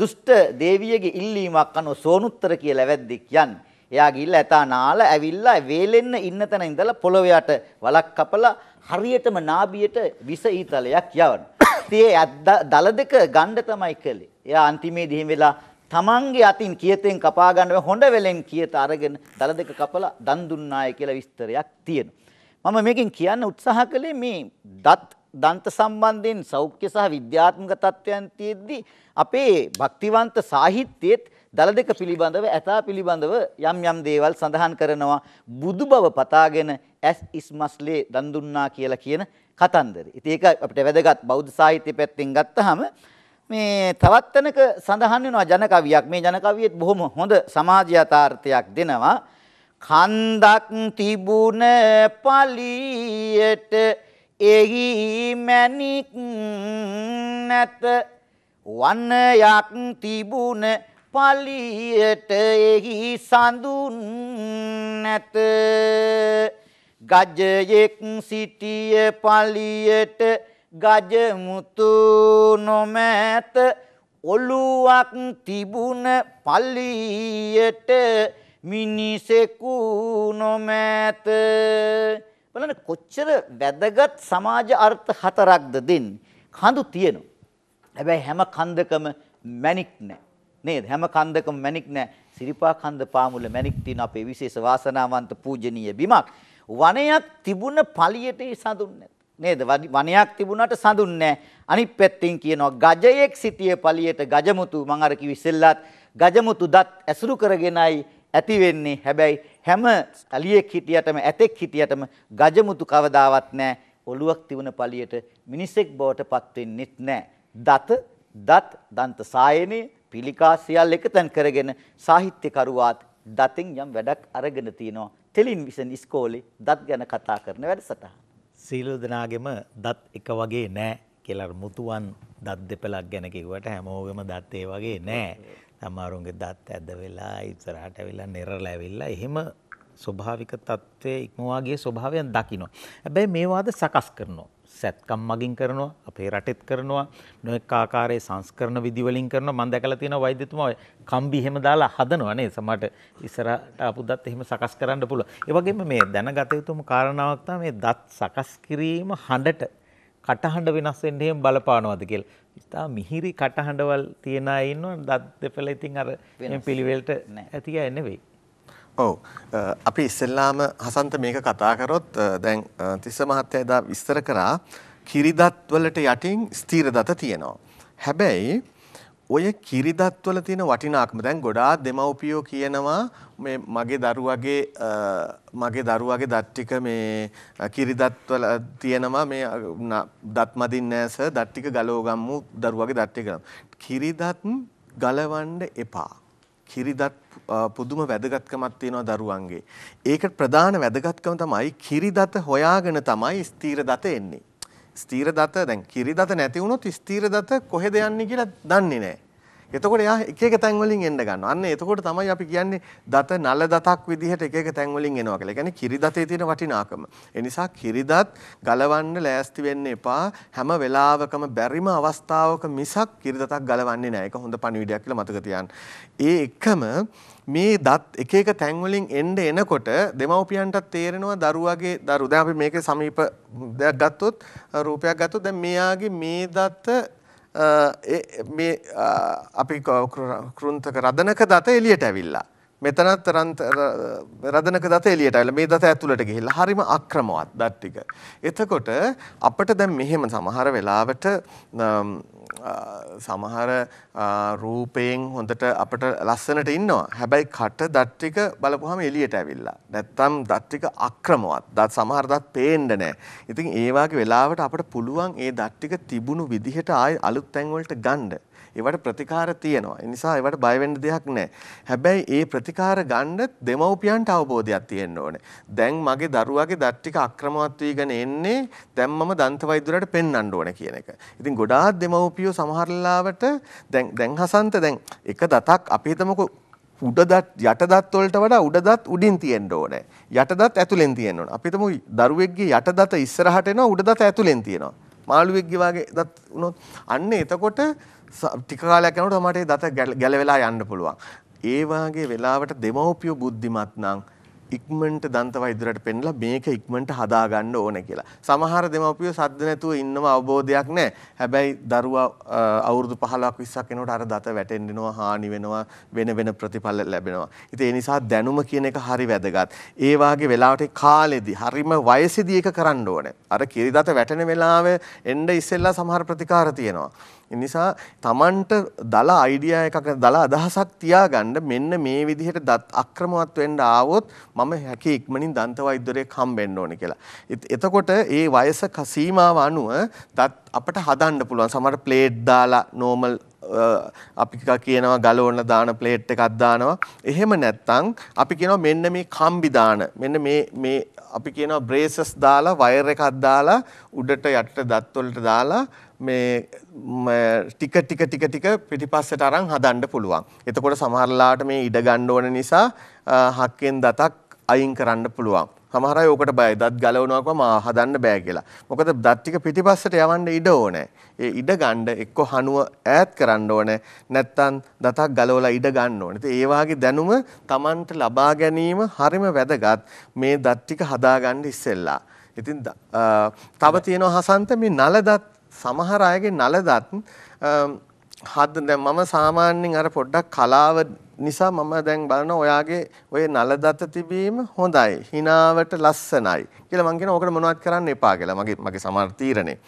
දුෂ්ට දේවියගේ ඉල්ලීමක් අනුව සෝනුත්තර කියලා වැද්දෙක් යන්නේ. එයා ගිහිල්ලා ඇතා නාල ඇවිල්ලා වේලෙන්න ඉන්න තැන ඉඳලා පොළොවයට වලක් කපලා හරියටම නාභියට විස ඊතලයක් යවනවා. ඉතින් ඒ දල දෙක ගණ්ඩ තමයි කළේ. එයා අන්තිමේදී හිම වෙලා තමන්ගේ අතින් කියතෙන් කපා ගන්න හොඬ වෙලෙන් කියත අරගෙන දල දෙක කපලා දන් දුන්නාය කියලා විස්තරයක් තියෙනවා. මම මේකෙන් කියන්න උත්සාහ කළේ මේ දත් දන්ත සම්බන්ධයෙන් සෞඛ්‍ය සහ විද්‍යාත්මක තත්ත්වයන් තියෙද්දී අපේ භක්තිවන්ත සාහිත්‍යයේත් දල දෙක පිළිබඳව ඇතා පිළිබඳව යම් යම් දේවල් සඳහන් කරනවා බුදු බව පතාගෙන ඇස් ඉස්මස්ලේ දන් දුන්නා කියලා කියන කතන්දරේ. ඉතින් ඒක අපිට වැදගත් බෞද්ධ සාහිත්‍ය පැත්තෙන් ගත්තහම මේ තවත් තැනක සඳහන් වෙනවා ජන කවියක්. මේ ජන කවියෙත් බොහොම හොඳ සමාජ යථාර්ථයක් දෙනවා. කන්දක් තිබුණ පලියට එහි මැණික් නැත වනයක් තිබුණ පලියට එහි සඳුන් නැත ගජයෙක් සිටිය පලියට ගජමුතු නොමෑත ඔළුවක් තිබුණ පල්ලියට මිනිසෙකු නොමෑත බලන්න කොච්චර වැදගත් සමාජ අර්ථ හතරක්ද දෙන්නේ කඳු තියෙනවා හැබැයි හැම කන්දකම මැණික් නැහැ නේද හැම කන්දකම මැණික් නැහැ සිරිපා කන්ද පාමුල මැණික් තියෙන අපේ විශේෂ වාසනාවන්ත පූජනීය බිමක් වනයක් තිබුණ පලියට ඒ සඳුන් නැත නේද? වනයක් තිබුණාට සඳුන් නැහැ. අනිත් පැත්තෙන් කියනවා ගජයෙක් සිටියේ පළියට ගජමුතු මම අර කිව් ඉස්සෙල්ලත් ගජමුතු දත් ඇසුරු කරගෙනයි ඇති වෙන්නේ. හැබැයි හැම අලියෙක් හිටියටම ඇතෙක් හිටියටම ගජමුතු කවදාවත් නැහැ. ඔලුවක් තිබුණ පළියට මිනිසෙක් බවට පත් වෙන්නෙත් නැහැ. දත දත් දන්ත සායනේ පිළිකා සියල්ල එකතෙන් කරගෙන සාහිත්‍යකරුවාත් දතෙන් යම් වැඩක් අරගෙන තිනවා. ටෙලිවිෂන් ඉස්කෝලේ දත් ගැන කතා කරන වැඩසටහන.
සීලු දෙනාගෙම දත් එක වගේ නෑ කියලා මුතුන් දත් දෙපලක් ගැන කිව්වට හැමෝගෙම දත් ඒ වගේ නෑ. සමහරුන්ගේ දත් ඇද වෙලා ඉස්සරහට වෙලා නෙරලා ඇවිල්ලා එහෙම ස්වභාවික తත්වයේ ඉක්මවාගේ ස්වභාවයන් දකින්න. හැබැයි මේවාද සකස් කරනවා. සැත්කම් මගින් කරනවා අපේ රටෙත් කරනවා නොඑක ආකාරයේ සංස්කරණ විදිවලින් කරනවා මම දැකලා තියෙනවා වෛද්‍යතුමා ඔය කම්බි එහෙම දාලා හදනවා නේ සමහරට ඉස්සරහට ආපු දත් එහෙම සකස් කරන්න පුළුවන් ඒ වගේම මේ දැනගත යුතුම කාරණාවක් තමයි මේ දත් සකස් කිරීම හඬට කටහඬ වෙනස් වෙන්න එහෙම බලපානවාද කියලා ඉතා මිහිරි කටහඬවල් තියන අය ඉන්නවා දත් දෙපළ ඉතින් අර පිළිවෙලට ඇති අය නෙවෙයි
ඔව් අපි ඉස්සෙල්ලාම හසන්ත මේක කතා කරොත් දැන් තිස්ස මහත්තයා එදා විස්තර කරා කිරිදත් වලට යටින් ස්ථිර දත තියෙනවා. හැබැයි ඔය කිරිදත් වල තියෙන වටිනාකම දැන් ගොඩා දෙමව්පියෝ කියනවා මේ මගේ දරුවගේ මගේ දරුවගේ දත් ටික මේ කිරිදත් වල තියෙනවා මේ දත් මදින්නේ නැහැ සර් දත් ටික ගලව ගමු දරුවගේ දත් ටික ගලව. කිරිදත් ගලවන්න එපා. කිරිදත් පුදුම වැදගත්කමක් තියෙනවා දරුවන්ගේ. ඒකට ප්‍රධාන වැදගත්කම තමයි කිරිදත හොයාගෙන තමයි ස්ථීර දත එන්නේ. ස්ථීර දත දැන් කිරිදත නැති වුණොත් ස්ථීර දත කොහෙද යන්නේ කියලා දන්නේ නැහැ. එතකොට යා එක එක තැන් වලින් එන්න ගන්නවා. අන්න එතකොට තමයි අපි කියන්නේ දත නල දතක් විදිහට එක එක තැන් වලින් එනවා කියලා. ඒ කියන්නේ කිරි දතේ තියෙන වටිනාකම. ඒ නිසා කිරි දත් ගලවන්න ලෑස්ති වෙන්න එපා. හැම වෙලාවකම බැරිම අවස්ථාවක මිසක් කිරි දතක් ගලවන්නේ නැහැ. ඒක හොඳ පණිවිඩයක් කියලා මතක තියාගන්න. ඒ එකම මේ දත් එක එක තැන් වලින් එන්න එනකොට දෙමව්පියන්ටත් තේරෙනවා දරුවාගේ දරු දැන් අපි මේකේ සමීප දෙයක් ගත්තොත් රූපයක් ගත්තොත් දැන් මෙයාගේ මේ දත මේ අපි කෘන්තක රදනක දත එළියට ඇවිල්ලා. මෙතනත් රදනක දත එලියට ඇවිල්ලා මේ දත ඇතුළට ගිහිල්ලා හරිම අක්‍රමවත් දත් ටික. එතකොට අපිට දැන් මෙහෙම සමහර වෙලාවට සමහර රූපයෙන් හොඳට අපට ලස්සනට ඉන්නවා. හැබැයි කට දත් ටික බලපුවාම එළියට ඇවිල්ලා. නැත්තම් දත් ටික අක්‍රමවත්. දත් සමහර දත් පේන්න නැහැ. ඉතින් ඒ වගේ වෙලාවට අපට පුළුවන් ඒ දත් ටික තිබුණු විදිහට ආයෙ අලුත් තැන් වලට ගන්න. ඒවට ප්‍රතිකාර තියෙනවා. ඒ නිසා ඒවට බය වෙන්න දෙයක් නැහැ. හැබැයි ඒ ප්‍රතිකාර ගන්න දෙමව්පියන්ට අවබෝධයක් තියෙන්න ඕනේ. දැන් මගේ දරුවාගේ දත් ටික අක්‍රමවත් වීගෙන එන්නේ දැන් මම දන්ත වෛද්‍යවරයාට පෙන්වන්න ඕනේ කියන එක. ඉතින් ගොඩාක් දෙමව්පියෝ සමහර ලාවට දැන් දැන් හසන්ත දැන් එක දතක් අපි හිතමුකෝ උඩදත් යටදත් වලට වඩා උඩදත් උඩින් තියෙන්න ඕනේ. යටදත් ඇතුලෙන් තියෙන්න ඕනේ. අපි හිතමු දරුවෙක්ගේ යටදත ඉස්සරහට එනවා උඩදත ඇතුලෙන් තියෙනවා. මාළුවෙක්ගේ වගේ දත් වුණොත් අන්න එතකොට ටික කාලයක් යනකොට තමයි දත ගැලවෙලා යන්න පුළුවන්. ඒ වාගේ වෙලාවට දෙමව්පිය බුද්ධිමත් නම් ඉක්මනට දන්තව ඉදිරියට පෙන්ලා මේක ඉක්මනට හදා ගන්න ඕන කියලා. සමහර දෙමව්පියෝ සද්ද නැතුව ඉන්නව අවබෝධයක් නැහැ. හැබැයි දරුවා අවුරුදු 15ක් 20ක් වෙනකොට අර දත වැටෙන්නනවා, හානි වෙනවා, වෙන වෙන ප්‍රතිඵල ලැබෙනවා. ඉතින් ඒ නිසා දැනුම කියන එක හරි වැදගත්. ඒ වාගේ වෙලාවට කාලෙදි, හරිම වයසේදී ඒක කරන්න ඕනේ. අර කිරි දත වැටෙන වෙලාවේ එන්න ඉස්සෙල්ලා සමහර ප්‍රතිකාර තියෙනවා. නිසා Tamanට දල අයිඩියා එකක දල අදහසක් තියාගන්න මෙන්න මේ විදිහට දත් අක්‍රමවත් වෙන්න ආවොත් මම හැකි ඉක්මනින් දන්ත වෛද්‍යවරයෙක් හම්බෙන්න ඕනේ කියලා. එතකොට ඒ වයස සීමාව අනුව දත් අපිට හදන්න පුළුවන්. සමහර ප්ලේට් දාලා නෝමල් අපි කියනවා ගලවන්න දාන ප්ලේට් එකක් දානවා. එහෙම නැත්නම් අපි කියනවා මෙන්න මේ කම්බි දාන. මෙන්න මේ මේ අපි කියනවා බ්‍රේසස් දාලා වයර් එකක් දාලා උඩට යටට දත් වලට දාලා මේ ටික ටික ටික ටික පිටිපස්සට අරන් හදන්න පුළුවන්. එතකොට සමහරලාට මේ ඉඩ ගන්න ඕන නිසා හක්කෙන් දතක් අයින් කරන්න පුළුවන්. සමහර අය ඕකට බයයි. දත් ගලවනවා කිව්වම හදන්න බෑ කියලා. මොකද දත් ටික පිටිපස්සට යවන්න ඉඩ ඕනේ. ඒ ඉඩ ගන්න එක්ක හනුව ඈත් කරන්න ඕනේ. නැත්තම් දතක් ගලවලා ඉඩ ගන්න ඕනේ. ඉතින් ඒ වාගේ දැනුම Tamanට ලබා ගැනීම හරිම වැදගත්. මේ දත් ටික හදාගන්න ඉස්සෙල්ලා. ඉතින් තව තියෙනවා හසන්ත මේ නල දත් සමහර අයගේ නලදත් හද දැන් මම සාමාන්‍යයෙන් අර පොඩ්ඩක් කලාව නිසා මම දැන් බලන ඔයාගේ ඔය නලදත තිබීම හොඳයි. හිනාවට ලස්සනයි. කියලා මං කියන ඕකට මොනවත් කරන්න එපා කියලා මගේ මගේ සමර්ථ තීරණේ.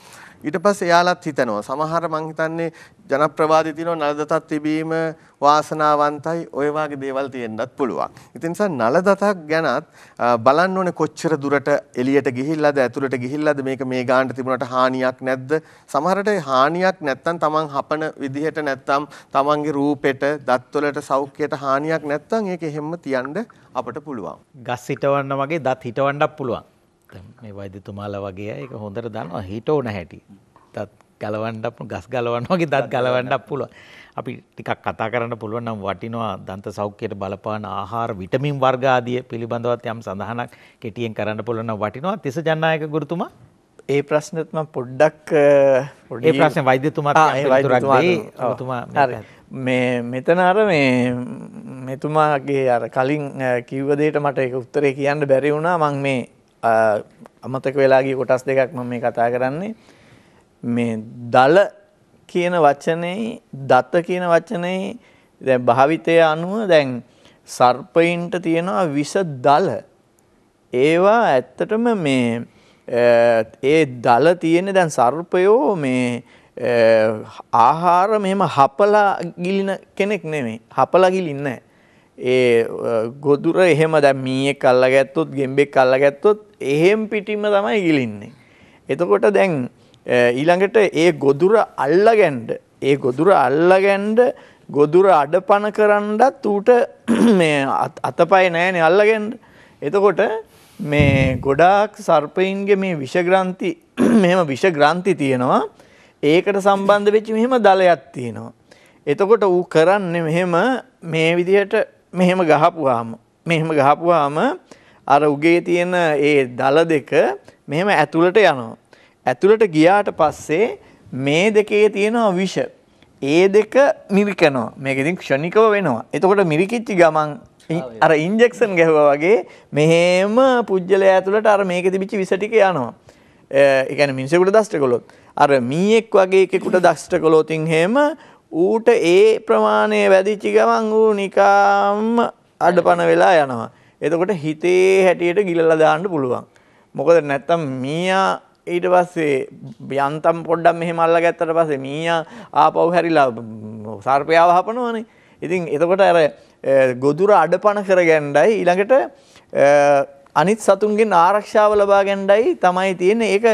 ඊට පස්සේ එයාලත් හිතනවා සමහර මං හිතන්නේ ජනප්‍රවාදී තියෙනවා නලදතක් තිබීම වාසනාවන්තයි ඔය වගේ දේවල් තියෙන්නත් පුළුවන්. ඉතින් නිසා නලදතක් ගැනත් බලන්න ඕනේ කොච්චර දුරට එළියට ගිහිල්ලාද ඇතුළට ගිහිල්ලාද මේක මේ ගානට තිබුණාට හානියක් නැද්ද? සමහරට හානියක් නැත්තම් Taman හපන විදිහට නැත්තම් Tamanගේ රූපෙට, දත්වලට, සෞඛ්‍යයට හානියක් නැත්තම් ඒක එහෙම්ම තියන්න අපට පුළුවන්.
ගස් හිටවන්න වගේ දත් හිටවන්නත් පුළුවන්. මේ වෛද්‍යතුමාලා වගේ අය ඒක හොඳට දන්නවා හිටෝ නැහැටි. තත් ගලවන්න ගස් ගලවන්න වගේ දත් ගලවන්න පුළුවන්. අපි ටිකක් කතා කරන්න පුළුවන් නම් වටිනවා දන්ත සෞඛ්‍යයට බලපාන ආහාර විටමින් වර්ග ආදී පිළිබඳවත් යම් සඳහනක් කෙටියෙන් කරන්න පුළුවන් නම් වටිනවා. තිස ජනනායක ගුරුතුමා
ඒ ප්‍රශ්නෙත් මම පොඩ්ඩක් ඒ ප්‍රශ්නේ වෛද්‍යතුමාත් පිළිතුරක් දෙයි. ඔබතුමා මේ මෙතන අර මේ මෙතුමාගේ අර කලින් කිව්ව දෙයට මට ඒක උත්තරේ කියන්න බැරි වුණා. මම මේ අමතක වෙලාගේ කොටස් දෙකක් මම මේ කතා කරන්නේ මේ දල කියන වචනේ දත කියන වචනේ දැන් භාවිතය අනුව දැන් සර්පයින්ට තියෙනවා විස දල ඒවා ඇත්තටම මේ ඒ දල තියෙන දැන් සර්පයෝ මේ ආහාර මෙහෙම හපලා ගිලින කෙනෙක් නෙමෙයි හපලා ගිලින්නේ නැහැ ඒ ගොදුර එහෙම දැන් මීයක් අල්ලගත්තොත් ගෙම්බෙක් අල්ලගත්තොත් එහෙම් පිටින්ම තමයි ගිලින්නේ. එතකොට දැන් ඊළඟට ඒ ගොදුර අල්ලගන්න ඒ ගොදුර අල්ලගන්න ගොදුර අඩපණ කරන්නත් ඌට මේ අතපය නැහැනේ අල්ලගන්න. එතකොට මේ ගොඩාක් සර්පයින්ගේ මේ විෂ ග්‍රන්ථි මෙහෙම විෂ ග්‍රන්ථි තියෙනවා. ඒකට සම්බන්ධ වෙච්ච මෙහෙම දලයක් තියෙනවා. එතකොට ඌ කරන්නේ මෙහෙම මේ විදිහට මෙහෙම ගහපුවාම මෙහෙම ගහපුවාම අර උගේ තියෙන ඒ දල දෙක මෙහෙම ඇතුළට යනවා. ඇතුළට ගියාට පස්සේ මේ දෙකේ තියෙනවා විෂ. ඒ දෙක මිරිකනවා. මේක ඉතින් ක්ෂණිකව වෙනවා. එතකොට මිරිකිච්චි ගමන් අර ඉන්ජෙක්ෂන් ගැහුවා වගේ මෙහෙම පුජ්‍යලයා ඇතුළට අර මේක තිබිච්ච විෂ ටික යනවා. ඒ කියන්නේ මිනිසෙකුට දෂ්ට කළොත් අර මීයෙක් වගේ එකෙකුට දෂ්ට කළොත් එහෙම ඌට ඒ ප්‍රමාණය වැඩිච්ච ගමන් ඌ නිකාම්ම අඩපණ වෙලා යනවා. එතකොට හිතේ හැටියට ගිලලා දාන්න පුළුවන්. මොකද නැත්තම් මීයා ඊට පස්සේ යන්තම් පොඩ්ඩක් මෙහෙම අල්ලගත්තට පස්සේ මීයා ආපහු හැරිලා සර්පයාව හපනවනේ. ඉතින් එතකොට අර ගොදුර අඩපණ කරගන්නයි ඊළඟට අනිත් සතුන්ගෙන් ආරක්ෂාව ලබා ගන්නයි තමයි තියෙන්නේ. ඒක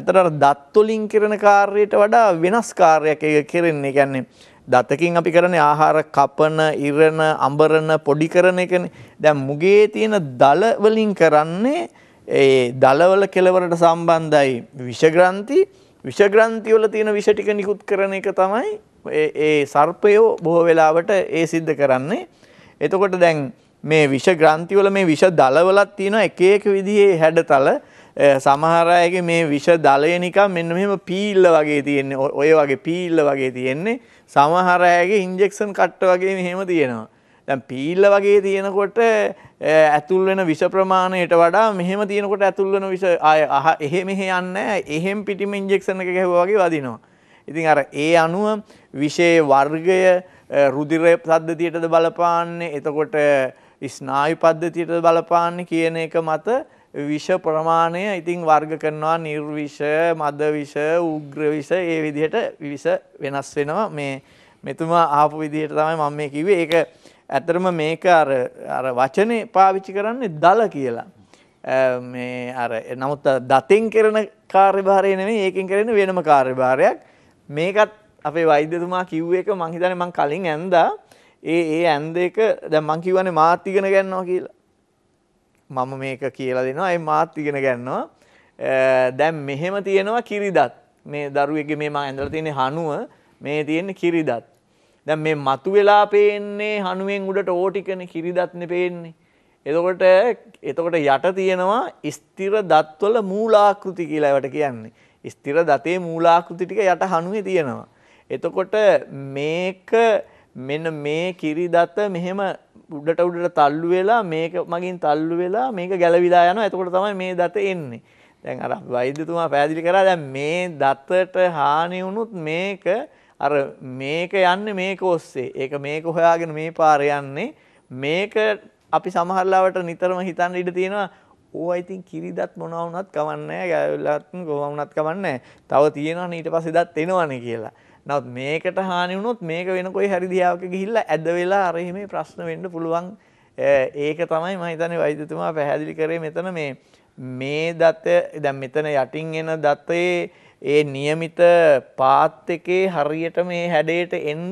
ඇතට දත් වලින් කරන කාර්යයට වඩා වෙනස් කාර්යයක් ඒක කෙරෙන්නේ. කියන්නේ දතකින් අපි කරන්නේ ආහාර කපන, ඉරන, අඹරන, පොඩි කරන එකනේ. දැන් මුගේ තියෙන දල වලින් කරන්නේ ඒ දලවල කෙලවරට සම්බන්ධයි විෂ ග්‍රන්ථි. විෂ ග්‍රන්ථි වල තියෙන විෂ ටික නිකුත් කරන එක තමයි ඒ ඒ සර්පයෝ බොහෝ වෙලාවට ඒ සිද්ධ කරන්නේ. එතකොට දැන් මේ විෂ ග්‍රන්ථිවල මේ විෂ දලවලත් තියෙන එක එක විදිහේ හැඩතල සමහර අයගේ මේ විෂ දලය නිකන් මෙන්න මෙහෙම පීල්ල වගේ තියෙන්නේ. ඔය වගේ පීල්ල වගේ තියෙන්නේ. සමහර අයගේ ඉන්ජෙක්ෂන් කට්ට වගේ මෙහෙම තියෙනවා. දැන් පීල්ල වගේ තියෙනකොට ඇතුල් වෙන විෂ ප්‍රමාණයට වඩා මෙහෙම තියෙනකොට ඇතුල් වෙන විෂ ආය එහෙ මෙහෙ යන්නේ නැහැ. එහෙම් පිටිම ඉන්ජෙක්ෂන් එක ගැහුවා වගේ වදිනවා. ඉතින් අර ඒ අනුව විෂයේ වර්ගය රුධිර පද්ධතියටද බලපාන්නේ එතකොට ස්නායු පද්ධතියටද බලපාන්නේ කියන එක මත විෂ ප්‍රමාණය ඉතින් වර්ග කරනවා නිර්විෂ මද විෂ උග්‍ර විෂ ඒ විදිහට විෂ වෙනස් වෙනවා මේ මෙතුමා ආපු විදිහට තමයි මම මේ කිව්වේ ඒක ඇත්තටම මේක අර අර වචනේ පාවිච්චි කරන්නේ දල කියලා මේ අර නමුත් දතෙන් කරන කාර්යභාරය නෙමෙයි ඒකෙන් කරන වෙනම කාර්යභාරයක් මේකත් අපේ වෛද්‍යතුමා කිව්ව එක මං හිතන්නේ මං කලින් ඇන්දා ඒ ඒ ඇන්ද එක දැන් මං කියවනේ මාත් ඉගෙන ගන්නවා කියලා මම මේක කියලා දෙනවා අයි මාත් ඉගෙන ගන්නවා දැන් මෙහෙම තියෙනවා කිරිදත් මේ දරුවෙගේ මේ මා ඇඳලා තියෙන හනුව මේ තියෙන කිරිදත් දැන් මේ මතු වෙලා පේන්නේ හනුවෙන් උඩට ඕටිකනේ කිරිදත්නේ පේන්නේ එතකොට එතකොට යට තියෙනවා ස්ථිර දත්වල මූලාකෘති කියලා ඒවට කියන්නේ ස්ථිර දතේ මූලාකෘති ටික යට හනුවේ තියෙනවා එතකොට මේක මෙන්න මේ කිරිදත මෙහෙම උඩට උඩට තල්ලු වෙලා මේක මගින් තල්ලු වෙලා මේක ගැලවිලා යන ඇතකොට තමයි මේ දත එන්නේ දැන් අර වෛද්‍යතුමා පැදිලි කරා දැන් මේ දත්තට හානි වුණුත් මේක අර මේක යන්න මේක ඔස්සේ ඒක මේක හොයාගෙන මේ පාර යන්නේ මේක අපි සමහරලාවට නිතරම හිතන්න ඉඩ තියෙනවා ඕවා ඉතින් කිරි දත් මොනවා වුණත් කමන්නේ නැහැ ගැලවිලාත් කොහොම වුණත් කමන්නේ නැහැ තව තියෙනවනේ ඊට පස්සේ දත් එනවනේ කියලා නවත් මේකට හානි වුණොත් මේක වෙන කොයි හරි දිහාවක ගිහිල්ලා ඇද වෙලා අර එහෙම ප්‍රශ්න වෙන්න පුළුවන් ඒක තමයි මම හිතන්නේ වෛද්‍යතුමා පැහැදිලි කරේ මෙතන මේ මේ දත දැන් මෙතන යටින් එන දතේ ඒ નિયમિત පාත් එකේ හරියට මේ හැඩයට එන්න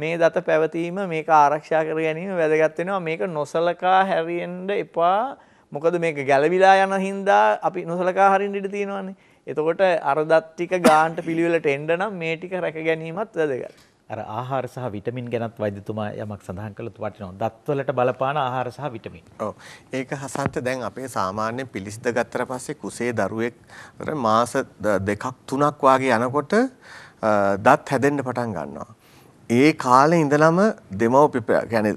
මේ දත පැවතීම මේක ආරක්ෂා කර ගැනීම වැදගත් වෙනවා මේක නොසලකා හැරියෙන්න එපා මොකද මේක ගැළවිලා යන හින්දා අපි නොසලකා හරින්න ඉඩ තියෙනවානේ එතකොට අරදත්තික ගාන්ට පිළිවෙලට එන්ඩ නම් මේ ටික රැක ගැනීමත් වැදගත්. අර ආහාර
සහ
විටමින් ගැනත් වෛද්‍යතුමා යමක් සඳහන් කළොත් වටිනවා. දත්වලට බලපාන ආහාර සහ විටමින්. ඔව්. ඒක හසන්ත දැන් අපේ සාමාන්‍ය පිළිසිඳ ගත්තට පස්සේ කුසේ දරුවෙක් මාස දෙකක් තුනක් වාගේ යනකොට දත් හැදෙන්න පටන් ගන්නවා. ඒ කාලේ ඉඳලම දෙමව්පිය يعني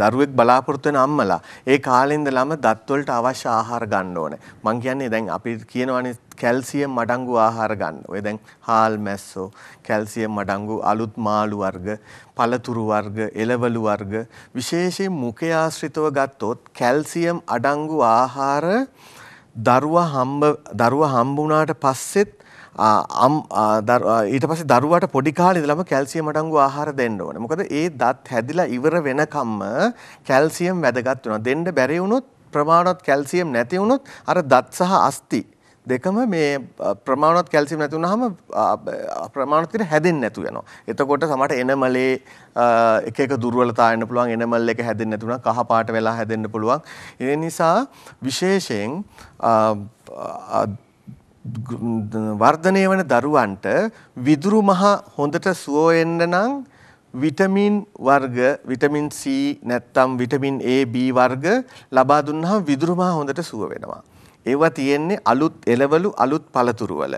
දරුවෙක් බලාපොරොත්තු වෙන අම්මලා ඒ කාලේ ඉඳලම දත් වලට අවශ්‍ය ආහාර ගන්න ඕනේ. මං කියන්නේ දැන් අපි කියනවානේ කැල්සියම් අඩංගු ආහාර ගන්න. ඔය දැන් හාල් මැස්සෝ, කැල්සියම් අඩංගු අලුත් මාළු වර්ග, පළතුරු වර්ග, එළවලු වර්ග විශේෂයෙන් මුඛය ආශ්‍රිතව ගත්තොත් කැල්සියම් අඩංගු ආහාර දරුවා හම්බ දරුවා හම්බ වුණාට පස්සෙත් ඊට පස්සේ දරුවාට පොඩි කාලේ ඉඳලම කැල්සියම් අඩංගු ආහාර දෙන්න ඕනේ. මොකද ඒ දත් හැදිලා ඉවර වෙනකම්ම කැල්සියම් වැදගත් වෙනවා. දෙන්න බැරි වුණොත් ප්‍රමාණවත් කැල්සියම් නැති වුණොත් අර දත් සහ අස්ථි දෙකම මේ ප්‍රමාණවත් කැල්සියම් නැති වුණාම ප්‍රමාණවත් විදිහට හැදෙන්නේ නැතු වෙනවා. එතකොට සමහරට එනමලේ එක එක දුර්වලතා එන්න පුළුවන්. එනමල් එක හැදෙන්නේ නැති වුණා කහ පාට වෙලා හැදෙන්න පුළුවන්. ඒ නිසා විශේෂයෙන් වර්ධනය වන දරුවන්ට විදුරු මහ හොඳට සුවෝ එන්න නම් විටමින් වර්ග විටමින් C නැත්නම් විටමින් A B වර්ග ලබා දුන්නාම විදුරු මහ හොඳට සුව වෙනවා. ඒවා තියෙන්නේ අලුත් එළවලු අලුත් පළතුරු වල.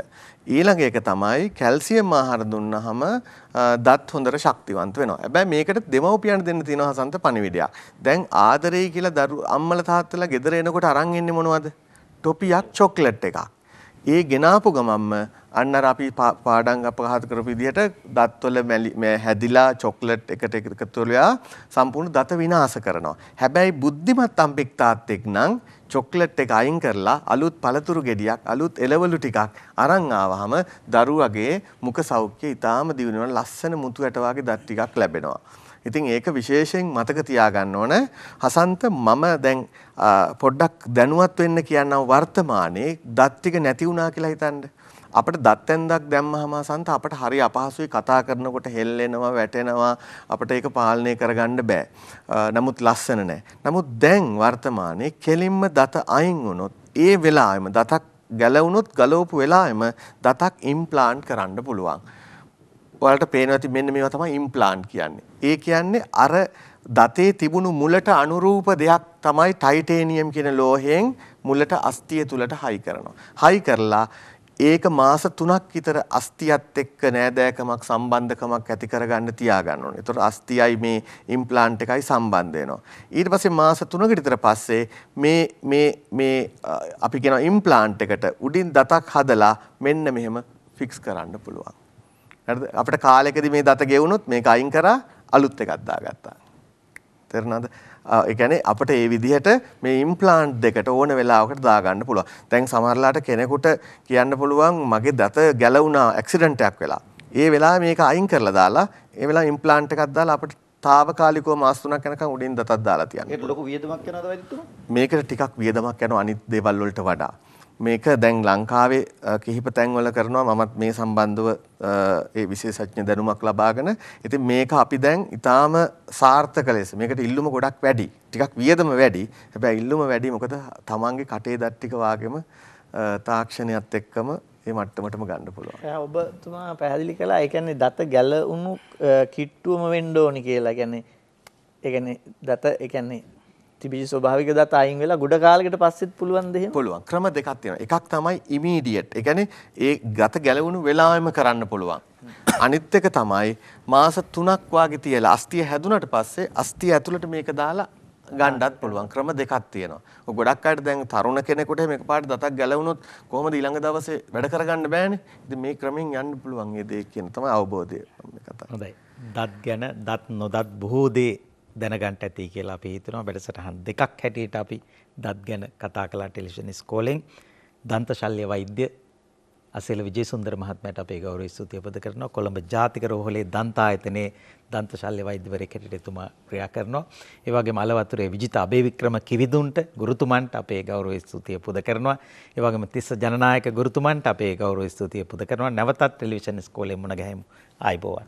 ඊළඟ එක තමයි කැල්සියම් ආහාර දුන්නාම දත් හොඳට ශක්තිවන්ත වෙනවා. හැබැයි මේකට දෙමව්පියන් දෙන්න තියෙන හසන්ත පණිවිඩයක්. දැන් ආදරේ කියලා දරු අම්මලා තාත්තලා ගෙදර එනකොට අරන් එන්නේ මොනවද? ටොපියක් චොක්ලට් එකක්. ඒ ගෙනාපු ගමම්ම අන්න අර අපි පාඩම් අපඝාත කරපු විදිහට දත්වල හැදිලා චොක්ලට් එකට එකතු වෙලා සම්පූර්ණ දත විනාශ කරනවා. හැබැයි බුද්ධිමත් අම්පෙක් තාත්තෙක් නම් චොක්ලට් එක අයින් කරලා අලුත් පළතුරු ගෙඩියක් අලුත් එළවලු ටිකක් අරන් ආවහම දරුවගේ මුඛ සෞඛ්‍ය ඊටාම දියුණුවන ලස්සන මුතු ඇට වගේ දත් ටිකක් ලැබෙනවා. ඉතින් ඒක විශේෂයෙන් මතක තියාගන්න ඕන. හසන්ත මම දැන් පොඩ්ඩක් දැනුවත් වෙන්න කියන්නම් වර්තමානයේ දත් ටික නැති වුණා කියලා හිතන්න. අපට දත්තැන්දක් දැම්මහම සන්ත අපට හරි අපහසුයි කතා කරනකොට හෙල්ලෙනවා වැටෙනවා අපට ඒක පාලනය කරගන්න බෑ. නමුත් ලස්සන නෑ. නමුත් දැන් වර්තමානයේ කෙලින්ම දත අයින් වුණොත් ඒ වෙලාවෙම දතක් ගැලවුණොත් ගලවපු වෙලාවෙම දතක් ඉම්ප්ලාන්ට් කරන්න පුළුවන්. ඔයාලට පේනවා ඇති මෙන්න මේවා තමයි ඉම්ප්ලාන්ට් කියන්නේ. ඒ කියන්නේ අර දතේ තිබුණු මුලට අනුරූප දෙයක් තමයි ටයිටේනියම් කියන ලෝහයෙන් මුලට අස්තිය තුලට හයි කරනවා. හයි කරලා ඒක මාස 3ක් විතර අස්තියත් එක්ක නෑදෑකමක් සම්බන්ධකමක් ඇති කරගන්න තියාගන්න ඕනේ. ඒතකොට අස්තියයි මේ ඉම්ප්ලාන්ට් එකයි සම්බන්ධ වෙනවා. ඊට පස්සේ මාස 3කට විතර පස්සේ මේ මේ මේ අපි කියන ඉම්ප්ලාන්ට් එකට උඩින් දතක් හදලා මෙන්න මෙහෙම ෆික්ස් කරන්න පුළුවන්. හරිද? අපිට කාලෙකදී මේ දත ගෙවුනොත් මේක අයින් කරා අලුත් එකක් දාගත්තා. තේරුණාද? ඒ කියන්නේ අපිට මේ විදිහට මේ ඉම්ප්ලාන්ට් දෙකට ඕන වෙලාවකට දාගන්න පුළුවන්. දැන් සමහරලාට කෙනෙකුට කියන්න පුළුවන් මගේ දත ගැලවුණා ඇක්සිඩන්ට් එකක් වෙලා. ඒ වෙලාවේ මේක අයින් කරලා දාලා ඒ වෙලාව ඉම්ප්ලාන්ට් එකක් දාලා අපිට තාවකාලිකව මාස 3ක් යනකම් උඩින් දතක් දාලා තියන්න. ඒක ලොකු
වියදමක් යනවද වැඩිතුම?
මේකට ටිකක් වියදමක් යනවා අනිත් දේවල් වලට වඩා. මේක දැන් ලංකාවේ කිහිප තැන්වල කරනවා මමත් මේ සම්බන්ධව ඒ විශේෂඥ දැනුමක් ලබාගෙන ඉතින් මේක අපි දැන් ඊටාම සාර්ථක ලෙස මේකට ඉල්ලුම ගොඩක් වැඩි ටිකක් වියදම වැඩි හැබැයි ඉල්ලුම වැඩි මොකද තමන්ගේ කටේ දත් ටික වාගෙම තාක්ෂණයත් එක්කම ඒ මට්ටමටම ගන්න පුළුවන්.
ඔබතුමා පැහැදිලි කළා ඒ කියන්නේ දත ගැලවුණු කිට්ටුවම වෙන්න ඕනි කියලා. කියන්නේ ඒ කියන්නේ දත ඒ කියන්නේ
තිබිච්ච ස්වභාවික දත අයින් වෙලා ගොඩ කාලයකට පස්සෙත් පුළුවන් දෙහෙම පුළුවන් ක්‍රම දෙකක් තියෙනවා එකක් තමයි ඉමීඩියට් ඒ කියන්නේ ඒ ගත ගැලවුණු වෙලාවෙම කරන්න පුළුවන් අනිත් එක තමයි මාස 3ක් වාගේ තියලා අස්තිය හැදුනට පස්සේ අස්තිය ඇතුළට මේක දාලා ගණ්ඩත් පුළුවන් ක්‍රම දෙකක් තියෙනවා. ගොඩක් අයට දැන් තරුණ කෙනෙකුට මේක පාට දතක් ගැලවුණොත් කොහොමද ඊළඟ දවසේ වැඩ කරගන්න බෑනේ. ඉතින් මේ ක්‍රමෙන් යන්න පුළුවන් මේ දේ කියන තමයි අවබෝධය. හොඳයි.
දත් ගැන දත් නොදත් බොහෝ දේ දැනගන්ට ඇති කියලා අපි හිතනවා වැඩසටහන් දෙකක් හැටියට අපි දත් ගැන කතා කළා ටෙලිවිෂන් ඉස්කෝලෙන් දන්ත ශල්‍ය වෛද්‍ය අසේල විජේසුන්දර මහත්මයාට අපේ ගෞරවය ස්තුතිය උපද කරනවා කොළඹ ජාතික රෝහලේ දන්ත ආයතනයේ දන්ත ශල්‍ය වෛද්‍යවරයෙක් හැටියට එතුමා ක්‍රියා කරනවා ඒ වගේම අලවතුරේ විජිත අබේවික්‍රම කිවිදුන්ට ගුරුතුමන්ට අපේ ගෞරවය ස්තුතිය පුද කරනවා ඒ වගේම තිස්ස ජනනායක ගුරුතුමන්ට අපේ ගෞරවය ස්තුතිය පුද කරනවා නැවතත් ටෙලිවිෂන් ඉස්කෝලේ මුණ ගැහිමු ආයිබෝවන්